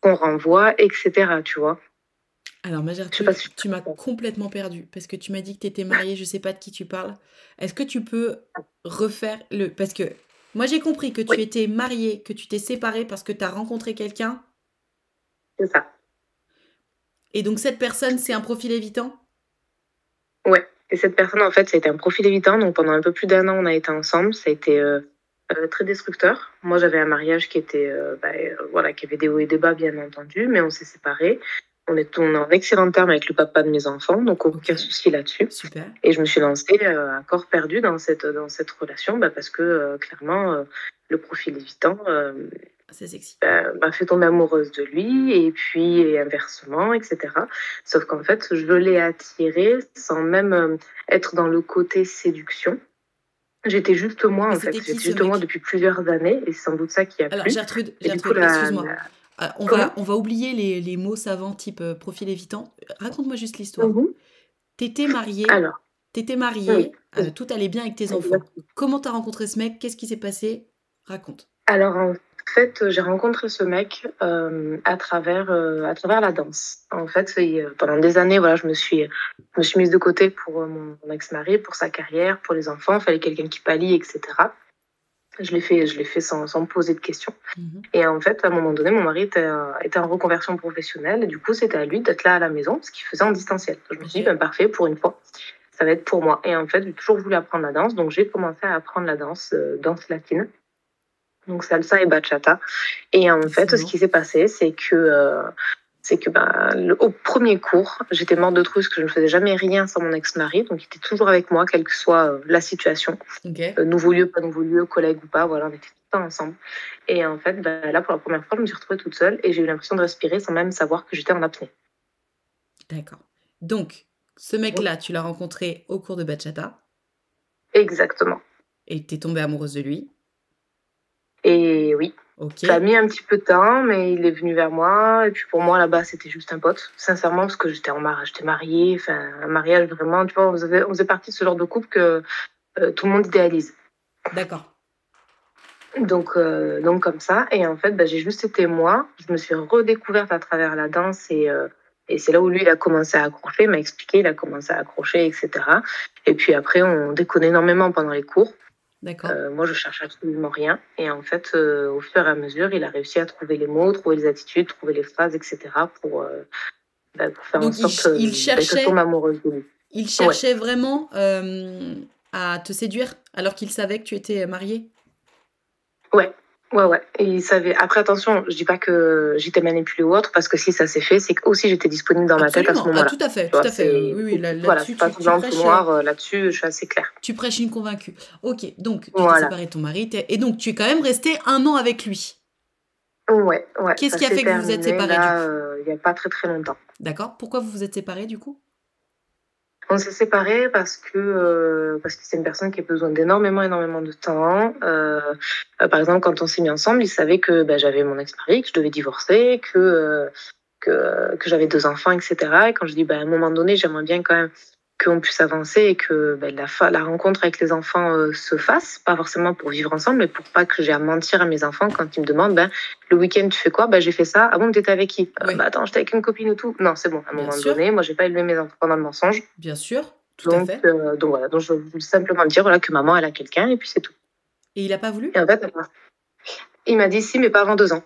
qu'on renvoie, etc. Tu vois Alors, Majer, tu, tu m'as complètement perdu parce que tu m'as dit que tu étais mariée, je sais pas de qui tu parles. Est-ce que tu peux refaire le. Parce que moi, j'ai compris que tu étais mariée, que tu t'es séparée parce que tu as rencontré quelqu'un. C'est ça. Et donc, cette personne, c'est un profil évitant Ouais. Et cette personne, en fait, ça a été un profil évitant. Donc pendant un peu plus d'un an, on a été ensemble. Ça a été euh, euh, très destructeur. Moi, j'avais un mariage qui était, euh, bah, voilà, qui avait des hauts et des bas, bien entendu, mais on s'est séparés. On est, en excellent terme avec le papa de mes enfants, donc aucun souci là-dessus. Super. Et je me suis lancée à corps perdu dans cette, dans cette relation bah, parce que clairement, le profil évitant c'est sexy. Euh, bah, fait tomber amoureuse de lui, et puis et inversement, etc. Sauf qu'en fait, je l'ai attiré sans même euh, être dans le côté séduction. J'étais juste moi, en fait. J'étais juste moi depuis plusieurs années, et c'est sans doute ça qui a Alors, plu. Gertrude, Gertrude excuse-moi. Ah, on, va, on va oublier les, les mots savants type euh, profil évitant. Raconte-moi juste l'histoire. Mhm. T'étais mariée. Alors. T'étais mariée. tout allait bien avec tes enfants. Comment t'as rencontré ce mec Qu'est-ce qui s'est passé Raconte. Alors, fait, euh, j'ai rencontré ce mec euh, à, travers, euh, à travers la danse. En fait, pendant des années, voilà, je, me suis, je me suis mise de côté pour mon, ex-mari, pour sa carrière, pour les enfants. Il fallait quelqu'un qui pallie, etc. Je l'ai fait, je l'ai fait sans, sans, poser de questions. Mhm. Et en fait, à un moment donné, mon mari était, en reconversion professionnelle. du coup, c'était à lui d'être là à la maison, ce qu'il faisait en distanciel. je me suis dit, ben, parfait, pour une fois, ça va être pour moi. Et en fait, j'ai toujours voulu apprendre la danse. Donc, j'ai commencé à apprendre la danse, danse latine donc salsa et bachata. Et en fait, ce qui s'est passé, c'est que euh, c'est que ben, au premier cours, j'étais morte de trousse que je ne faisais jamais rien sans mon ex-mari, donc il était toujours avec moi, quelle que soit euh, la situation, euh, nouveau lieu, pas nouveau lieu, collègue ou pas, voilà, on était tout ensemble. Et en fait, ben, là pour la première fois, je me suis retrouvée toute seule et j'ai eu l'impression de respirer sans même savoir que j'étais en apnée. D'accord. Donc, ce mec-là, tu l'as rencontré au cours de bachata. Exactement. Et t'es tombée amoureuse de lui. Et oui. Ça a mis un petit peu de temps, mais il est venu vers moi. Et puis pour moi, là-bas, c'était juste un pote, sincèrement, parce que j'étais en mariée, enfin, un mariage vraiment, tu vois, on faisait, on partie de ce genre de couple que euh, tout le monde idéalise. D'accord. Donc, euh, donc comme ça. Et en fait, bah, j'ai juste été moi. Je me suis redécouverte à travers la danse et, euh, et c'est là où lui, il a commencé à accrocher, m'a expliqué, il a commencé à accrocher, etc. Et puis après, on déconne énormément pendant les cours. Euh, moi, je cherche absolument rien. Et en fait, euh, au fur et à mesure, il a réussi à trouver les mots, trouver les attitudes, trouver les phrases, etc. Euh, bah, pour, faire en sorte il, cherchait, amoureuse de lui. Il cherchait vraiment à te séduire alors qu'il savait que tu étais mariée Ouais, Ouais, ouais. il savait. Après, attention, je dis pas que j'étais manipulée ou autre, parce que si ça s'est fait, c'est que aussi j'étais disponible dans ma tête à ce ah, moment-là. tout à fait, tout à fait. Oui, oui, là, voilà, je suis pas tout blanc, tout euh, euh, Là-dessus, je suis assez claire. Tu prêches une convaincue. Ok, donc tu as séparé ton mari, et donc tu es quand même restée un an avec lui. Ouais, ouais. Qu'est-ce qui a fait que vous vous êtes séparés euh, Il n'y a pas très très longtemps. D'accord. Pourquoi vous vous êtes séparés du coup on s'est séparés parce que euh, parce que c'est une personne qui a besoin d'énormément énormément de temps. Euh, euh, par exemple, quand on s'est mis ensemble, il savait que bah, j'avais mon ex-mari, que je devais divorcer, que que, j'avais deux enfants, etc. Et quand je dis bah, à un moment donné, j'aimerais bien quand même qu'on puisse avancer et que ben, la, la, rencontre avec les enfants euh, se fasse, pas forcément pour vivre ensemble, mais pour pas que j'ai à mentir à mes enfants quand ils me demandent ben, le week-end tu fais quoi ben, J'ai fait ça. Ah bon, t'étais avec qui euh, bah, Attends, j'étais avec une copine ou tout. Non, c'est bon, à un moment donné, moi j'ai pas élevé mes enfants dans le mensonge. Bien sûr, tout donc, à fait. Euh, donc voilà, donc je voulais simplement dire voilà, que maman elle a quelqu'un et puis c'est tout. Et il a pas voulu et en fait, il m'a dit si, mais pas avant deux ans.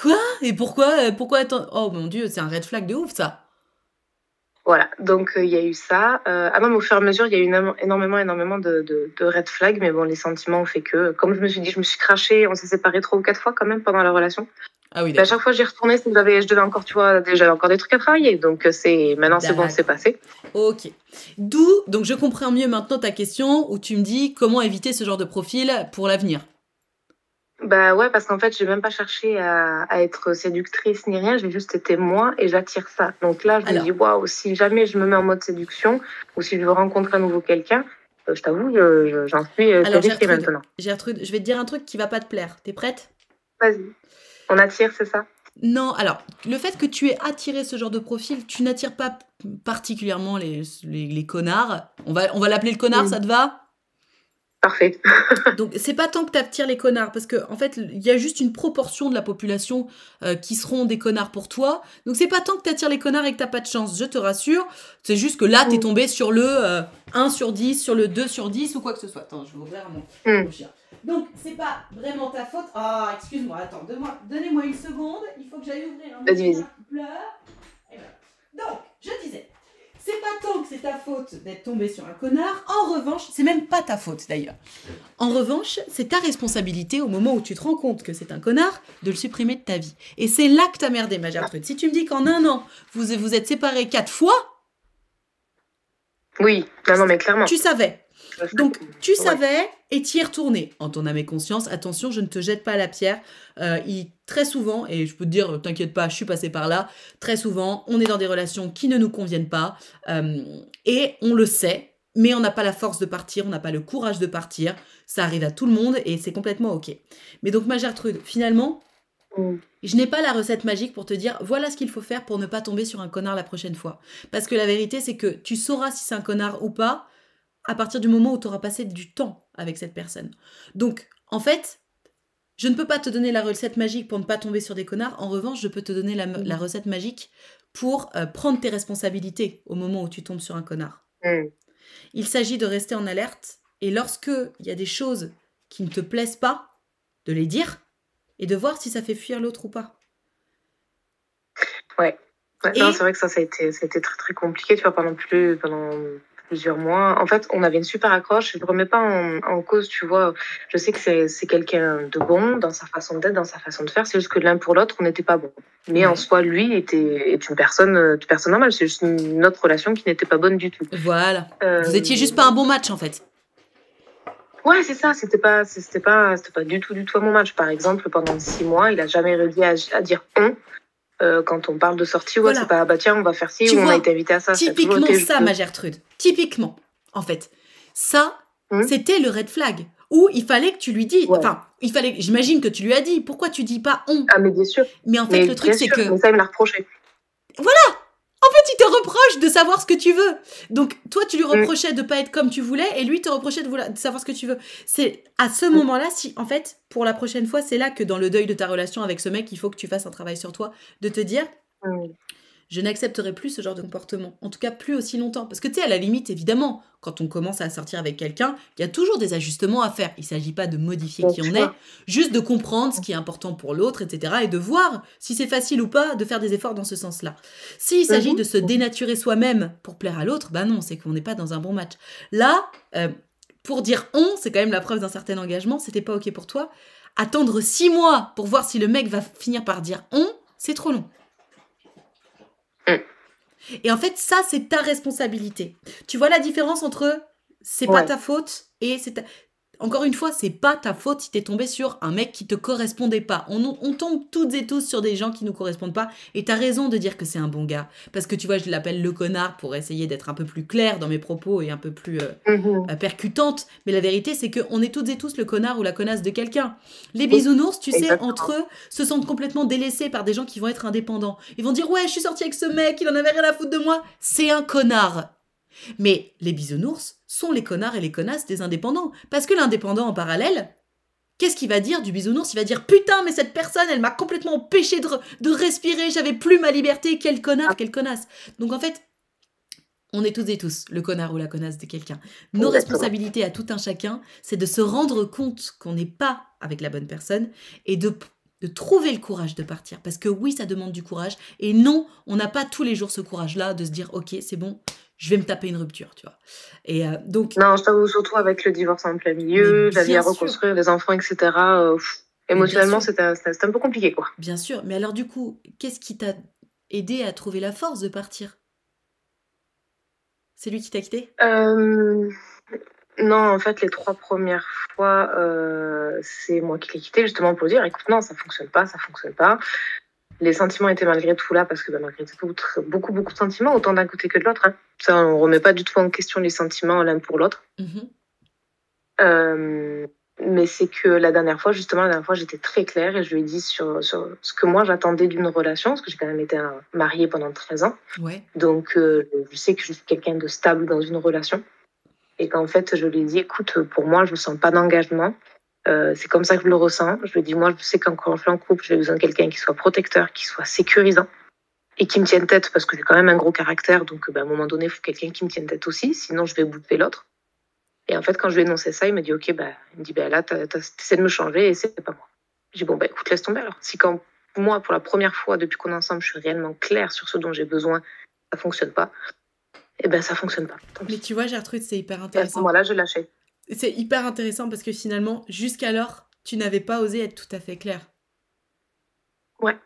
Quoi Et pourquoi Pourquoi Oh mon dieu, c'est un red flag de ouf ça voilà, donc euh, il y a eu ça. Euh, ah mais au fur et à mesure, il y a eu énormément, énormément de, red flags, mais bon, les sentiments ont fait que, comme je me suis dit, je me suis crachée, on s'est séparés trois ou quatre fois quand même pendant la relation. Ah oui, bah, à chaque fois, j'y retournais, je devais encore, tu vois, déjà encore des trucs à travailler, donc euh, c'est maintenant c'est bon, c'est passé. Ok. D'où, donc je comprends mieux maintenant ta question où tu me dis comment éviter ce genre de profil pour l'avenir. Bah ouais, parce qu'en fait, j'ai même pas cherché à, être séductrice ni rien, j'ai juste être moi et j'attire ça. Donc là, je me dis, waouh, si jamais je me mets en mode séduction ou si je veux rencontrer à nouveau quelqu'un, euh, je t'avoue, j'en suis euh, maintenant. Gertrude, je vais te dire un truc qui va pas te plaire. T'es prête Vas-y. On attire, c'est ça non, alors, le fait que tu aies attiré ce genre de profil, tu n'attires pas particulièrement les, les, connards. On va, on va l'appeler le connard, ça te va Parfait. Donc c'est pas tant que t'attires les connards parce que en fait il y a juste une proportion de la population euh, qui seront des connards pour toi. Donc c'est pas tant que t'attires les connards et que t'as pas de chance, je te rassure. C'est juste que là t'es mm. tombé sur le 1 euh, sur 10, sur le 2 sur 10 ou quoi que ce soit. Attends, je vais ouvrir mm. mon, chien Donc c'est pas vraiment ta faute. Ah, excuse-moi, attends, donnez-moi une seconde, il faut que j'aille ouvrir vas-y, vas-y. Donc, je disais c'est pas tant que c'est ta faute d'être tombé sur un connard. En revanche, c'est même pas ta faute d'ailleurs. En revanche, c'est ta responsabilité au moment où tu te rends compte que c'est un connard de le supprimer de ta vie. Et c'est là que t'as merdé, ma Si tu me dis qu'en un an, vous vous êtes séparés quatre fois. Oui, non, mais clairement. Tu savais. Donc, tu savais et t'y es retourné en ton âme et conscience. Attention, je ne te jette pas la pierre. Euh, très souvent, et je peux te dire, euh, t'inquiète pas, je suis passé par là. Très souvent, on est dans des relations qui ne nous conviennent pas euh, et on le sait, mais on n'a pas la force de partir, on n'a pas le courage de partir. Ça arrive à tout le monde et c'est complètement ok. Mais donc, ma Gertrude, finalement, mm. Je n'ai pas la recette magique pour te dire voilà ce qu'il faut faire pour ne pas tomber sur un connard la prochaine fois. Parce que la vérité, c'est que tu sauras si c'est un connard ou pas à partir du moment où tu auras passé du temps avec cette personne. Donc, en fait, je ne peux pas te donner la recette magique pour ne pas tomber sur des connards. En revanche, je peux te donner la, mm. recette magique pour euh, prendre tes responsabilités au moment où tu tombes sur un connard. Mm. Il s'agit de rester en alerte et lorsque il y a des choses qui ne te plaisent pas, de les dire et de voir si ça fait fuir l'autre ou pas. Ouais. c'est vrai que ça, ça a, été, très très compliqué, tu vois, pendant plus, pendant plusieurs mois. En fait, on avait une super accroche. Je ne remets pas en, cause, tu vois. Je sais que c'est quelqu'un de bon dans sa façon d'être, dans sa façon de faire. C'est juste que l'un pour l'autre, on n'était pas bon. Mais en soi, lui était, est une personne, une euh, personne normale. C'est juste une autre relation qui n'était pas bonne du tout. Voilà. Vous étiez euh, juste pas un bon match, en fait. Ouais, c'est ça. C'était pas, c'était pas, c'était pas du tout, du tout mon match. Par exemple, pendant six mois, il n'a jamais réussi à, à dire on. Euh, quand on parle de sortie, ouais, c'est pas bah tiens, on va faire ci on a été invité à ça. Typiquement ça, ma Gertrude. Typiquement, en fait. Ça, hmm. c'était le red flag. Où il fallait que tu lui dises. Enfin, il fallait. J'imagine que tu lui as dit. Pourquoi tu dis pas on Ah, mais bien sûr. Mais en fait, le truc, c'est que. Mais ça, il me l'a reproché. Voilà en fait, il te reproche de savoir ce que tu veux. Donc, toi, tu lui mm. reprochais de pas être comme tu voulais, et lui te reprochait de, de savoir ce que tu veux. C'est à ce mm. moment-là, si, en fait, pour la prochaine fois, c'est là que dans le deuil de ta relation avec ce mec, il faut que tu fasses un travail sur toi, de te dire, ah je n'accepterai plus ce genre de comportement. En tout cas, plus aussi longtemps. Parce que tu sais, à la limite, évidemment, quand on commence à sortir avec quelqu'un, il y a toujours des ajustements à faire. Il ne s'agit pas de modifier qui on est, juste de comprendre ce qui est important pour l'autre, etc. Et de voir si c'est facile ou pas de faire des efforts dans ce sens-là. S'il s'agit de se dénaturer soi-même pour plaire à l'autre, ben non, c'est qu'on n'est pas dans un bon match. Là, euh, pour dire on, c'est quand même la preuve d'un certain engagement, c'était pas ok pour toi. Attendre six mois pour voir si le mec va finir par dire on, c'est trop long. Mm. Et en fait, ça, c'est ta responsabilité. Tu vois la différence entre c'est pas ta faute et c'est ta... Encore une fois, c'est pas ta faute si t'es tombé sur un mec qui te correspondait pas. On, on, tombe toutes et tous sur des gens qui nous correspondent pas. Et t'as raison de dire que c'est un bon gars. Parce que tu vois, je l'appelle le connard pour essayer d'être un peu plus clair dans mes propos et un peu plus euh, mhm. euh, percutante. Mais la vérité, c'est qu'on est toutes et tous le connard ou la connasse de quelqu'un. Les bisounours, tu sais, entre eux, se sentent complètement délaissés par des gens qui vont être indépendants. Ils vont dire, ouais, je suis sorti avec ce mec, il en avait rien à foutre de moi. C'est un connard. Mais les bisounours sont les connards et les connasses des indépendants. Parce que l'indépendant en parallèle, qu'est-ce qu'il va dire du bisounours Il va dire Putain, mais cette personne, elle m'a complètement empêché de, respirer, j'avais plus ma liberté, quel connard, quelle connasse. Donc en fait, on est tous et tous le connard ou la connasse de quelqu'un. Nos responsabilités à tout un chacun, c'est de se rendre compte qu'on n'est pas avec la bonne personne et de de trouver le courage de partir. Parce que oui, ça demande du courage. Et non, on n'a pas tous les jours ce courage-là de se dire, OK, c'est bon, je vais me taper une rupture, tu vois. Et euh, donc... Non, je t'avoue, surtout avec le divorce en plein milieu, la vie à reconstruire, les enfants, etc. Euh, émotionnellement, c'est un peu compliqué, quoi. Bien sûr. Mais alors, du coup, qu'est-ce qui t'a aidé à trouver la force de partir C'est lui qui t'a quitté euh, non, en fait, les trois premières fois, euh, c'est moi qui l'ai quitté justement pour dire écoute, non, ça fonctionne pas, ça fonctionne pas. Les sentiments étaient malgré tout là parce que bah, malgré tout, beaucoup, beaucoup de sentiments, autant d'un côté que de l'autre. Hein. Ça, on remet pas du tout en question les sentiments l'un pour l'autre. Mm-hmm. Euh, mais c'est que la dernière fois, justement, la dernière fois, j'étais très claire et je lui ai dit sur, ce que moi j'attendais d'une relation, parce que j'ai quand même été euh, mariée pendant 13 ans. Donc, je sais que je suis quelqu'un de stable dans une relation et qu'en fait, je lui ai dit, écoute, pour moi, je ne sens pas d'engagement. Euh, c'est comme ça que je le ressens. Je lui ai dit, moi, je sais qu'en qu'encore en couple, j'ai besoin de quelqu'un qui soit protecteur, qui soit sécurisant et qui me tienne tête parce que j'ai quand même un gros caractère. Donc, ben, à un moment donné, il faut quelqu'un qui me tienne tête aussi, sinon je vais bouffer l'autre. Et en fait, quand je lui ai énoncé ça, il m'a dit, OK, bah, il me dit, bah, là, tu essaies de me changer et c'est pas moi. J'ai dit, bon, bah, écoute, laisse tomber alors. Si quand moi, pour la première fois depuis qu'on est ensemble, je suis réellement claire sur ce dont j'ai besoin, ça fonctionne pas, eh ben ça fonctionne pas. Mais tu vois, Gertrude, c'est hyper intéressant. là, je lâchais. C'est hyper intéressant parce que finalement, jusqu'alors, tu n'avais pas osé être tout à fait claire. Ouais.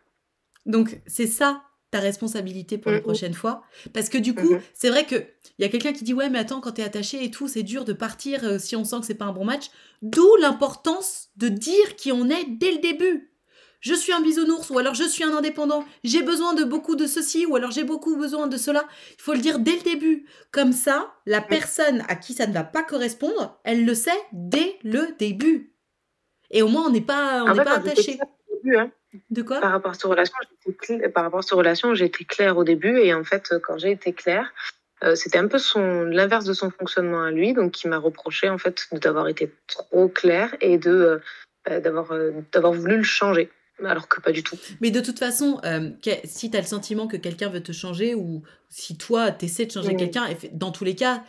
Donc c'est ça ta responsabilité pour la prochaine fois. Parce que du coup, mm-hmm. c'est vrai que il y a quelqu'un qui dit ouais mais attends quand t'es attaché et tout, c'est dur de partir euh, si on sent que c'est pas un bon match. D'où l'importance de dire qui on est dès le début je suis un bisounours, ou alors je suis un indépendant, j'ai besoin de beaucoup de ceci, ou alors j'ai beaucoup besoin de cela. Il faut le dire dès le début. Comme ça, la personne à qui ça ne va pas correspondre, elle le sait dès le début. Et au moins, on n'est pas, on pas attaché. Hein, de quoi Par rapport à cette relation, par rapport à cette j'ai été claire au début, et en fait, quand j'ai été claire, euh, c'était un peu son l'inverse de son fonctionnement à lui, donc il m'a reproché en fait d'avoir été trop claire et de euh, euh, d'avoir d'avoir voulu le changer alors que pas du tout. Mais de toute façon, euh, si tu as le sentiment que quelqu'un veut te changer ou si toi, tu essaies de changer quelqu'un, dans tous les cas,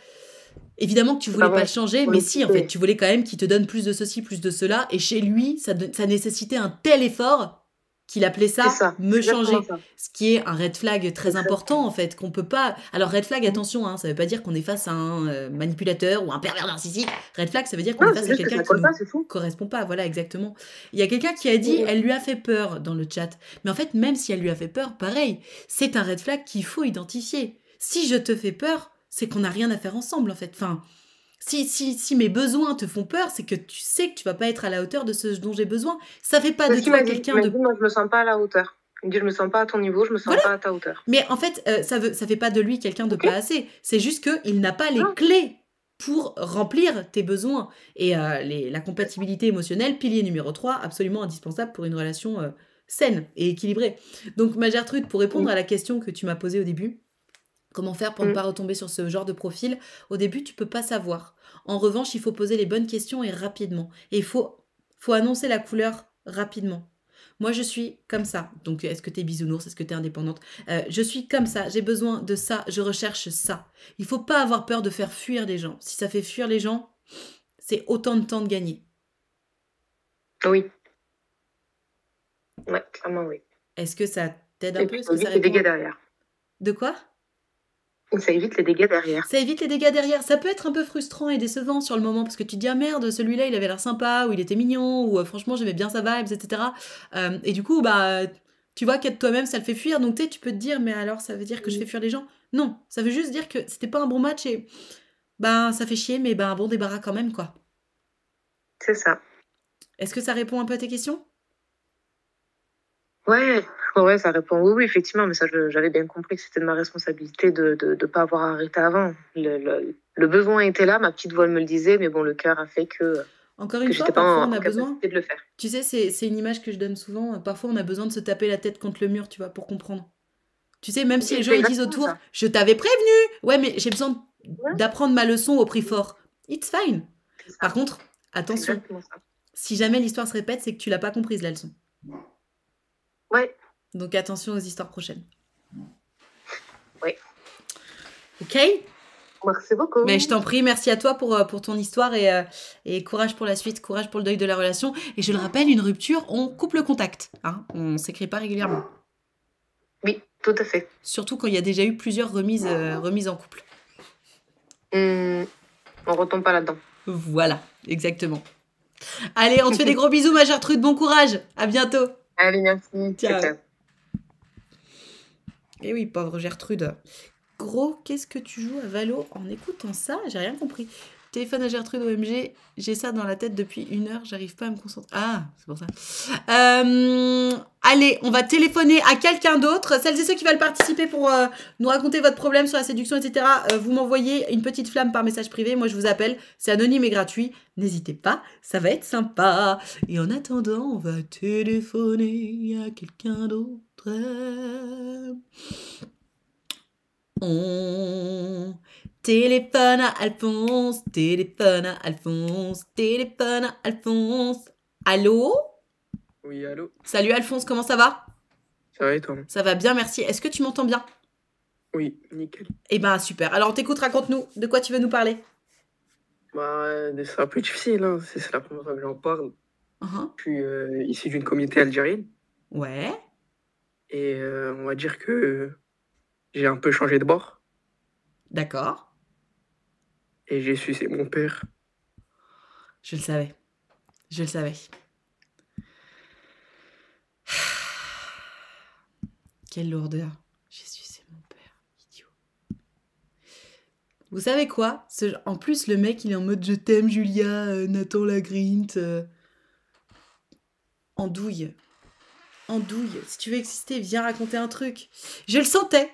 évidemment que tu voulais bah pas le changer, mais si, en fait, tu voulais quand même qu'il te donne plus de ceci, plus de cela. Et chez lui, ça, ça nécessitait un tel effort qu'il appelait ça, me changer. Ce qui est un red flag très important, en fait, qu'on peut pas. Alors, red flag, attention, ça hein, ça veut pas dire qu'on est face à un euh, manipulateur ou un pervers narcissique. Red flag, ça veut dire qu'on est face à quelqu'un qui ne correspond pas. Voilà, exactement. Il y a quelqu'un qui a dit, elle lui a fait peur dans le chat. Mais en fait, même si elle lui a fait peur, pareil, c'est un red flag qu'il faut identifier. Si je te fais peur, c'est qu'on n'a rien à faire ensemble, en fait. Enfin, si, mes besoins te font peur, c'est que tu sais que tu vas pas être à la hauteur de ce dont j'ai besoin. Ça fait pas de toi quelqu'un de. Dit, moi, je me sens pas à la hauteur. Il je me sens pas à ton niveau, je me sens pas à ta hauteur. Mais en fait, euh, ça veut, ça fait pas de lui quelqu'un de pas assez. C'est juste qu'il n'a pas les ah. clés pour remplir tes besoins. Et euh, la compatibilité émotionnelle, pilier numéro 3, absolument indispensable pour une relation euh, saine et équilibrée. Donc, ma Gertrude, pour répondre à la question que tu m'as posée au début, Comment faire pour ne mm. pas retomber sur ce genre de profil Au début, tu peux pas savoir. En revanche, il faut poser les bonnes questions et rapidement. Et il faut, faut annoncer la couleur rapidement. Moi, je suis comme ça. Donc, est-ce que tu es bisounours Est-ce que tu es indépendante euh, Je suis comme ça. J'ai besoin de ça. Je recherche ça. Il faut pas avoir peur de faire fuir les gens. Si ça fait fuir les gens, c'est autant de temps de gagner. Oui. Ouais, clairement, oui. Est-ce que ça t'aide un peu derrière. De quoi ça évite les dégâts derrière. Ça évite les dégâts derrière. Ça peut être un peu frustrant et décevant sur le moment parce que tu te dis ah merde, celui-là il avait l'air sympa ou il était mignon ou euh, franchement j'aimais bien sa vibe, etc. Euh, et du coup, bah tu vois qu'être toi-même ça le fait fuir donc tu peux te dire mais alors ça veut dire que je fais fuir les gens Non, ça veut juste dire que c'était pas un bon match et ben ça fait chier mais ben un bon débarras quand même quoi. C'est ça. Est-ce que ça répond un peu à tes questions Ouais, Ouais, ça répond oui, oui, effectivement, mais ça, j'avais bien compris que c'était de ma responsabilité de ne de, pas avoir arrêté avant. Le, besoin était là, ma petite voix me le disait, mais bon, le cœur a fait que. Encore une fois, parfois on a besoin de le faire. Tu sais, c'est une image que je donne souvent. Parfois, on a besoin de se taper la tête contre le mur, tu vois, pour comprendre. Tu sais, même si les gens disent autour, je t'avais prévenu. Ouais, mais j'ai besoin d'apprendre ma leçon au prix fort. It's fine. Par contre, attention. Si jamais l'histoire se répète, c'est que tu l'as pas comprise la leçon. Ouais, donc attention aux histoires prochaines. Oui. Ok Merci beaucoup. Mais je t'en prie, merci à toi pour, euh, pour ton histoire euh, et, courage pour la suite, courage pour le deuil de la relation. Et je le rappelle, une rupture, on coupe le contact. Hein on s'écrit pas régulièrement. Oui, tout à fait. Surtout quand il y a déjà eu plusieurs remises, euh, remises en couple. On hmm, on retombe pas là-dedans. Voilà, exactement. Allez, on te fait des gros bisous, ma Trude. Bon courage. À bientôt. Allez, merci. ciao. Et eh oui, pauvre Gertrude. Gros, qu'est-ce que tu joues à Valo en écoutant ça J'ai rien compris. Téléphone à Gertrude OMG, j'ai ça dans la tête depuis une heure, j'arrive pas à me concentrer. Ah, c'est pour ça. Euh, allez, on va téléphoner à quelqu'un d'autre. Celles et ceux qui veulent participer pour euh, nous raconter votre problème sur la séduction, etc., euh, vous m'envoyez une petite flamme par message privé. Moi, je vous appelle. C'est anonyme et gratuit. N'hésitez pas, ça va être sympa. Et en attendant, on va téléphoner à quelqu'un d'autre. On téléphone à Alphonse, téléphone à Alphonse, téléphone à Alphonse. Allô Oui, allô. Salut Alphonse, comment ça va Ça va et toi Ça va bien, merci. Est-ce que tu m'entends bien Oui, nickel. Eh ben super. Alors on t'écoute, raconte-nous, de quoi tu veux nous parler Bah, euh, c'est un peu difficile, hein. c'est la première fois que j'en parle. Uh-huh. Je suis euh, d'une communauté algérienne. Ouais. Et euh, on va dire que j'ai un peu changé de bord. D'accord. Et j'ai c'est mon père. Je le savais. Je le savais. Quelle lourdeur. J'ai c'est mon père. Idiot. Vous savez quoi En plus, le mec, il est en mode Je t'aime, Julia, euh, Nathan Lagrint. Euh, en douille douille, si tu veux exister, viens raconter un truc. Je le sentais.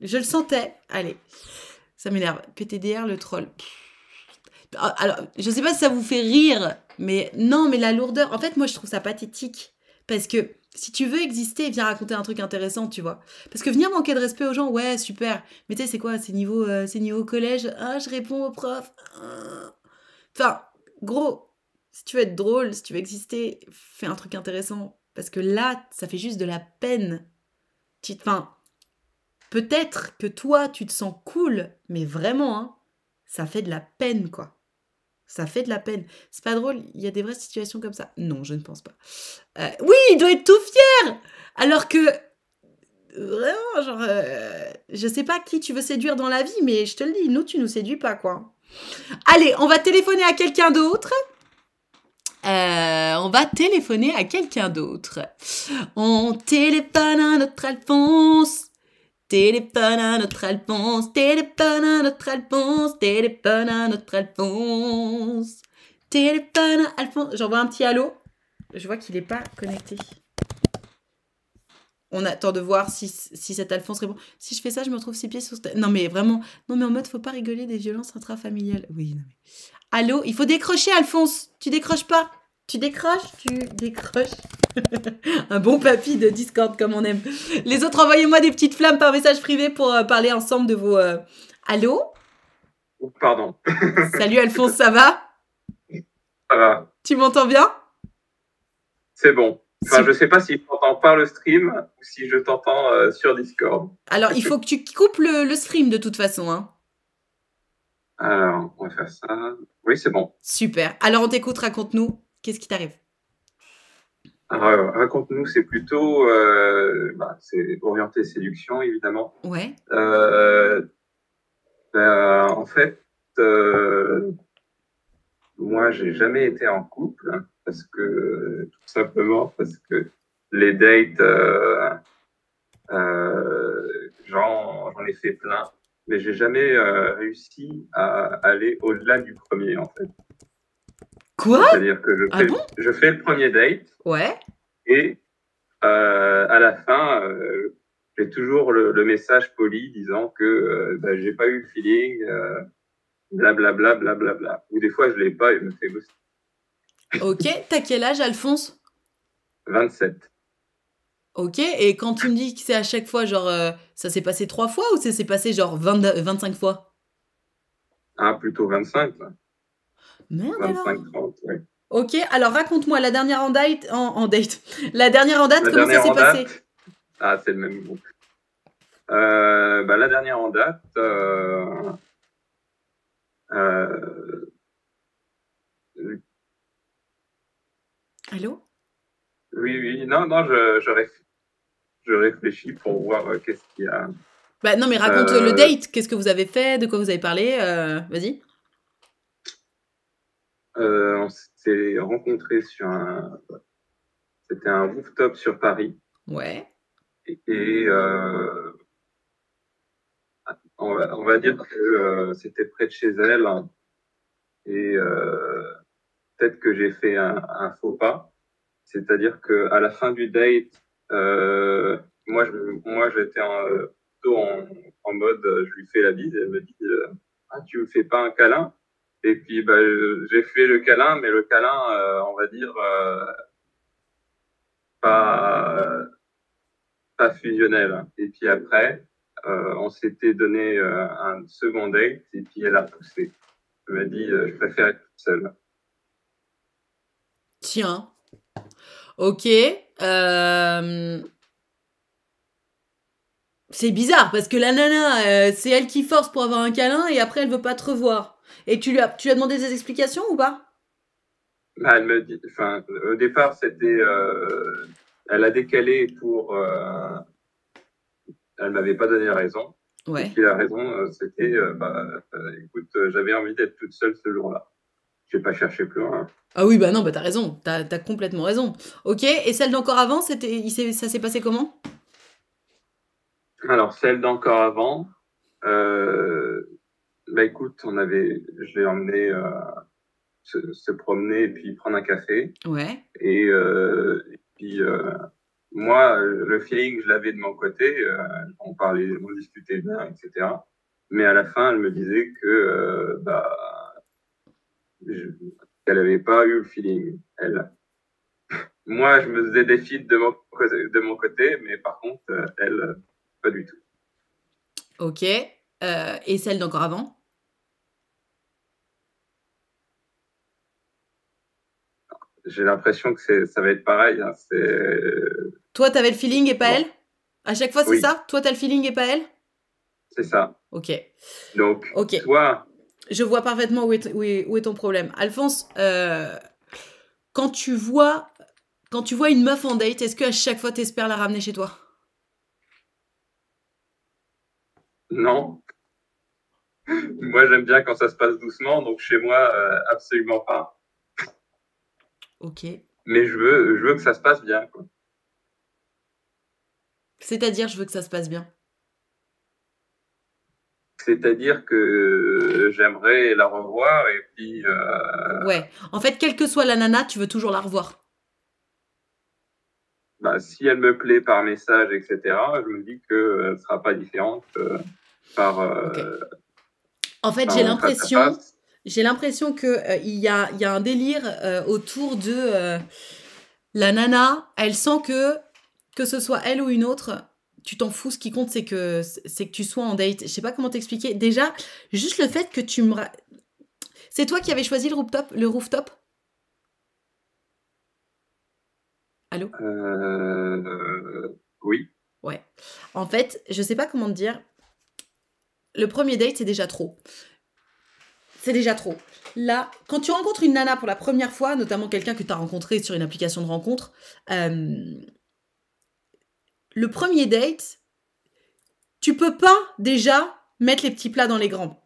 Je le sentais. Allez, ça m'énerve. PTDR, le troll. Ah, alors, je sais pas si ça vous fait rire, mais non, mais la lourdeur. En fait, moi, je trouve ça pathétique. Parce que si tu veux exister, viens raconter un truc intéressant, tu vois. Parce que venir manquer de respect aux gens, ouais, super. Mais tu sais, c'est quoi C'est niveau, euh, ces niveaux collège. Ah, je réponds au prof. Enfin, gros, si tu veux être drôle, si tu veux exister, fais un truc intéressant. Parce que là, ça fait juste de la peine. peut-être que toi, tu te sens cool, mais vraiment, hein, ça fait de la peine, quoi. Ça fait de la peine. C'est pas drôle, il y a des vraies situations comme ça. Non, je ne pense pas. Euh, oui, il doit être tout fier Alors que. Vraiment, genre. Euh, je sais pas qui tu veux séduire dans la vie, mais je te le dis, nous, tu nous séduis pas, quoi. Allez, on va téléphoner à quelqu'un d'autre. Euh, on va téléphoner à quelqu'un d'autre. On téléphone à notre Alphonse. Téléphone à notre Alphonse. Téléphone à notre Alphonse. Téléphone à notre Alphonse. Téléphone à Alphonse. J'envoie un petit allô. Je vois qu'il n'est pas connecté. On attend de voir si, si cet Alphonse répond. Si je fais ça, je me retrouve six pieds sur Non mais vraiment, non mais en mode, faut pas rigoler des violences intrafamiliales. Oui, non mais... Allô Il faut décrocher, Alphonse. Tu décroches pas Tu décroches Tu décroches Un bon papy de Discord comme on aime. Les autres, envoyez-moi des petites flammes par message privé pour euh, parler ensemble de vos... Euh, Allô Pardon. Salut Alphonse, ça va Ça va. Tu m'entends bien C'est bon. Enfin, je ne sais pas si je t'entends par le stream ou si je t'entends euh, sur Discord. Alors, il faut que tu coupes le, stream de toute façon. Hein. Alors, on va faire ça. Oui, c'est bon. Super. Alors, on t'écoute, raconte-nous. Qu'est-ce qui t'arrive ah, euh, raconte-nous, c'est plutôt euh, bah, c'est orienté séduction, évidemment. Ouais. Euh, ben, en fait, moi, j'ai jamais été en couple hein, parce que tout simplement parce que les dates, j'en ai fait plein mais j'ai jamais euh, réussi à aller au-delà du premier en fait. Quoi C'est-à-dire que je ah fais, ah bon je fais, le premier date. Ouais. Et euh, à la fin, euh, j'ai toujours le, message poli disant que je bah, j'ai pas eu le feeling, blablabla, blablabla. Bla, bla. Ou des fois, je l'ai pas et me fais ghost Ok, t'as quel âge, Alphonse 27. Ok, et quand tu me dis que c'est à chaque fois, genre, euh, ça s'est passé trois fois ou ça s'est passé genre 25 euh, fois Ah, plutôt 25. Là. Merde Ok, alors raconte-moi la dernière en date, La dernière en date, comment ça s'est passé Ah, c'est le même groupe. Euh, bah, la dernière en date, Allô oui, oui, non, non, je, reste je réfléchis pour voir euh, qu'est-ce qu'il y a. Bah, non, mais raconte euh, le euh, date. Qu'est-ce que vous avez fait De quoi vous avez parlé Vas-y. on s'est rencontrés sur un. C'était un rooftop sur Paris. Ouais. Et. on va, dire que c'était près de chez elle. et peut-être que j'ai fait un, un faux pas. C'est-à-dire que à la fin du date, euh, moi, moi, j'étais euh, plutôt en, en, mode, euh, je lui fais la bise, et elle me dit, ah, tu me fais pas un câlin Et puis, bah, j'ai fait le câlin, mais le câlin, on va dire, pas, pas fusionnel. Et puis après, on s'était donné un second date et puis elle a poussé. Elle m'a dit je préfère être toute seule. Tiens. Ok. Euh, c'est bizarre parce que la nana, euh, c'est elle qui force pour avoir un câlin et après elle veut pas te revoir. Et tu lui as, tu as demandé des explications ou pas bah, elle me dit, enfin, au départ, c'était, euh, elle a décalé pour, euh, elle m'avait pas donné raison. Ouais. Et la raison, c'était, bah, écoute, j'avais envie d'être toute seule ce jour-là. Je vais pas chercher plus loin. Ah oui, bah non, bah t'as raison, t'as as complètement raison. Ok, et celle d'encore avant, c'était, ça s'est passé comment Alors, celle d'encore avant, euh, bah écoute, on avait, je l'ai emmené euh, se, promener et puis prendre un café. Ouais. Et, euh, puis, moi, le feeling, je l'avais de mon côté, on parlait, on discutait bien, etc. Mais à la fin, elle me disait que, bah, elle n'avait pas eu le feeling, elle. Moi, je me faisais des de mon, côté, mais par contre, euh, elle, euh, pas du tout. Ok. Euh, et celle d'encore avant J'ai l'impression que ça va être pareil. Hein, toi, Toi, avais le feeling et pas elle À chaque fois, c'est ça Toi, as le feeling et pas elle C'est ça. Ok. Donc, okay. toi, je vois parfaitement où est, où est, ton problème. Alphonse, euh, quand, tu vois, quand tu vois une meuf en date, est-ce qu'à chaque fois, tu espères la ramener chez toi Non. moi, j'aime bien quand ça se passe doucement, donc chez moi, euh, absolument pas. Ok. Mais je veux, je veux que ça se passe bien. C'est-à-dire, je veux que ça se passe bien c'est-à-dire que euh, j'aimerais la revoir et puis. Euh, ouais. En fait, quelle que soit la nana, tu veux toujours la revoir. Bah, si elle me plaît par message, etc., je me dis qu'elle euh, ne sera pas différente par. En fait, j'ai l'impression, j'ai l'impression que il y a, y, a, un délire autour de la nana. Elle sent que que ce soit elle ou une autre, tu t'en fous. Ce qui compte, c'est que, c'est que tu sois en date. Je sais pas comment t'expliquer. Déjà, juste le fait que tu me. C'est toi qui avais choisi le rooftop, le rooftop Allô euh, Oui. Ouais. En fait, je sais pas comment te dire. Le premier date, c'est déjà trop. C'est déjà trop. Là, quand tu rencontres une nana pour la première fois, notamment quelqu'un que tu as rencontré sur une application de rencontre, euh, le premier date, tu peux pas déjà mettre les petits plats dans les grands.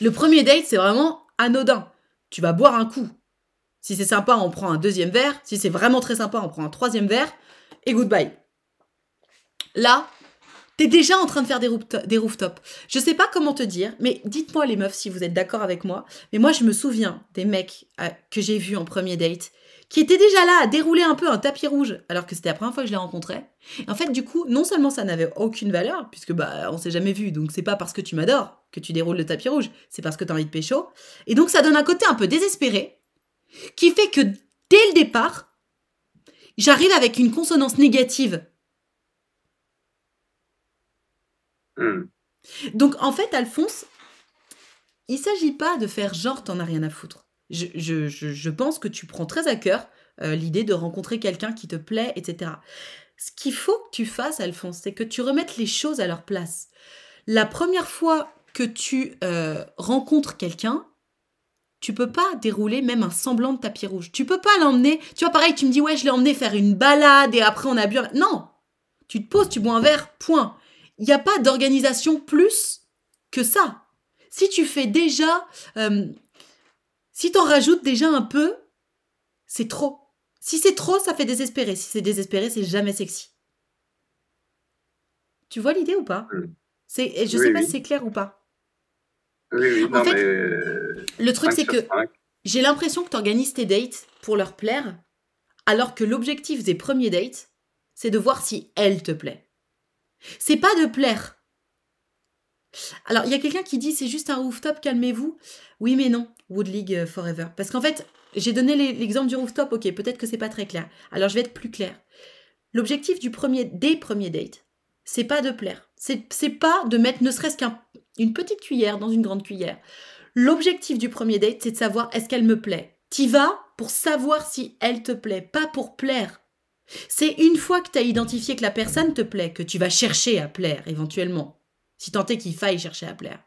Le premier date, c'est vraiment anodin. Tu vas boire un coup. Si c'est sympa, on prend un deuxième verre. Si c'est vraiment très sympa, on prend un troisième verre. Et goodbye. Là, t'es déjà en train de faire des, rooftops. Je sais pas comment te dire, mais dites-moi les meufs si vous êtes d'accord avec moi. Mais moi, je me souviens des mecs euh, que j'ai vus en premier date qui était déjà là à dérouler un peu un tapis rouge, alors que c'était la première fois que je l'ai rencontré. en fait, du coup, non seulement ça n'avait aucune valeur, puisque bah on s'est jamais vu, donc c'est pas parce que tu m'adores que tu déroules le tapis rouge, c'est parce que as envie de pécho. Et donc ça donne un côté un peu désespéré, qui fait que dès le départ, j'arrive avec une consonance négative. Hmm. Donc en fait, Alphonse, il s'agit pas de faire genre t'en as rien à foutre je, pense que tu prends très à cœur euh, l'idée de rencontrer quelqu'un qui te plaît, etc. Ce qu'il faut que tu fasses, Alphonse, c'est que tu remettes les choses à leur place. La première fois que tu euh, rencontres quelqu'un, tu peux pas dérouler même un semblant de tapis rouge. Tu peux pas l'emmener. Tu vois, pareil, tu me dis, ouais, je l'ai emmené faire une balade et après on a bu Non Tu te poses, tu bois un verre, point. Il n'y a pas d'organisation plus que ça. Si tu fais déjà... Euh, si t'en rajoutes déjà un peu, c'est trop. Si c'est trop, ça fait désespérer. Si c'est désespéré, c'est jamais sexy. Tu vois l'idée ou pas hmm. c'est, Je sais pas si c'est clair ou pas. en fait, Le truc, c'est que j'ai l'impression que tu organises tes dates pour leur plaire, alors que l'objectif des premiers dates, c'est de voir si elle te plaît. C'est pas de plaire. Alors, il y a quelqu'un qui dit c'est juste un rooftop, calmez-vous. Oui, mais non, Wood League euh, Forever. Parce qu'en fait, j'ai donné l'exemple du rooftop, ok, peut-être que c'est pas très clair. Alors, je vais être plus clair. L'objectif du premier, des premiers dates, c'est pas de plaire. C'est pas de mettre ne serait-ce qu'une petite cuillère dans une grande cuillère. L'objectif du premier date, c'est de savoir est-ce qu'elle me plaît. T'y vas pour savoir si elle te plaît, pas pour plaire. C'est une fois que tu as identifié que la personne te plaît, que tu vas chercher à plaire éventuellement si tant qu'il faille chercher à plaire.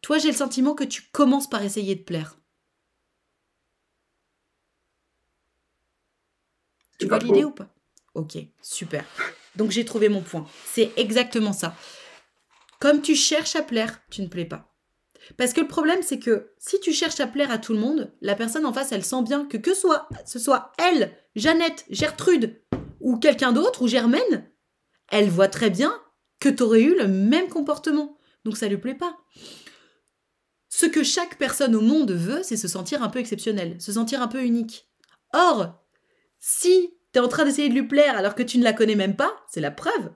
Toi, j'ai le sentiment que tu commences par essayer de plaire. Tu vois l'idée ou pas Ok, super. Donc j'ai trouvé mon point. C'est exactement ça. Comme tu cherches à plaire, tu ne plais pas. Parce que le problème, c'est que si tu cherches à plaire à tout le monde, la personne en face, elle sent bien que que soit, ce soit elle, Jeannette, Gertrude, ou quelqu'un d'autre, ou Germaine, elle voit très bien que tu aurais eu le même comportement. Donc ça lui plaît pas. Ce que chaque personne au monde veut, c'est se sentir un peu exceptionnel, se sentir un peu unique. Or, si tu es en train d'essayer de lui plaire alors que tu ne la connais même pas, c'est la preuve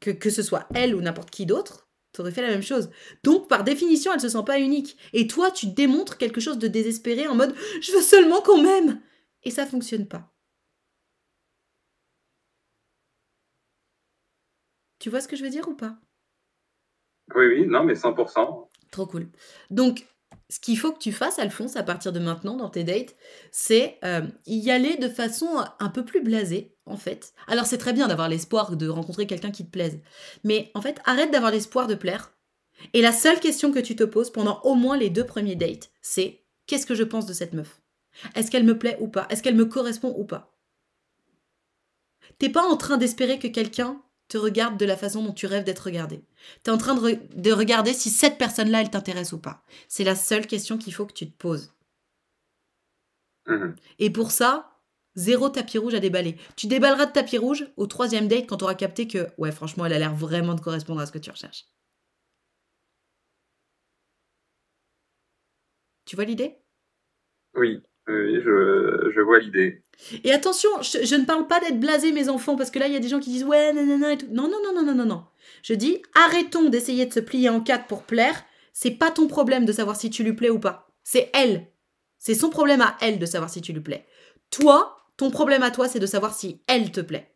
que, ce soit elle ou n'importe qui d'autre, tu aurais fait la même chose. Donc, par définition, elle se sent pas unique. Et toi, tu démontres quelque chose de désespéré en mode je veux seulement qu'on m'aime. Et ça fonctionne pas. Tu vois ce que je veux dire ou pas Oui, oui, non, mais 100%. Trop cool. Donc, ce qu'il faut que tu fasses, Alphonse, à partir de maintenant dans tes dates, c'est euh, y aller de façon un peu plus blasée, en fait. Alors, c'est très bien d'avoir l'espoir de rencontrer quelqu'un qui te plaise, mais en fait, arrête d'avoir l'espoir de plaire. Et la seule question que tu te poses pendant au moins les deux premiers dates, c'est qu'est-ce que je pense de cette meuf Est-ce qu'elle me plaît ou pas Est-ce qu'elle me correspond ou pas T'es pas en train d'espérer que quelqu'un te regarde de la façon dont tu rêves d'être regardé. Tu es en train de, regarder si cette personne-là, elle t'intéresse ou pas. C'est la seule question qu'il faut que tu te poses. Mm-hmm. Et pour ça, zéro tapis rouge à déballer. Tu déballeras de tapis rouge au troisième date quand tu auras capté que, ouais, franchement, elle a l'air vraiment de correspondre à ce que tu recherches. Tu vois l'idée Oui. Oui, je, je vois l'idée. Et attention, je, ne parle pas d'être blasé, mes enfants, parce que là, il y a des gens qui disent ouais, nanana et tout. Non, non, non, non, non, non, non. Je dis arrêtons d'essayer de se plier en quatre pour plaire. C'est pas ton problème de savoir si tu lui plais ou pas. C'est elle. C'est son problème à elle de savoir si tu lui plais. Toi, ton problème à toi, c'est de savoir si elle te plaît.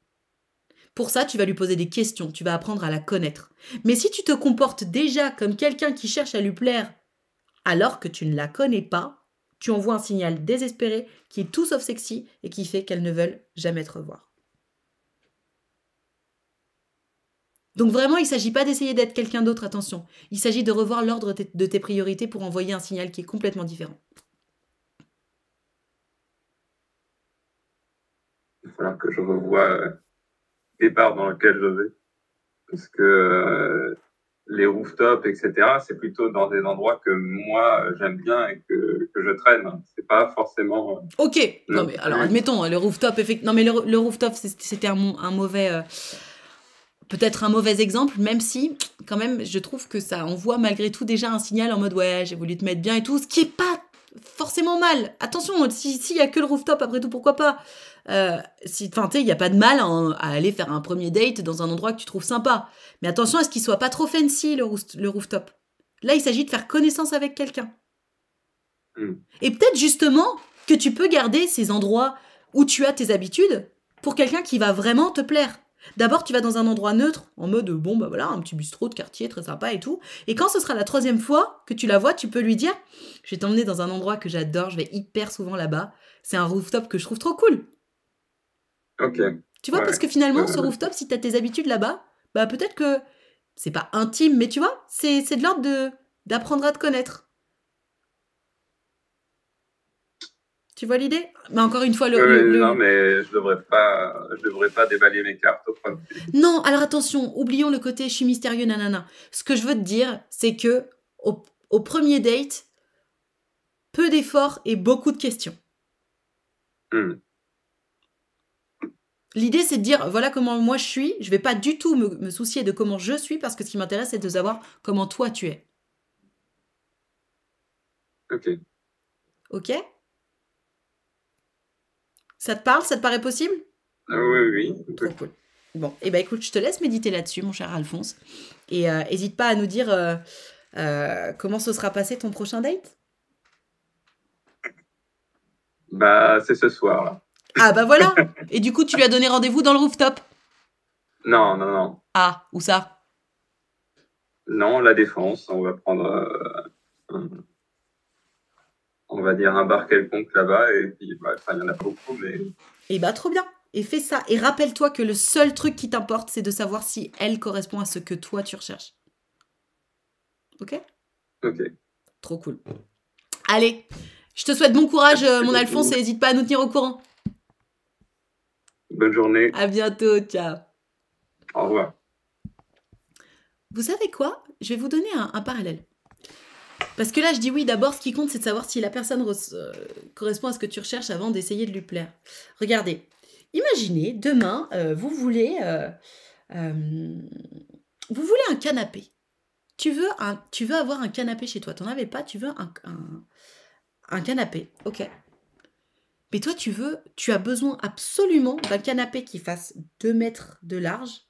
Pour ça, tu vas lui poser des questions, tu vas apprendre à la connaître. Mais si tu te comportes déjà comme quelqu'un qui cherche à lui plaire alors que tu ne la connais pas, tu envoies un signal désespéré qui est tout sauf sexy et qui fait qu'elles ne veulent jamais te revoir. Donc vraiment, il ne s'agit pas d'essayer d'être quelqu'un d'autre, attention. Il s'agit de revoir l'ordre de tes priorités pour envoyer un signal qui est complètement différent. Il va falloir que je revoie euh, les parts dans lesquelles je vais. Parce que euh, les rooftops, etc., c'est plutôt dans des endroits que moi euh, j'aime bien et que, je traîne. C'est pas forcément. Euh, ok. Non mais alors admettons hein, le rooftop. effectivement Non mais le, rooftop c'était un, mauvais. Euh, peut-être un mauvais exemple, même si, quand même, je trouve que ça envoie malgré tout déjà un signal en mode ouais, j'ai voulu te mettre bien et tout, ce qui est pas forcément mal. Attention, s'il n'y a que le rooftop, après tout, pourquoi pas euh, si, Enfin, tu il n'y a pas de mal hein, à, aller faire un premier date dans un endroit que tu trouves sympa. Mais attention à ce qu'il soit pas trop fancy, le, rooftop. Là, il s'agit de faire connaissance avec quelqu'un. Hmm. Et peut-être justement que tu peux garder ces endroits où tu as tes habitudes pour quelqu'un qui va vraiment te plaire. D'abord, tu vas dans un endroit neutre, en mode bon, bah voilà, un petit bistrot de quartier très sympa et tout. Et quand ce sera la troisième fois que tu la vois, tu peux lui dire Je vais t'emmener dans un endroit que j'adore, je vais hyper souvent là-bas. C'est un rooftop que je trouve trop cool. Ok. Tu vois, parce que finalement, ce rooftop, si tu as tes habitudes là-bas, bah peut-être que c'est pas intime, mais tu vois, c'est de l'ordre d'apprendre à te connaître. Tu vois l'idée Mais encore une fois, le, Non, mais je ne devrais, pas, je devrais pas déballer mes cartes. Non, alors attention, oublions le côté je suis mystérieux, nanana. Ce que je veux te dire, c'est que au, premier date, peu d'efforts et beaucoup de questions. Hmm. L'idée, c'est de dire, voilà comment moi je suis, je ne vais pas du tout me, me soucier de comment je suis, parce que ce qui m'intéresse, c'est de savoir comment toi tu es. Ok. Ok ça te parle Ça te paraît possible ah Oui, Oui, oui. Bon, et eh ben écoute, je te laisse méditer là-dessus, mon cher Alphonse. Et n'hésite euh, pas à nous dire euh, euh, comment ce sera passé ton prochain date. Bah, c'est ce soir. Ah bah voilà. et du coup, tu lui as donné rendez-vous dans le rooftop Non, non, non. Ah, où ça Non, la défense. On va prendre on va dire, un bar quelconque là-bas. Et puis, bah, il n'y en a pas beaucoup, mais. Et eh bah, trop bien! Et fais ça. Et rappelle-toi que le seul truc qui t'importe, c'est de savoir si elle correspond à ce que toi tu recherches. Ok? Ok. Trop cool. Allez, je te souhaite bon courage, euh, mon Alphonse, et n'hésite pas à nous tenir au courant. Bonne journée. À bientôt, ciao. Au revoir. Vous savez quoi Je vais vous donner un parallèle. Parce que là, je dis oui, d'abord, ce qui compte, c'est de savoir si la personne euh, correspond à ce que tu recherches avant d'essayer de lui plaire. Regardez, imaginez, demain, euh, vous voulez... Euh, vous voulez un canapé. Tu veux, tu veux avoir un canapé chez toi. T'en avais pas, tu veux un, un canapé. Ok. Mais toi, tu veux, tu as besoin absolument d'un canapé qui fasse 2 mètres de large,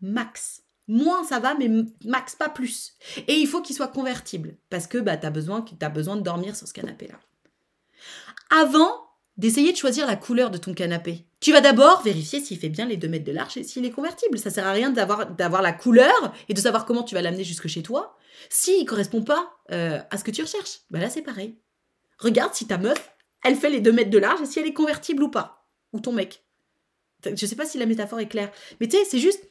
max moins ça va, mais max pas plus. Et il faut qu'il soit convertible, parce que bah, tu as besoin, besoin de dormir sur ce canapé-là. Avant d'essayer de choisir la couleur de ton canapé, tu vas d'abord vérifier s'il fait bien les 2 mètres de large et s'il est convertible. Ça sert à rien d'avoir, la couleur et de savoir comment tu vas l'amener jusque chez toi. S'il ne correspond pas euh, à ce que tu recherches, bah, là c'est pareil. Regarde si ta meuf, elle fait les 2 mètres de large et si elle est convertible ou pas. Ou ton mec. Je ne sais pas si la métaphore est claire. Mais tu sais, c'est juste,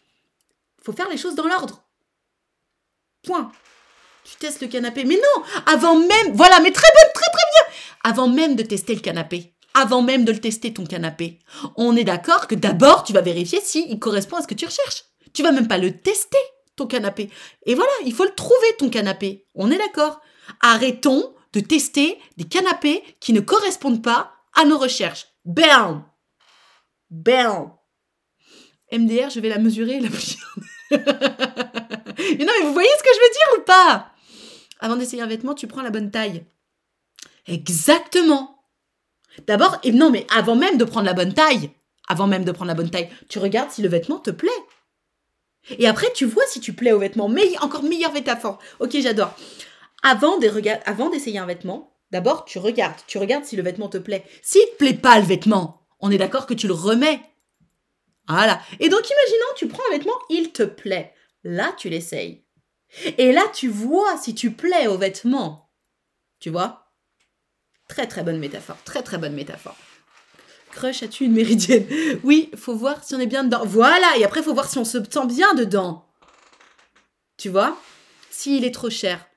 faut faire les choses dans l'ordre. Point. Tu testes le canapé. Mais non, avant même, voilà, mais très bien, très très bien. Avant même de tester le canapé, avant même de le tester ton canapé, on est d'accord que d'abord tu vas vérifier s'il correspond à ce que tu recherches. Tu vas même pas le tester ton canapé. Et voilà, il faut le trouver ton canapé. On est d'accord. Arrêtons de tester des canapés qui ne correspondent pas à nos recherches. Bam Bam MDR, je vais la mesurer la mais non, mais vous voyez ce que je veux dire ou pas Avant d'essayer un vêtement, tu prends la bonne taille. Exactement. D'abord, et non, mais avant même de prendre la bonne taille, avant même de prendre la bonne taille, tu regardes si le vêtement te plaît. Et après, tu vois si tu plais au vêtement. Mais encore meilleure métaphore. Ok, j'adore. Avant d'essayer un vêtement, d'abord, tu regardes. Tu regardes si le vêtement te plaît. S'il te plaît pas, le vêtement, on est d'accord que tu le remets. Voilà. Et donc, imaginons, tu prends un vêtement, il te plaît. Là, tu l'essayes. Et là, tu vois si tu plais au vêtement. Tu vois Très, très bonne métaphore. Très, très bonne métaphore. Crush, as-tu une méridienne Oui, faut voir si on est bien dedans. Voilà, et après, faut voir si on se sent bien dedans. Tu vois S'il est trop cher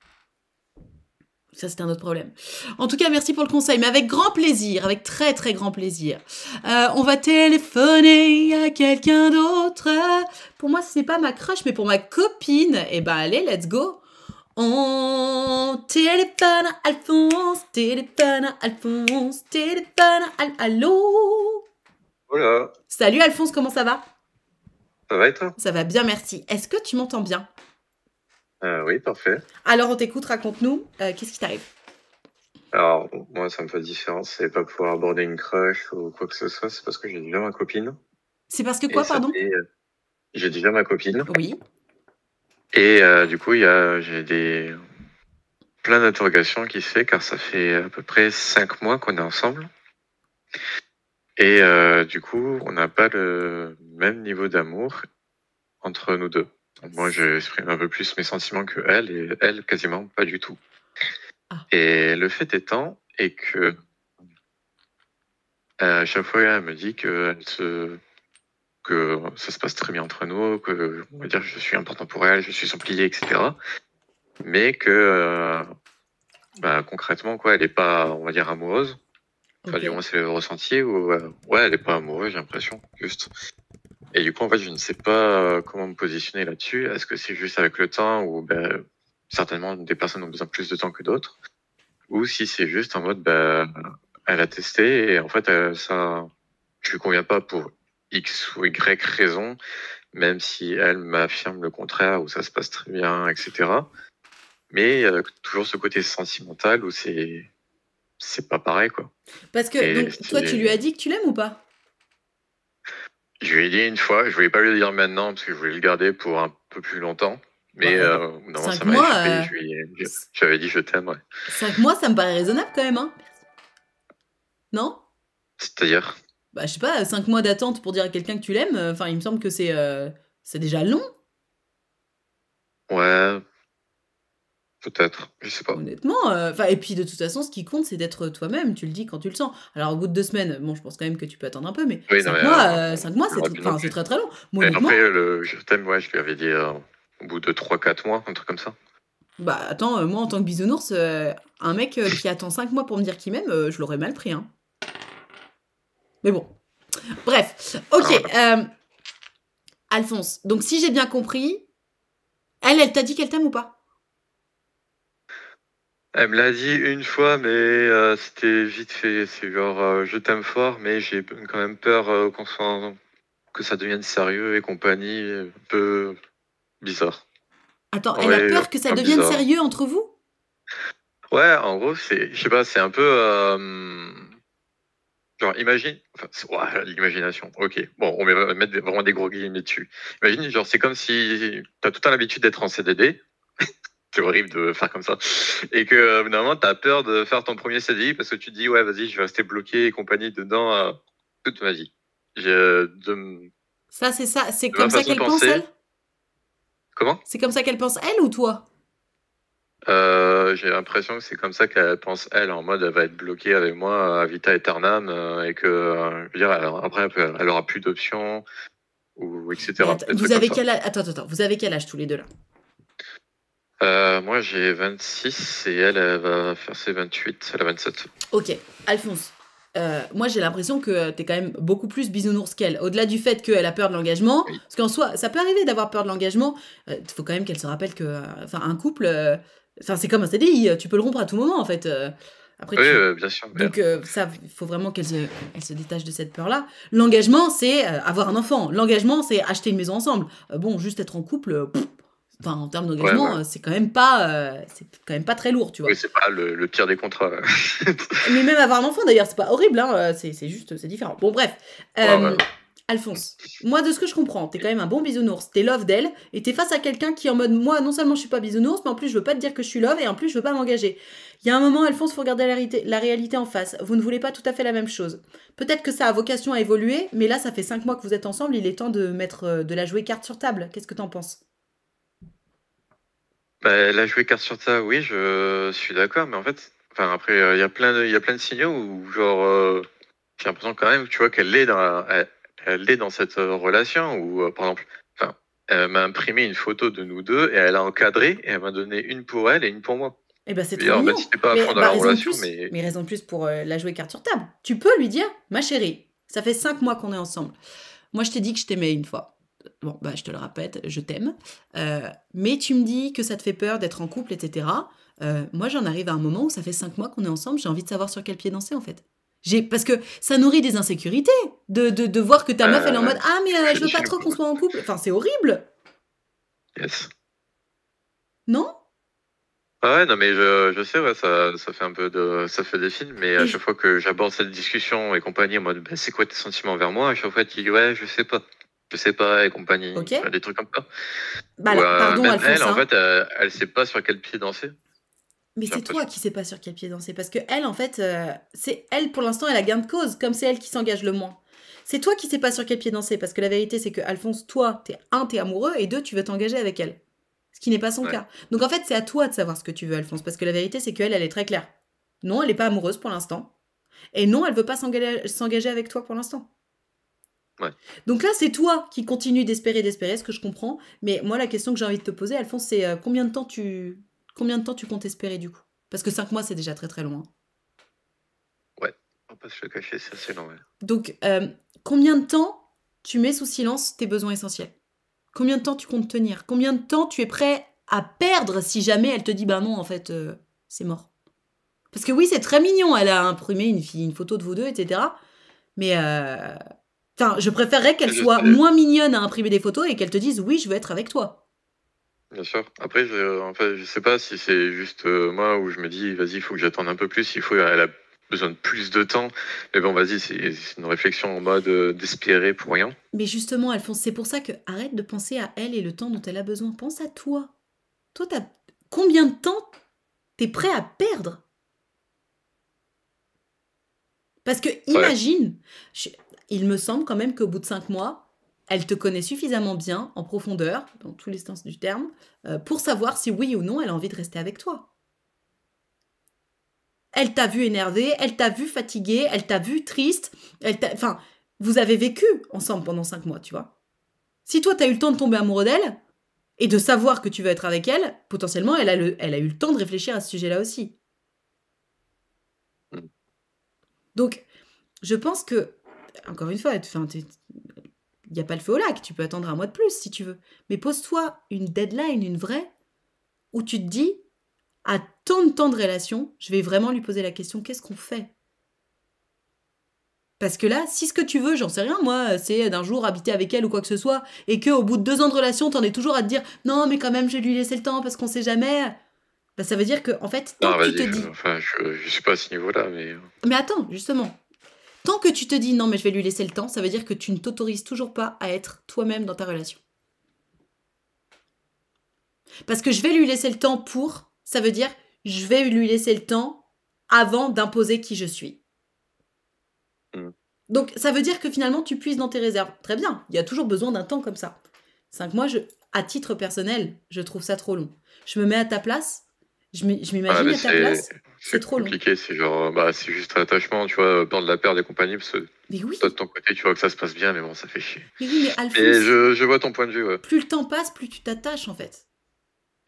ça c'est un autre problème. En tout cas, merci pour le conseil, mais avec grand plaisir, avec très très grand plaisir. Euh, on va téléphoner à quelqu'un d'autre. Pour moi, ce n'est pas ma crush, mais pour ma copine, eh ben allez, let's go. On téléphone à Alphonse, téléphone à Alphonse, téléphone à Voilà. Salut Alphonse, comment ça va Ça va et toi Ça va bien, merci. Est-ce que tu m'entends bien euh, oui, parfait. Alors, on t'écoute, raconte-nous, euh, qu'est-ce qui t'arrive Alors, moi, ça me fait différence, c'est pas pouvoir aborder une crush ou quoi que ce soit, c'est parce que j'ai déjà ma copine. C'est parce que quoi, pardon euh, J'ai déjà ma copine. Oui. Et du coup, y a, j'ai des plein d'interrogations qui se fait, car ça fait à peu près cinq mois qu'on est ensemble. Et du coup, on n'a pas le même niveau d'amour entre nous deux. Moi, j'exprime un peu plus mes sentiments que elle, et elle, quasiment pas du tout. Ah. Et le fait étant est que euh, à chaque fois, elle me dit que, ça se passe très bien entre nous, que on va dire, je suis important pour elle, je suis son pilier, etc. Mais que euh, bah, concrètement, quoi, elle n'est pas, on va dire, amoureuse. Enfin, du moins, c'est le ressenti. Ou, euh, ouais, elle n'est pas amoureuse, j'ai l'impression, juste. Et du coup, en fait, je ne sais pas euh, comment me positionner là-dessus. Est-ce que c'est juste avec le temps ou ben, certainement des personnes ont besoin plus de temps que d'autres Ou si c'est juste en mode, ben, elle a testé et en fait, euh, ça ne lui convient pas pour X ou Y raison, même si elle m'affirme le contraire ou ça se passe très bien, etc. Mais a euh, toujours ce côté sentimental où c'est c'est pas pareil quoi. Parce que donc, toi tu lui as dit que tu l'aimes ou pas je lui ai dit une fois, je voulais pas lui dire maintenant parce que je voulais le garder pour un peu plus longtemps. Mais euh, non, ça m'a euh, J'avais dit je t'aime, Cinq mois, ça me paraît raisonnable quand même, hein. Non C'est-à-dire Bah, je sais pas, cinq mois d'attente pour dire à quelqu'un que tu l'aimes, euh, enfin, il me semble que c'est c'est déjà long. Ouais, Peut-être, je sais pas. Honnêtement, euh, et puis de toute façon, ce qui compte, c'est d'être toi-même. Tu le dis quand tu le sens. Alors au bout de deux semaines, bon, je pense quand même que tu peux attendre un peu, mais euh, euh, cinq, mois, c'est très très long. Moi, Après, je t'aime, ouais, je lui avais dit au bout de 3-4 mois, un truc comme ça. Bah attends, moi en tant que bisounours, un mec qui attend cinq mois pour me dire qu'il m'aime, je l'aurais mal pris. Hein. Mais bon. Bref, ok. Ah, Alphonse, donc si j'ai bien compris, elle, elle t'a dit qu'elle t'aime ou pas elle me l'a dit une fois, mais euh, c'était vite fait. C'est genre, euh, je t'aime fort, mais j'ai quand même peur euh, qu'on soit, que ça devienne sérieux et compagnie, un peu bizarre. Attends, elle a peur que ça devienne sérieux entre vous Ouais, en gros, c'est, je sais pas, c'est un peu, genre, imagine, enfin, l'imagination. Ok, bon, on va mettre vraiment des gros guillemets dessus. Imagine, genre, c'est comme si t'as tout le temps l'habitude d'être en CDD c'est horrible de faire comme ça. Et que, évidemment euh, tu as peur de faire ton premier CDI parce que tu te dis, ouais, vas-y, je vais rester bloqué et compagnie dedans euh, toute ma vie. Ça, c'est ça. C'est comme ça qu'elle pense, elle Comment C'est comme ça qu'elle pense, elle ou toi euh, J'ai l'impression que c'est comme ça qu'elle pense, elle, en mode elle va être bloquée avec moi à Vita Eternam et que, je veux dire, après, elle aura plus d'options, ou etc. vous, avez quel âge, attends, attends, vous avez quel âge tous les deux là euh, moi, j'ai 26 et elle, va faire ses 28, elle a 27. Ok, Alphonse. Euh, moi, j'ai l'impression que t'es quand même beaucoup plus bisounours qu'elle. Au-delà du fait qu'elle a peur de l'engagement, parce qu'en soi, ça peut arriver d'avoir peur de l'engagement. Il euh, faut quand même qu'elle se rappelle que, enfin, un couple, enfin, c'est comme un CDI, tu peux le rompre à tout moment, en fait. Après, oui, bien sûr. Donc, ça, il faut vraiment qu'elle se, détache de cette peur-là. L'engagement, c'est avoir un enfant. L'engagement, c'est acheter une maison ensemble. bon, juste être en couple, Enfin, en termes d'engagement, euh, c'est quand même pas, euh, c'est quand même pas très lourd, tu vois. Oui, c'est pas le, pire des contrats. mais même avoir un enfant, d'ailleurs, c'est pas horrible, hein, euh, c'est, juste, c'est différent. Bon, bref. Alphonse, moi de ce que je comprends, t'es quand même un bon bisounours, t'es love d'elle, et t'es face à quelqu'un qui est en mode moi non seulement je suis pas bisounours, mais en plus je veux pas te dire que je suis love, et en plus je veux pas m'engager. Il y a un moment, Alphonse, faut regarder la, réalité, la réalité en face. Vous ne voulez pas tout à fait la même chose. Peut-être que ça a vocation à évoluer, mais là ça fait 5 mois que vous êtes ensemble, il est temps de mettre de la jouer carte sur table. Qu'est-ce que t'en penses bah, a joué carte sur table, oui, je suis d'accord, mais en fait, enfin après, euh, il y a plein de, il y a plein de signaux où genre, euh, j'ai l'impression quand même, tu vois, qu'elle est dans, elle, est dans cette euh, relation où, par exemple, enfin, elle m'a imprimé une photo de nous deux et elle a encadré et elle m'a donné une pour elle et une pour moi. Et eh ben c'est trop mignon. pas mais, fond dans bah, la relation, mais... mais raison de plus pour la jouer carte sur table. Tu peux lui dire, ma chérie, ça fait cinq mois qu'on est ensemble. Moi, je t'ai dit que je t'aimais une fois bon, bah, je te le répète, je t'aime, euh, mais tu me dis que ça te fait peur d'être en couple, etc. Euh, moi, j'en arrive à un moment où ça fait cinq mois qu'on est ensemble, j'ai envie de savoir sur quel pied danser, en fait. J'ai, parce que ça nourrit des insécurités de, de, voir que ta meuf, elle est en euh, mode Ah, mais je veux pas trop qu'on soit en couple. Enfin, c'est horrible. Yes. Non ah ouais, non, mais je, je sais, ouais, ça, ça fait un peu de, ça fait des films, mais à chaque fois que j'aborde cette discussion et compagnie, en mode, bah, c'est quoi tes sentiments envers moi? À chaque fois, tu dis, ouais, je sais pas je sais pas et compagnie, des trucs comme ça. Bah, euh, pardon, elle, en hein. fait, euh, elle, sait pas sur quel pied danser. Mais c'est toi qui sais pas sur quel pied danser parce que elle en fait euh, c'est elle pour l'instant elle a gain de cause comme c'est elle qui s'engage le moins. C'est toi qui sais pas sur quel pied danser parce que la vérité c'est que Alphonse toi t'es un t'es amoureux et deux tu veux t'engager avec elle ce qui n'est pas son cas. Donc en fait c'est à toi de savoir ce que tu veux Alphonse parce que la vérité c'est qu'elle elle est très claire. Non elle est pas amoureuse pour l'instant et non elle veut pas s'engager avec toi pour l'instant. Donc là, c'est toi qui continues d'espérer, d'espérer, ce que je comprends. Mais moi, la question que j'ai envie de te poser, Alphonse, c'est euh, combien, de temps tu... combien de temps tu comptes espérer du coup Parce que 5 mois, c'est déjà très très loin. Hein. Ouais, on peut le cacher, c'est assez long. Donc, euh, combien de temps tu mets sous silence tes besoins essentiels Combien de temps tu comptes tenir Combien de temps tu es prêt à perdre si jamais elle te dit, bah non, en fait, euh, c'est mort Parce que oui, c'est très mignon, elle a imprimé une, une photo de vous deux, etc. Mais... Enfin, je préférerais qu'elle soit moins mignonne à imprimer des photos et qu'elle te dise oui, je veux être avec toi. Bien sûr. Après, je, en je sais pas si c'est juste euh, moi où je me dis vas-y, il faut que j'attende un peu plus. Il faut, elle a besoin de plus de temps. Mais bon, vas-y, c'est une réflexion en mode euh, d'espérer pour rien. Mais justement, Alphonse, c'est pour ça que arrête de penser à elle et le temps dont elle a besoin. Pense à toi. Toi, as... combien de temps t'es prêt à perdre Parce que imagine, il me semble quand même qu'au bout de cinq mois, elle te connaît suffisamment bien, en profondeur, dans tous les sens du terme, euh, pour savoir si oui ou non elle a envie de rester avec toi. Elle t'a vu énervée, elle t'a vu fatiguée, elle t'a vu triste, elle enfin, vous avez vécu ensemble pendant cinq mois, tu vois. Si toi, t'as eu le temps de tomber amoureux d'elle et de savoir que tu veux être avec elle, potentiellement, elle a eu le temps de réfléchir à ce sujet-là aussi. Mmh. Donc, je pense que encore une fois, il n'y a pas le feu au lac, tu peux attendre un mois de plus si tu veux. Mais pose-toi une deadline, une vraie, où tu te dis, à tant de temps de relation, je vais vraiment lui poser la question, qu'est-ce qu'on fait parce que là, si ce que tu veux, j'en sais rien, moi, c'est d'un jour habiter avec elle ou quoi que ce soit, et qu'au bout de deux ans de relation, tu t'en es toujours à te dire non, mais quand même, je vais lui laisser le temps parce qu'on sait jamais. Bah, ça veut dire que, en fait, tu te dis. Enfin, je, ne sais pas à ce niveau-là, mais. Euh. Mais attends, justement, Tant que tu te dis non mais je vais lui laisser le temps, ça veut dire que tu ne t'autorises toujours pas à être toi-même dans ta relation. Parce que je vais lui laisser le temps pour, ça veut dire je vais lui laisser le temps avant d'imposer qui je suis. Mm. Donc ça veut dire que finalement tu puisses dans tes réserves. Très bien, il y a toujours besoin d'un temps comme ça. Cinq mois, je, à titre personnel, je trouve ça trop long. Je me mets à ta place, je m'imagine ah, à ta place. C'est trop compliqué, C'est genre, euh, bah, c'est juste un attachement, tu vois, euh, peur de la perte des compagnies. Parce que toi, de ton côté, tu vois que ça se passe bien, mais bon, ça fait chier. Mais oui, mais Alphonse. je, vois ton point de vue. Plus le temps passe, plus tu t'attaches, en fait.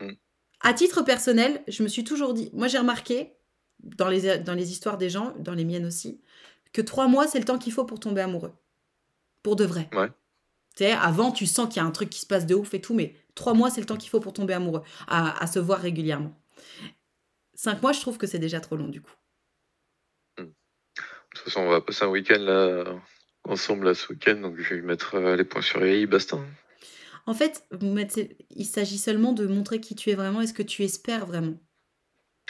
Mm. À titre personnel, je me suis toujours dit, moi, j'ai remarqué, dans les, dans les histoires des gens, dans les miennes aussi, que trois mois, c'est le temps qu'il faut pour tomber amoureux. Pour de vrai. Ouais. Tu sais, avant, tu sens qu'il y a un truc qui se passe de ouf et tout, mais trois mois, c'est le temps qu'il faut pour tomber amoureux, à se voir régulièrement. Cinq mois, je trouve que c'est déjà trop long du coup. Hmm. De toute façon, on va passer un week-end là, ensemble là, ce week-end, donc je vais lui mettre euh, les points sur les i, basta. En fait, il s'agit seulement de montrer qui tu es vraiment et ce que tu espères vraiment.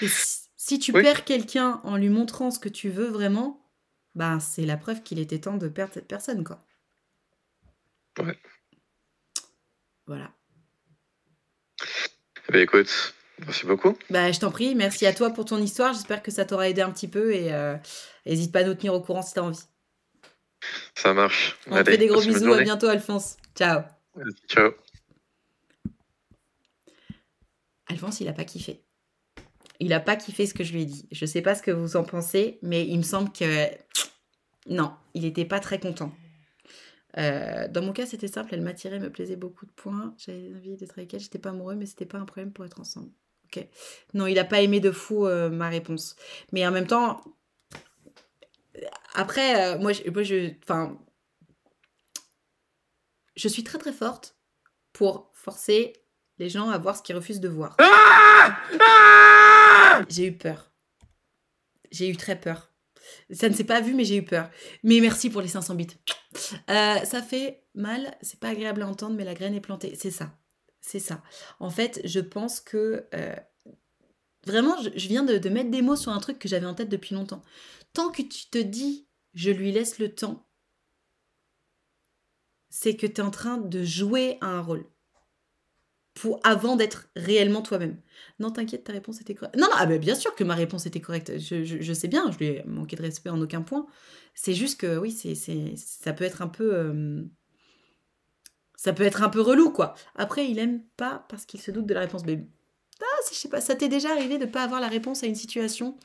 si tu perds quelqu'un en lui montrant ce que tu veux vraiment, bah c'est la preuve qu'il était temps de perdre cette personne, quoi. Ouais. Voilà. Eh bien, écoute, Merci beaucoup. Bah, je t'en prie, merci à toi pour ton histoire. J'espère que ça t'aura aidé un petit peu et n'hésite euh, pas à nous tenir au courant si t'as envie. Ça marche. On te fait des gros bisous, à bientôt Alphonse. Ciao. Ciao. Alphonse, il n'a pas kiffé. Il a pas kiffé ce que je lui ai dit. Je ne sais pas ce que vous en pensez, mais il me semble que... Non, il n'était pas très content. Euh, dans mon cas, c'était simple, elle m'attirait, me plaisait beaucoup de points. J'avais envie d'être avec elle, j'étais pas amoureux, mais c'était pas un problème pour être ensemble. Non, il n'a pas aimé de fou euh, ma réponse. Mais en même temps, après, euh, moi, je, je, suis très très forte pour forcer les gens à voir ce qu'ils refusent de voir. Ah ah j'ai eu peur. J'ai eu très peur. Ça ne s'est pas vu, mais j'ai eu peur. Mais merci pour les 500 bits. Euh, ça fait mal, c'est pas agréable à entendre, mais la graine est plantée. C'est ça c'est ça. En fait, je pense que vraiment, je, viens de, mettre des mots sur un truc que j'avais en tête depuis longtemps. Tant que tu te dis je lui laisse le temps, c'est que tu es en train de jouer un rôle. Pour, avant d'être réellement toi-même. Non, t'inquiète, ta réponse était correcte. Non, non, ah bien sûr que ma réponse était correcte. Je, sais bien, je lui ai manqué de respect en aucun point. C'est juste que oui, c'est, ça peut être un peu ça peut être un peu relou, quoi. Après, il aime pas parce qu'il se doute de la réponse Mais Ah, je sais pas, ça t'est déjà arrivé de pas avoir la réponse à une situation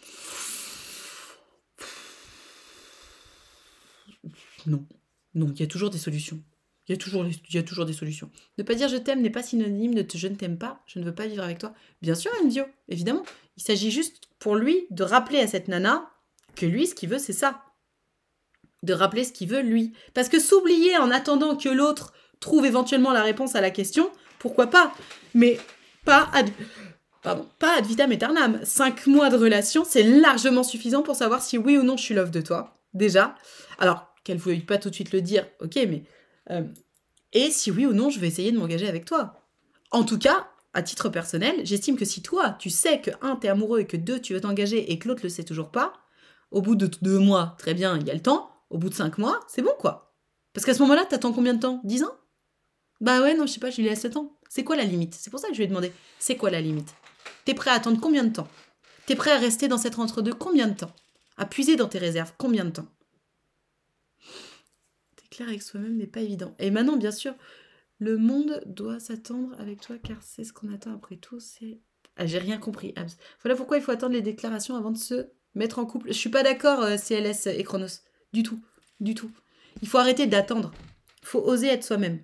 Non. Non, il y a toujours des solutions. Il y, a toujours, toujours des solutions. Ne pas dire je t'aime n'est pas synonyme de je ne t'aime pas, je ne veux pas vivre avec toi. Bien sûr, Indio, évidemment. Il s'agit juste pour lui de rappeler à cette nana que lui, ce qu'il veut, c'est ça. De rappeler ce qu'il veut, lui. Parce que s'oublier en attendant que l'autre trouve éventuellement la réponse à la question, pourquoi pas Mais pas ad... Pardon, pas ad vitam aeternam. Cinq mois de relation, c'est largement suffisant pour savoir si oui ou non je suis love de toi, déjà. Alors, qu'elle ne voulait pas tout de suite le dire, ok, mais... Euh, et si oui ou non je vais essayer de m'engager avec toi. En tout cas, à titre personnel, j'estime que si toi, tu sais que, un, t'es amoureux et que, deux, tu veux t'engager et que l'autre le sait toujours pas, au bout de deux mois, très bien, il y a le temps, au bout de cinq mois, c'est bon, quoi. Parce qu'à ce moment-là, t'attends combien de temps Dix ans bah ouais, non, je sais pas, je lui laisse le temps. C'est quoi la limite C'est pour ça que je lui ai demandé. C'est quoi la limite T'es prêt à attendre combien de temps T'es prêt à rester dans cette entre-deux combien de temps À puiser dans tes réserves combien de temps T'es clair avec soi-même n'est pas évident. Et maintenant, bien sûr, le monde doit s'attendre avec toi car c'est ce qu'on attend après tout. C'est. Ah, j'ai rien compris. Voilà pourquoi il faut attendre les déclarations avant de se mettre en couple. Je suis pas d'accord, euh, CLS et Chronos. Du tout. Du tout. Il faut arrêter d'attendre. Il faut oser être soi-même.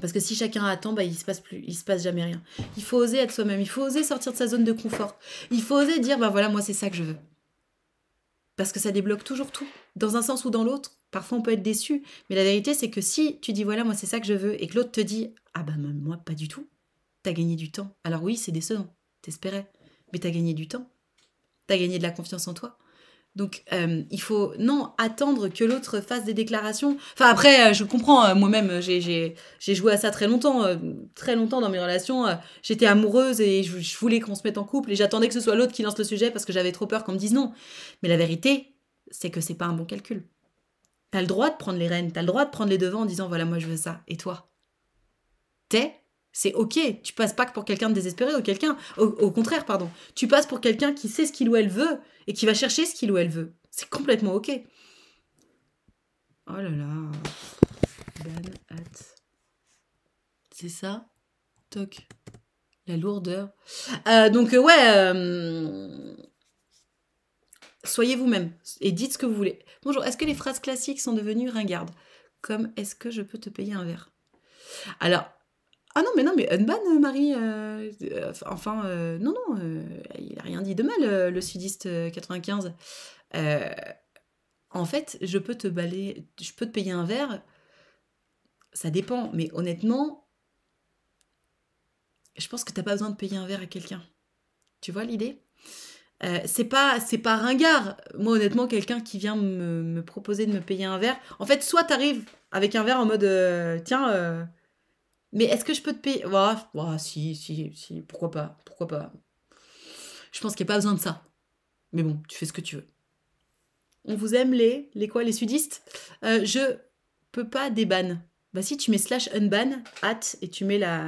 Parce que si chacun attend, bah, il se passe plus, il se passe jamais rien. Il faut oser être soi-même, il faut oser sortir de sa zone de confort. Il faut oser dire, bah voilà, moi c'est ça que je veux. Parce que ça débloque toujours tout, dans un sens ou dans l'autre. Parfois on peut être déçu, mais la vérité c'est que si tu dis voilà, moi c'est ça que je veux, et que l'autre te dit, ah bah moi pas du tout, t'as gagné du temps. Alors oui, c'est décevant, t'espérais, mais t'as gagné du temps. T'as gagné de la confiance en toi. Donc, euh, il faut, non, attendre que l'autre fasse des déclarations. Enfin, après, euh, je comprends, euh, moi-même, j'ai joué à ça très longtemps, très longtemps dans mes relations. J'étais amoureuse et je, je voulais qu'on se mette en couple et j'attendais que ce soit l'autre qui lance le sujet parce que j'avais trop peur qu'on me dise non. Mais la vérité, c'est que c'est pas un bon calcul. T'as le droit de prendre les rênes, t'as le droit de prendre les devants en disant voilà, moi je veux ça, et toi T'es c'est ok, tu passes pas que pour quelqu'un de désespéré ou quelqu'un. Au, contraire, pardon. Tu passes pour quelqu'un qui sait ce qu'il ou elle veut et qui va chercher ce qu'il ou elle veut. C'est complètement ok. Oh là là. C'est ça Toc. La lourdeur. Euh, donc, euh, ouais. Euh, soyez vous-même et dites ce que vous voulez. Bonjour, est-ce que les phrases classiques sont devenues ringardes Comme est-ce que je peux te payer un verre Alors, ah non, mais non, mais Unban, euh, Marie. Euh, euh, enfin, non, non, il n'a rien dit de mal, le sudiste 95. en fait, je peux te balayer, je peux te payer un verre. Ça dépend, mais honnêtement, je pense que tu t'as pas besoin de payer un verre à quelqu'un. Tu vois l'idée c'est pas c'est pas ringard. Moi honnêtement, quelqu'un qui vient me, proposer de me payer un verre, en fait, soit arrives avec un verre en mode tiens, mais est-ce que je peux te payer Voilà, si, si, si, pourquoi pas, pourquoi pas. Je pense qu'il n'y a pas besoin de ça. Mais bon, tu fais ce que tu veux. On vous aime les, les quoi, les sudistes euh, Je peux pas déban. Bah si, tu mets slash unban, at, et tu mets la,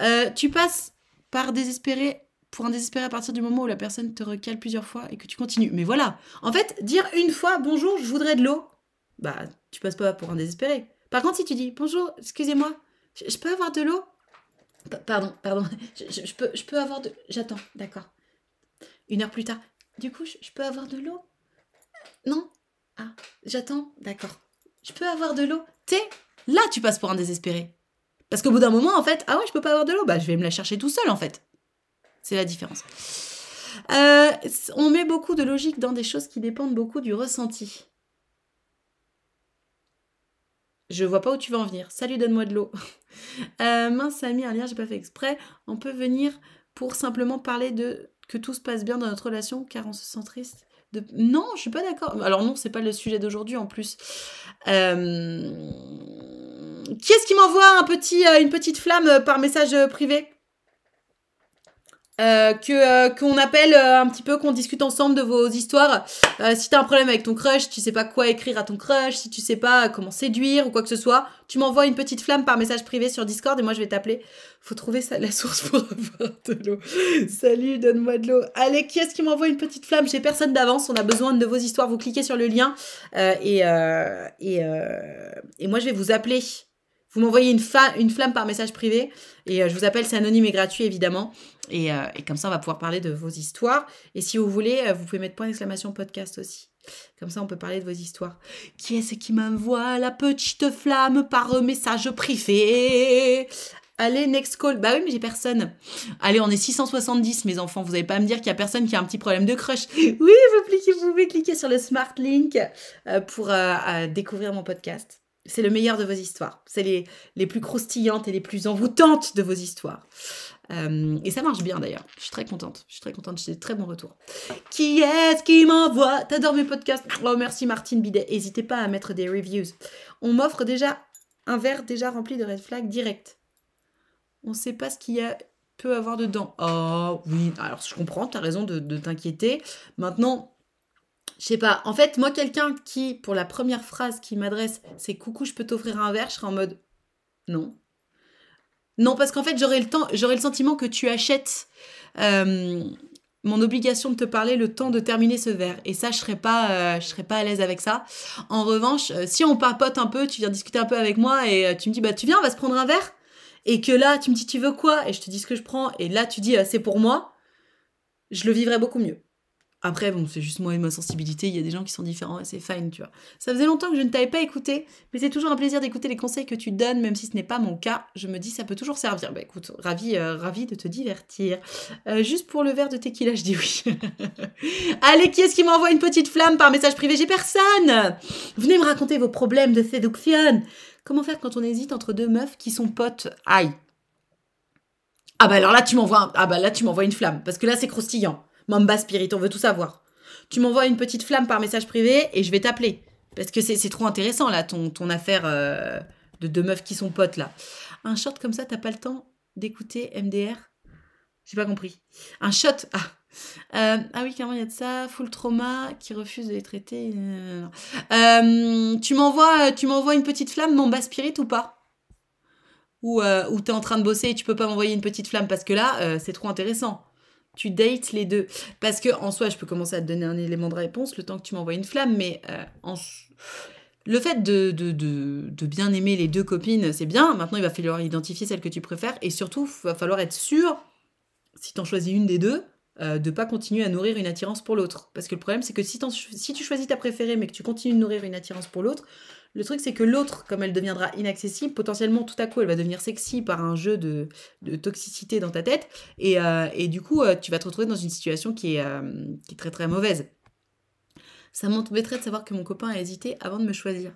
euh, tu passes par désespéré pour un désespéré à partir du moment où la personne te recale plusieurs fois et que tu continues. Mais voilà, en fait, dire une fois bonjour, je voudrais de l'eau, bah tu passes pas pour un désespéré. Par contre, si tu dis bonjour, excusez-moi, je, peux avoir de l'eau Pardon, pardon. Je, peux, je peux avoir de... J'attends, d'accord. Une heure plus tard. Du coup, je, peux avoir de l'eau Non Ah, j'attends, d'accord. Je peux avoir de l'eau T'es là, tu passes pour un désespéré. Parce qu'au bout d'un moment, en fait, ah ouais, je peux pas avoir de l'eau, bah je vais me la chercher tout seul, en fait. C'est la différence. Euh, on met beaucoup de logique dans des choses qui dépendent beaucoup du ressenti. Je vois pas où tu veux en venir. Salut, donne-moi de l'eau. Euh, mince, ami, un lien, j'ai pas fait exprès. On peut venir pour simplement parler de que tout se passe bien dans notre relation car on se sent triste. De... Non, je suis pas d'accord. Alors non, c'est pas le sujet d'aujourd'hui en plus. Euh, qui est-ce qui m'envoie un petit, euh, une petite flamme par message privé euh, que euh, qu'on appelle euh, un petit peu, qu'on discute ensemble de vos histoires. si t'as un problème avec ton crush, tu sais pas quoi écrire à ton crush, si tu sais pas comment séduire ou quoi que ce soit, tu m'envoies une petite flamme par message privé sur Discord et moi je vais t'appeler. Faut trouver ça, la source pour avoir de l'eau. Salut, donne-moi de l'eau. Allez, qui est-ce qui m'envoie une petite flamme J'ai personne d'avance, on a besoin de vos histoires. Vous cliquez sur le lien et, et, et moi je vais vous appeler. Vous m'envoyez une, flamme par message privé et euh, je vous appelle, c'est anonyme et gratuit évidemment. Euh, et, comme ça, on va pouvoir parler de vos histoires. Et si vous voulez, euh, vous pouvez mettre point d'exclamation podcast aussi. Comme ça, on peut parler de vos histoires. Qui est-ce qui m'envoie la petite flamme par message privé Allez, next call. Bah oui, mais j'ai personne. Allez, on est 670, mes enfants. Vous n'allez pas me dire qu'il n'y a personne qui a un petit problème de crush. Oui, vous, vous pouvez cliquer sur le Smart Link pour découvrir mon podcast. C'est le meilleur de vos histoires. C'est les, les, plus croustillantes et les plus envoûtantes de vos histoires. Euh, et ça marche bien d'ailleurs. Je suis très contente. Je suis très contente. J'ai des très bons retours. Qui est-ce qui m'envoie T'adores mes podcasts Oh merci Martine Bidet. N'hésitez pas à mettre des reviews. On m'offre déjà un verre déjà rempli de red flag direct. On ne sait pas ce qu'il y a peut avoir dedans. Oh oui, alors je comprends, tu as raison de, de t'inquiéter. Maintenant, je sais pas. En fait, moi, quelqu'un qui, pour la première phrase qui m'adresse, c'est coucou, je peux t'offrir un verre, je serais en mode non. Non, parce qu'en fait, j'aurais le temps, le sentiment que tu achètes euh, mon obligation de te parler le temps de terminer ce verre. Et ça, je serais pas, euh, je serais pas à l'aise avec ça. En revanche, euh, si on papote un peu, tu viens discuter un peu avec moi et tu me dis, bah, tu viens, on va se prendre un verre. Et que là, tu me dis, tu veux quoi Et je te dis ce que je prends. Et là, tu dis, c'est pour moi. Je le vivrais beaucoup mieux. Après, bon, c'est juste moi et ma sensibilité, il y a des gens qui sont différents et c'est fine, tu vois. Ça faisait longtemps que je ne t'avais pas écouté, mais c'est toujours un plaisir d'écouter les conseils que tu donnes, même si ce n'est pas mon cas. Je me dis, ça peut toujours servir. Bah écoute, ravi, euh, de te divertir. Euh, juste pour le verre de tequila, je dis oui. Allez, qui est-ce qui m'envoie une petite flamme par message privé J'ai personne Venez me raconter vos problèmes de séduction. Comment faire quand on hésite entre deux meufs qui sont potes Aïe ah bah alors là tu m'envoies ah bah là tu m'envoies une flamme parce que là c'est croustillant. Mamba Spirit, on veut tout savoir. Tu m'envoies une petite flamme par message privé et je vais t'appeler. Parce que c'est trop intéressant, là, ton, affaire euh, de deux meufs qui sont potes, là. Un short comme ça, t'as pas le temps d'écouter MDR J'ai pas compris. Un shot ah. Euh, ah oui, clairement, il y a de ça. Full trauma qui refuse de les traiter. Euh, tu m'envoies tu m'envoies une petite flamme, Mamba Spirit ou pas Ou, ou t'es en train de bosser et tu peux pas m'envoyer une petite flamme parce que là, c'est trop intéressant tu dates les deux. Parce que en soi, je peux commencer à te donner un élément de réponse le temps que tu m'envoies une flamme, mais euh, en... le fait de, de, bien aimer les deux copines, c'est bien. Maintenant, il va falloir identifier celle que tu préfères et surtout, il va falloir être sûr, si tu en choisis une des deux, euh, de pas continuer à nourrir une attirance pour l'autre. Parce que le problème, c'est que si, si tu choisis ta préférée mais que tu continues de nourrir une attirance pour l'autre, le truc, c'est que l'autre, comme elle deviendra inaccessible, potentiellement tout à coup, elle va devenir sexy par un jeu de, de toxicité dans ta tête. Et, euh, du coup, euh, tu vas te retrouver dans une situation euh, qui est, très très mauvaise. Ça m'embêterait de savoir que mon copain a hésité avant de me choisir.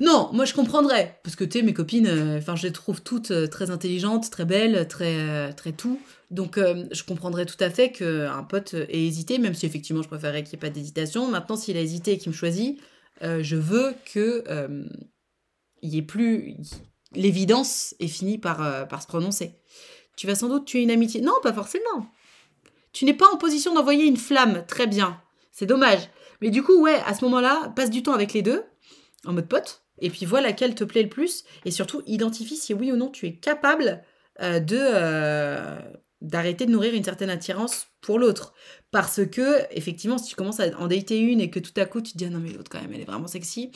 Non, moi je comprendrais. Parce que tu sais, mes copines, enfin, je les trouve toutes très intelligentes, très belles, très, très tout. Donc, je comprendrais tout à fait qu'un pote ait hésité, même si effectivement, je préférerais qu'il n'y ait pas d'hésitation. Maintenant, s'il a hésité et qu'il me choisit, euh, je veux que l'évidence euh, y ait plus l'évidence est finie par, euh, par se prononcer. Tu vas sans doute tuer une amitié. Non, pas forcément. Tu n'es pas en position d'envoyer une flamme. Très bien. C'est dommage. Mais du coup, ouais, à ce moment-là, passe du temps avec les deux, en mode pote, et puis vois laquelle te plaît le plus, et surtout identifie si oui ou non tu es capable de d'arrêter de nourrir une certaine attirance pour l'autre. Parce que, effectivement, si tu commences à en dater une et que tout à coup tu te dis ah non mais l'autre quand même elle est vraiment sexy,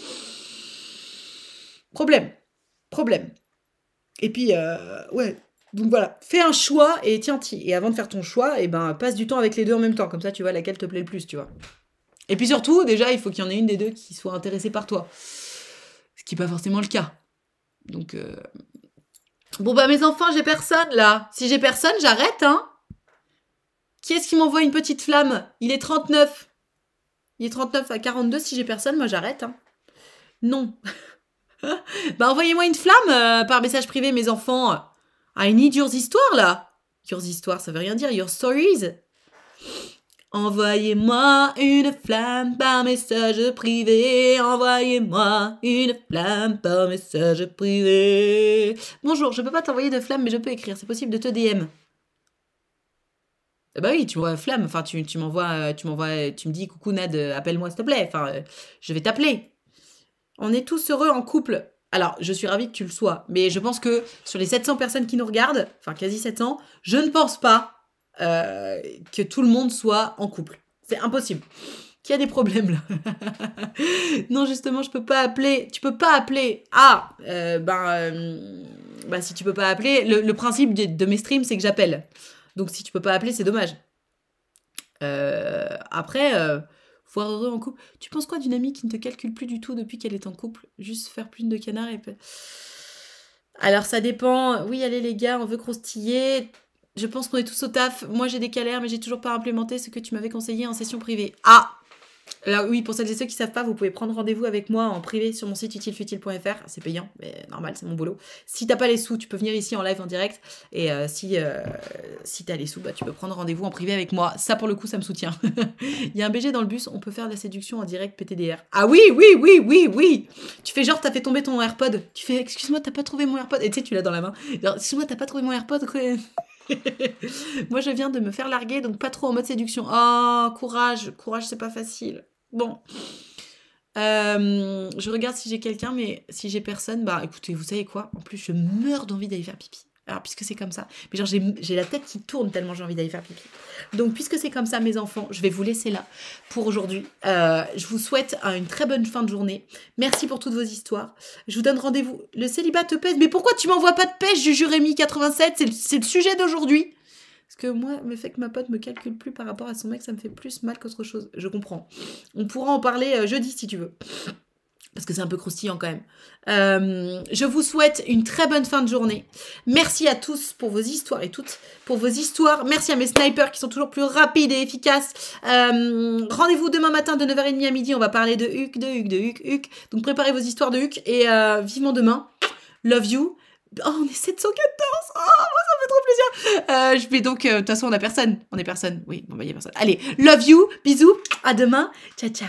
problème, problème. Et puis, euh, ouais, donc voilà, fais un choix et tiens, et avant de faire ton choix, et eh ben passe du temps avec les deux en même temps, comme ça tu vois laquelle te plaît le plus, tu vois. Et puis surtout, déjà, il faut qu'il y en ait une des deux qui soit intéressée par toi, ce qui n'est pas forcément le cas. Donc, euh, Bon bah mes enfants, j'ai personne là. Si j'ai personne, j'arrête, hein. Qui est-ce qui m'envoie une petite flamme Il est 39. Il est 39 à 42. Si j'ai personne, moi j'arrête. Hein. Non. bah envoyez-moi une flamme euh, par message privé, mes enfants. I ah, need your histoire là. Your histoire, ça veut rien dire. Your stories. Envoyez-moi une flamme par message privé. Envoyez-moi une flamme par message privé. Bonjour, je peux pas t'envoyer de flamme, mais je peux écrire. C'est possible de te DM. Ah bah oui, tu m'envoies flamme. Enfin, tu, m'envoies, euh, tu m'envoies, tu me dis coucou Nad, euh, appelle-moi s'il te plaît. Enfin, euh, je vais t'appeler. On est tous heureux en couple. Alors, je suis ravie que tu le sois, mais je pense que sur les 700 personnes qui nous regardent, enfin quasi 700, je ne pense pas euh, que tout le monde soit en couple. C'est impossible. Qu'il y a des problèmes là. non, justement, je peux pas appeler. Tu peux pas appeler. Ah, ben, si tu peux pas appeler, le, principe de, mes streams, c'est que j'appelle. Donc, si tu peux pas appeler, c'est dommage. après, voir heureux en couple. Tu penses quoi d'une amie qui ne te calcule plus du tout depuis qu'elle est en couple Juste faire plus de canard et. Alors ça dépend. Oui, allez les gars, on veut croustiller. Je pense qu'on est tous au taf. Moi, j'ai des calères, mais j'ai toujours pas implémenté ce que tu m'avais conseillé en session privée. Ah Alors oui, pour celles et ceux qui savent pas, vous pouvez prendre rendez-vous avec moi en privé sur mon site utilefutile.fr. C'est payant, mais normal, c'est mon boulot. Si t'as pas les sous, tu peux venir ici en live en direct. Et euh, si, euh, si t'as les sous, bah, tu peux prendre rendez-vous en privé avec moi. Ça, pour le coup, ça me soutient. Il y a un BG dans le bus, on peut faire de la séduction en direct PTDR. Ah oui, oui, oui, oui, oui Tu fais genre, t'as fait tomber ton AirPod. Tu fais, excuse-moi, t'as pas trouvé mon AirPod. Et tu sais, tu l'as dans la main. Excuse-moi, t'as pas trouvé mon AirPod. Moi, je viens de me faire larguer, donc pas trop en mode séduction. Oh, courage, courage, c'est pas facile. Bon. Euh, je regarde si j'ai quelqu'un, mais si j'ai personne, bah écoutez, vous savez quoi En plus, je meurs d'envie d'aller faire pipi. Alors, puisque c'est comme ça, mais genre j'ai la tête qui tourne tellement j'ai envie d'aller faire pipi. Donc, puisque c'est comme ça, mes enfants, je vais vous laisser là pour aujourd'hui. Euh, je vous souhaite une très bonne fin de journée. Merci pour toutes vos histoires. Je vous donne rendez-vous. Le célibat te pèse, mais pourquoi tu m'envoies pas de pêche, Jujurémi87 C'est le, sujet d'aujourd'hui. Parce que moi, le fait que ma pote me calcule plus par rapport à son mec, ça me fait plus mal qu'autre chose. Je comprends. On pourra en parler euh, jeudi si tu veux parce que c'est un peu croustillant quand même. Euh, je vous souhaite une très bonne fin de journée. Merci à tous pour vos histoires et toutes pour vos histoires. Merci à mes snipers qui sont toujours plus rapides et efficaces. Euh, rendez-vous demain matin de 9h30 à midi. On va parler de Huc, de Huc, de Huc, Huc. Donc préparez vos histoires de Huc et euh, vivement demain. Love you. Oh, on est 714 Oh, ça me fait trop plaisir Je vais donc... De toute façon, on a personne. On est personne. Oui, bon, bah, il y a personne. Allez, love you, bisous, à demain. Ciao, ciao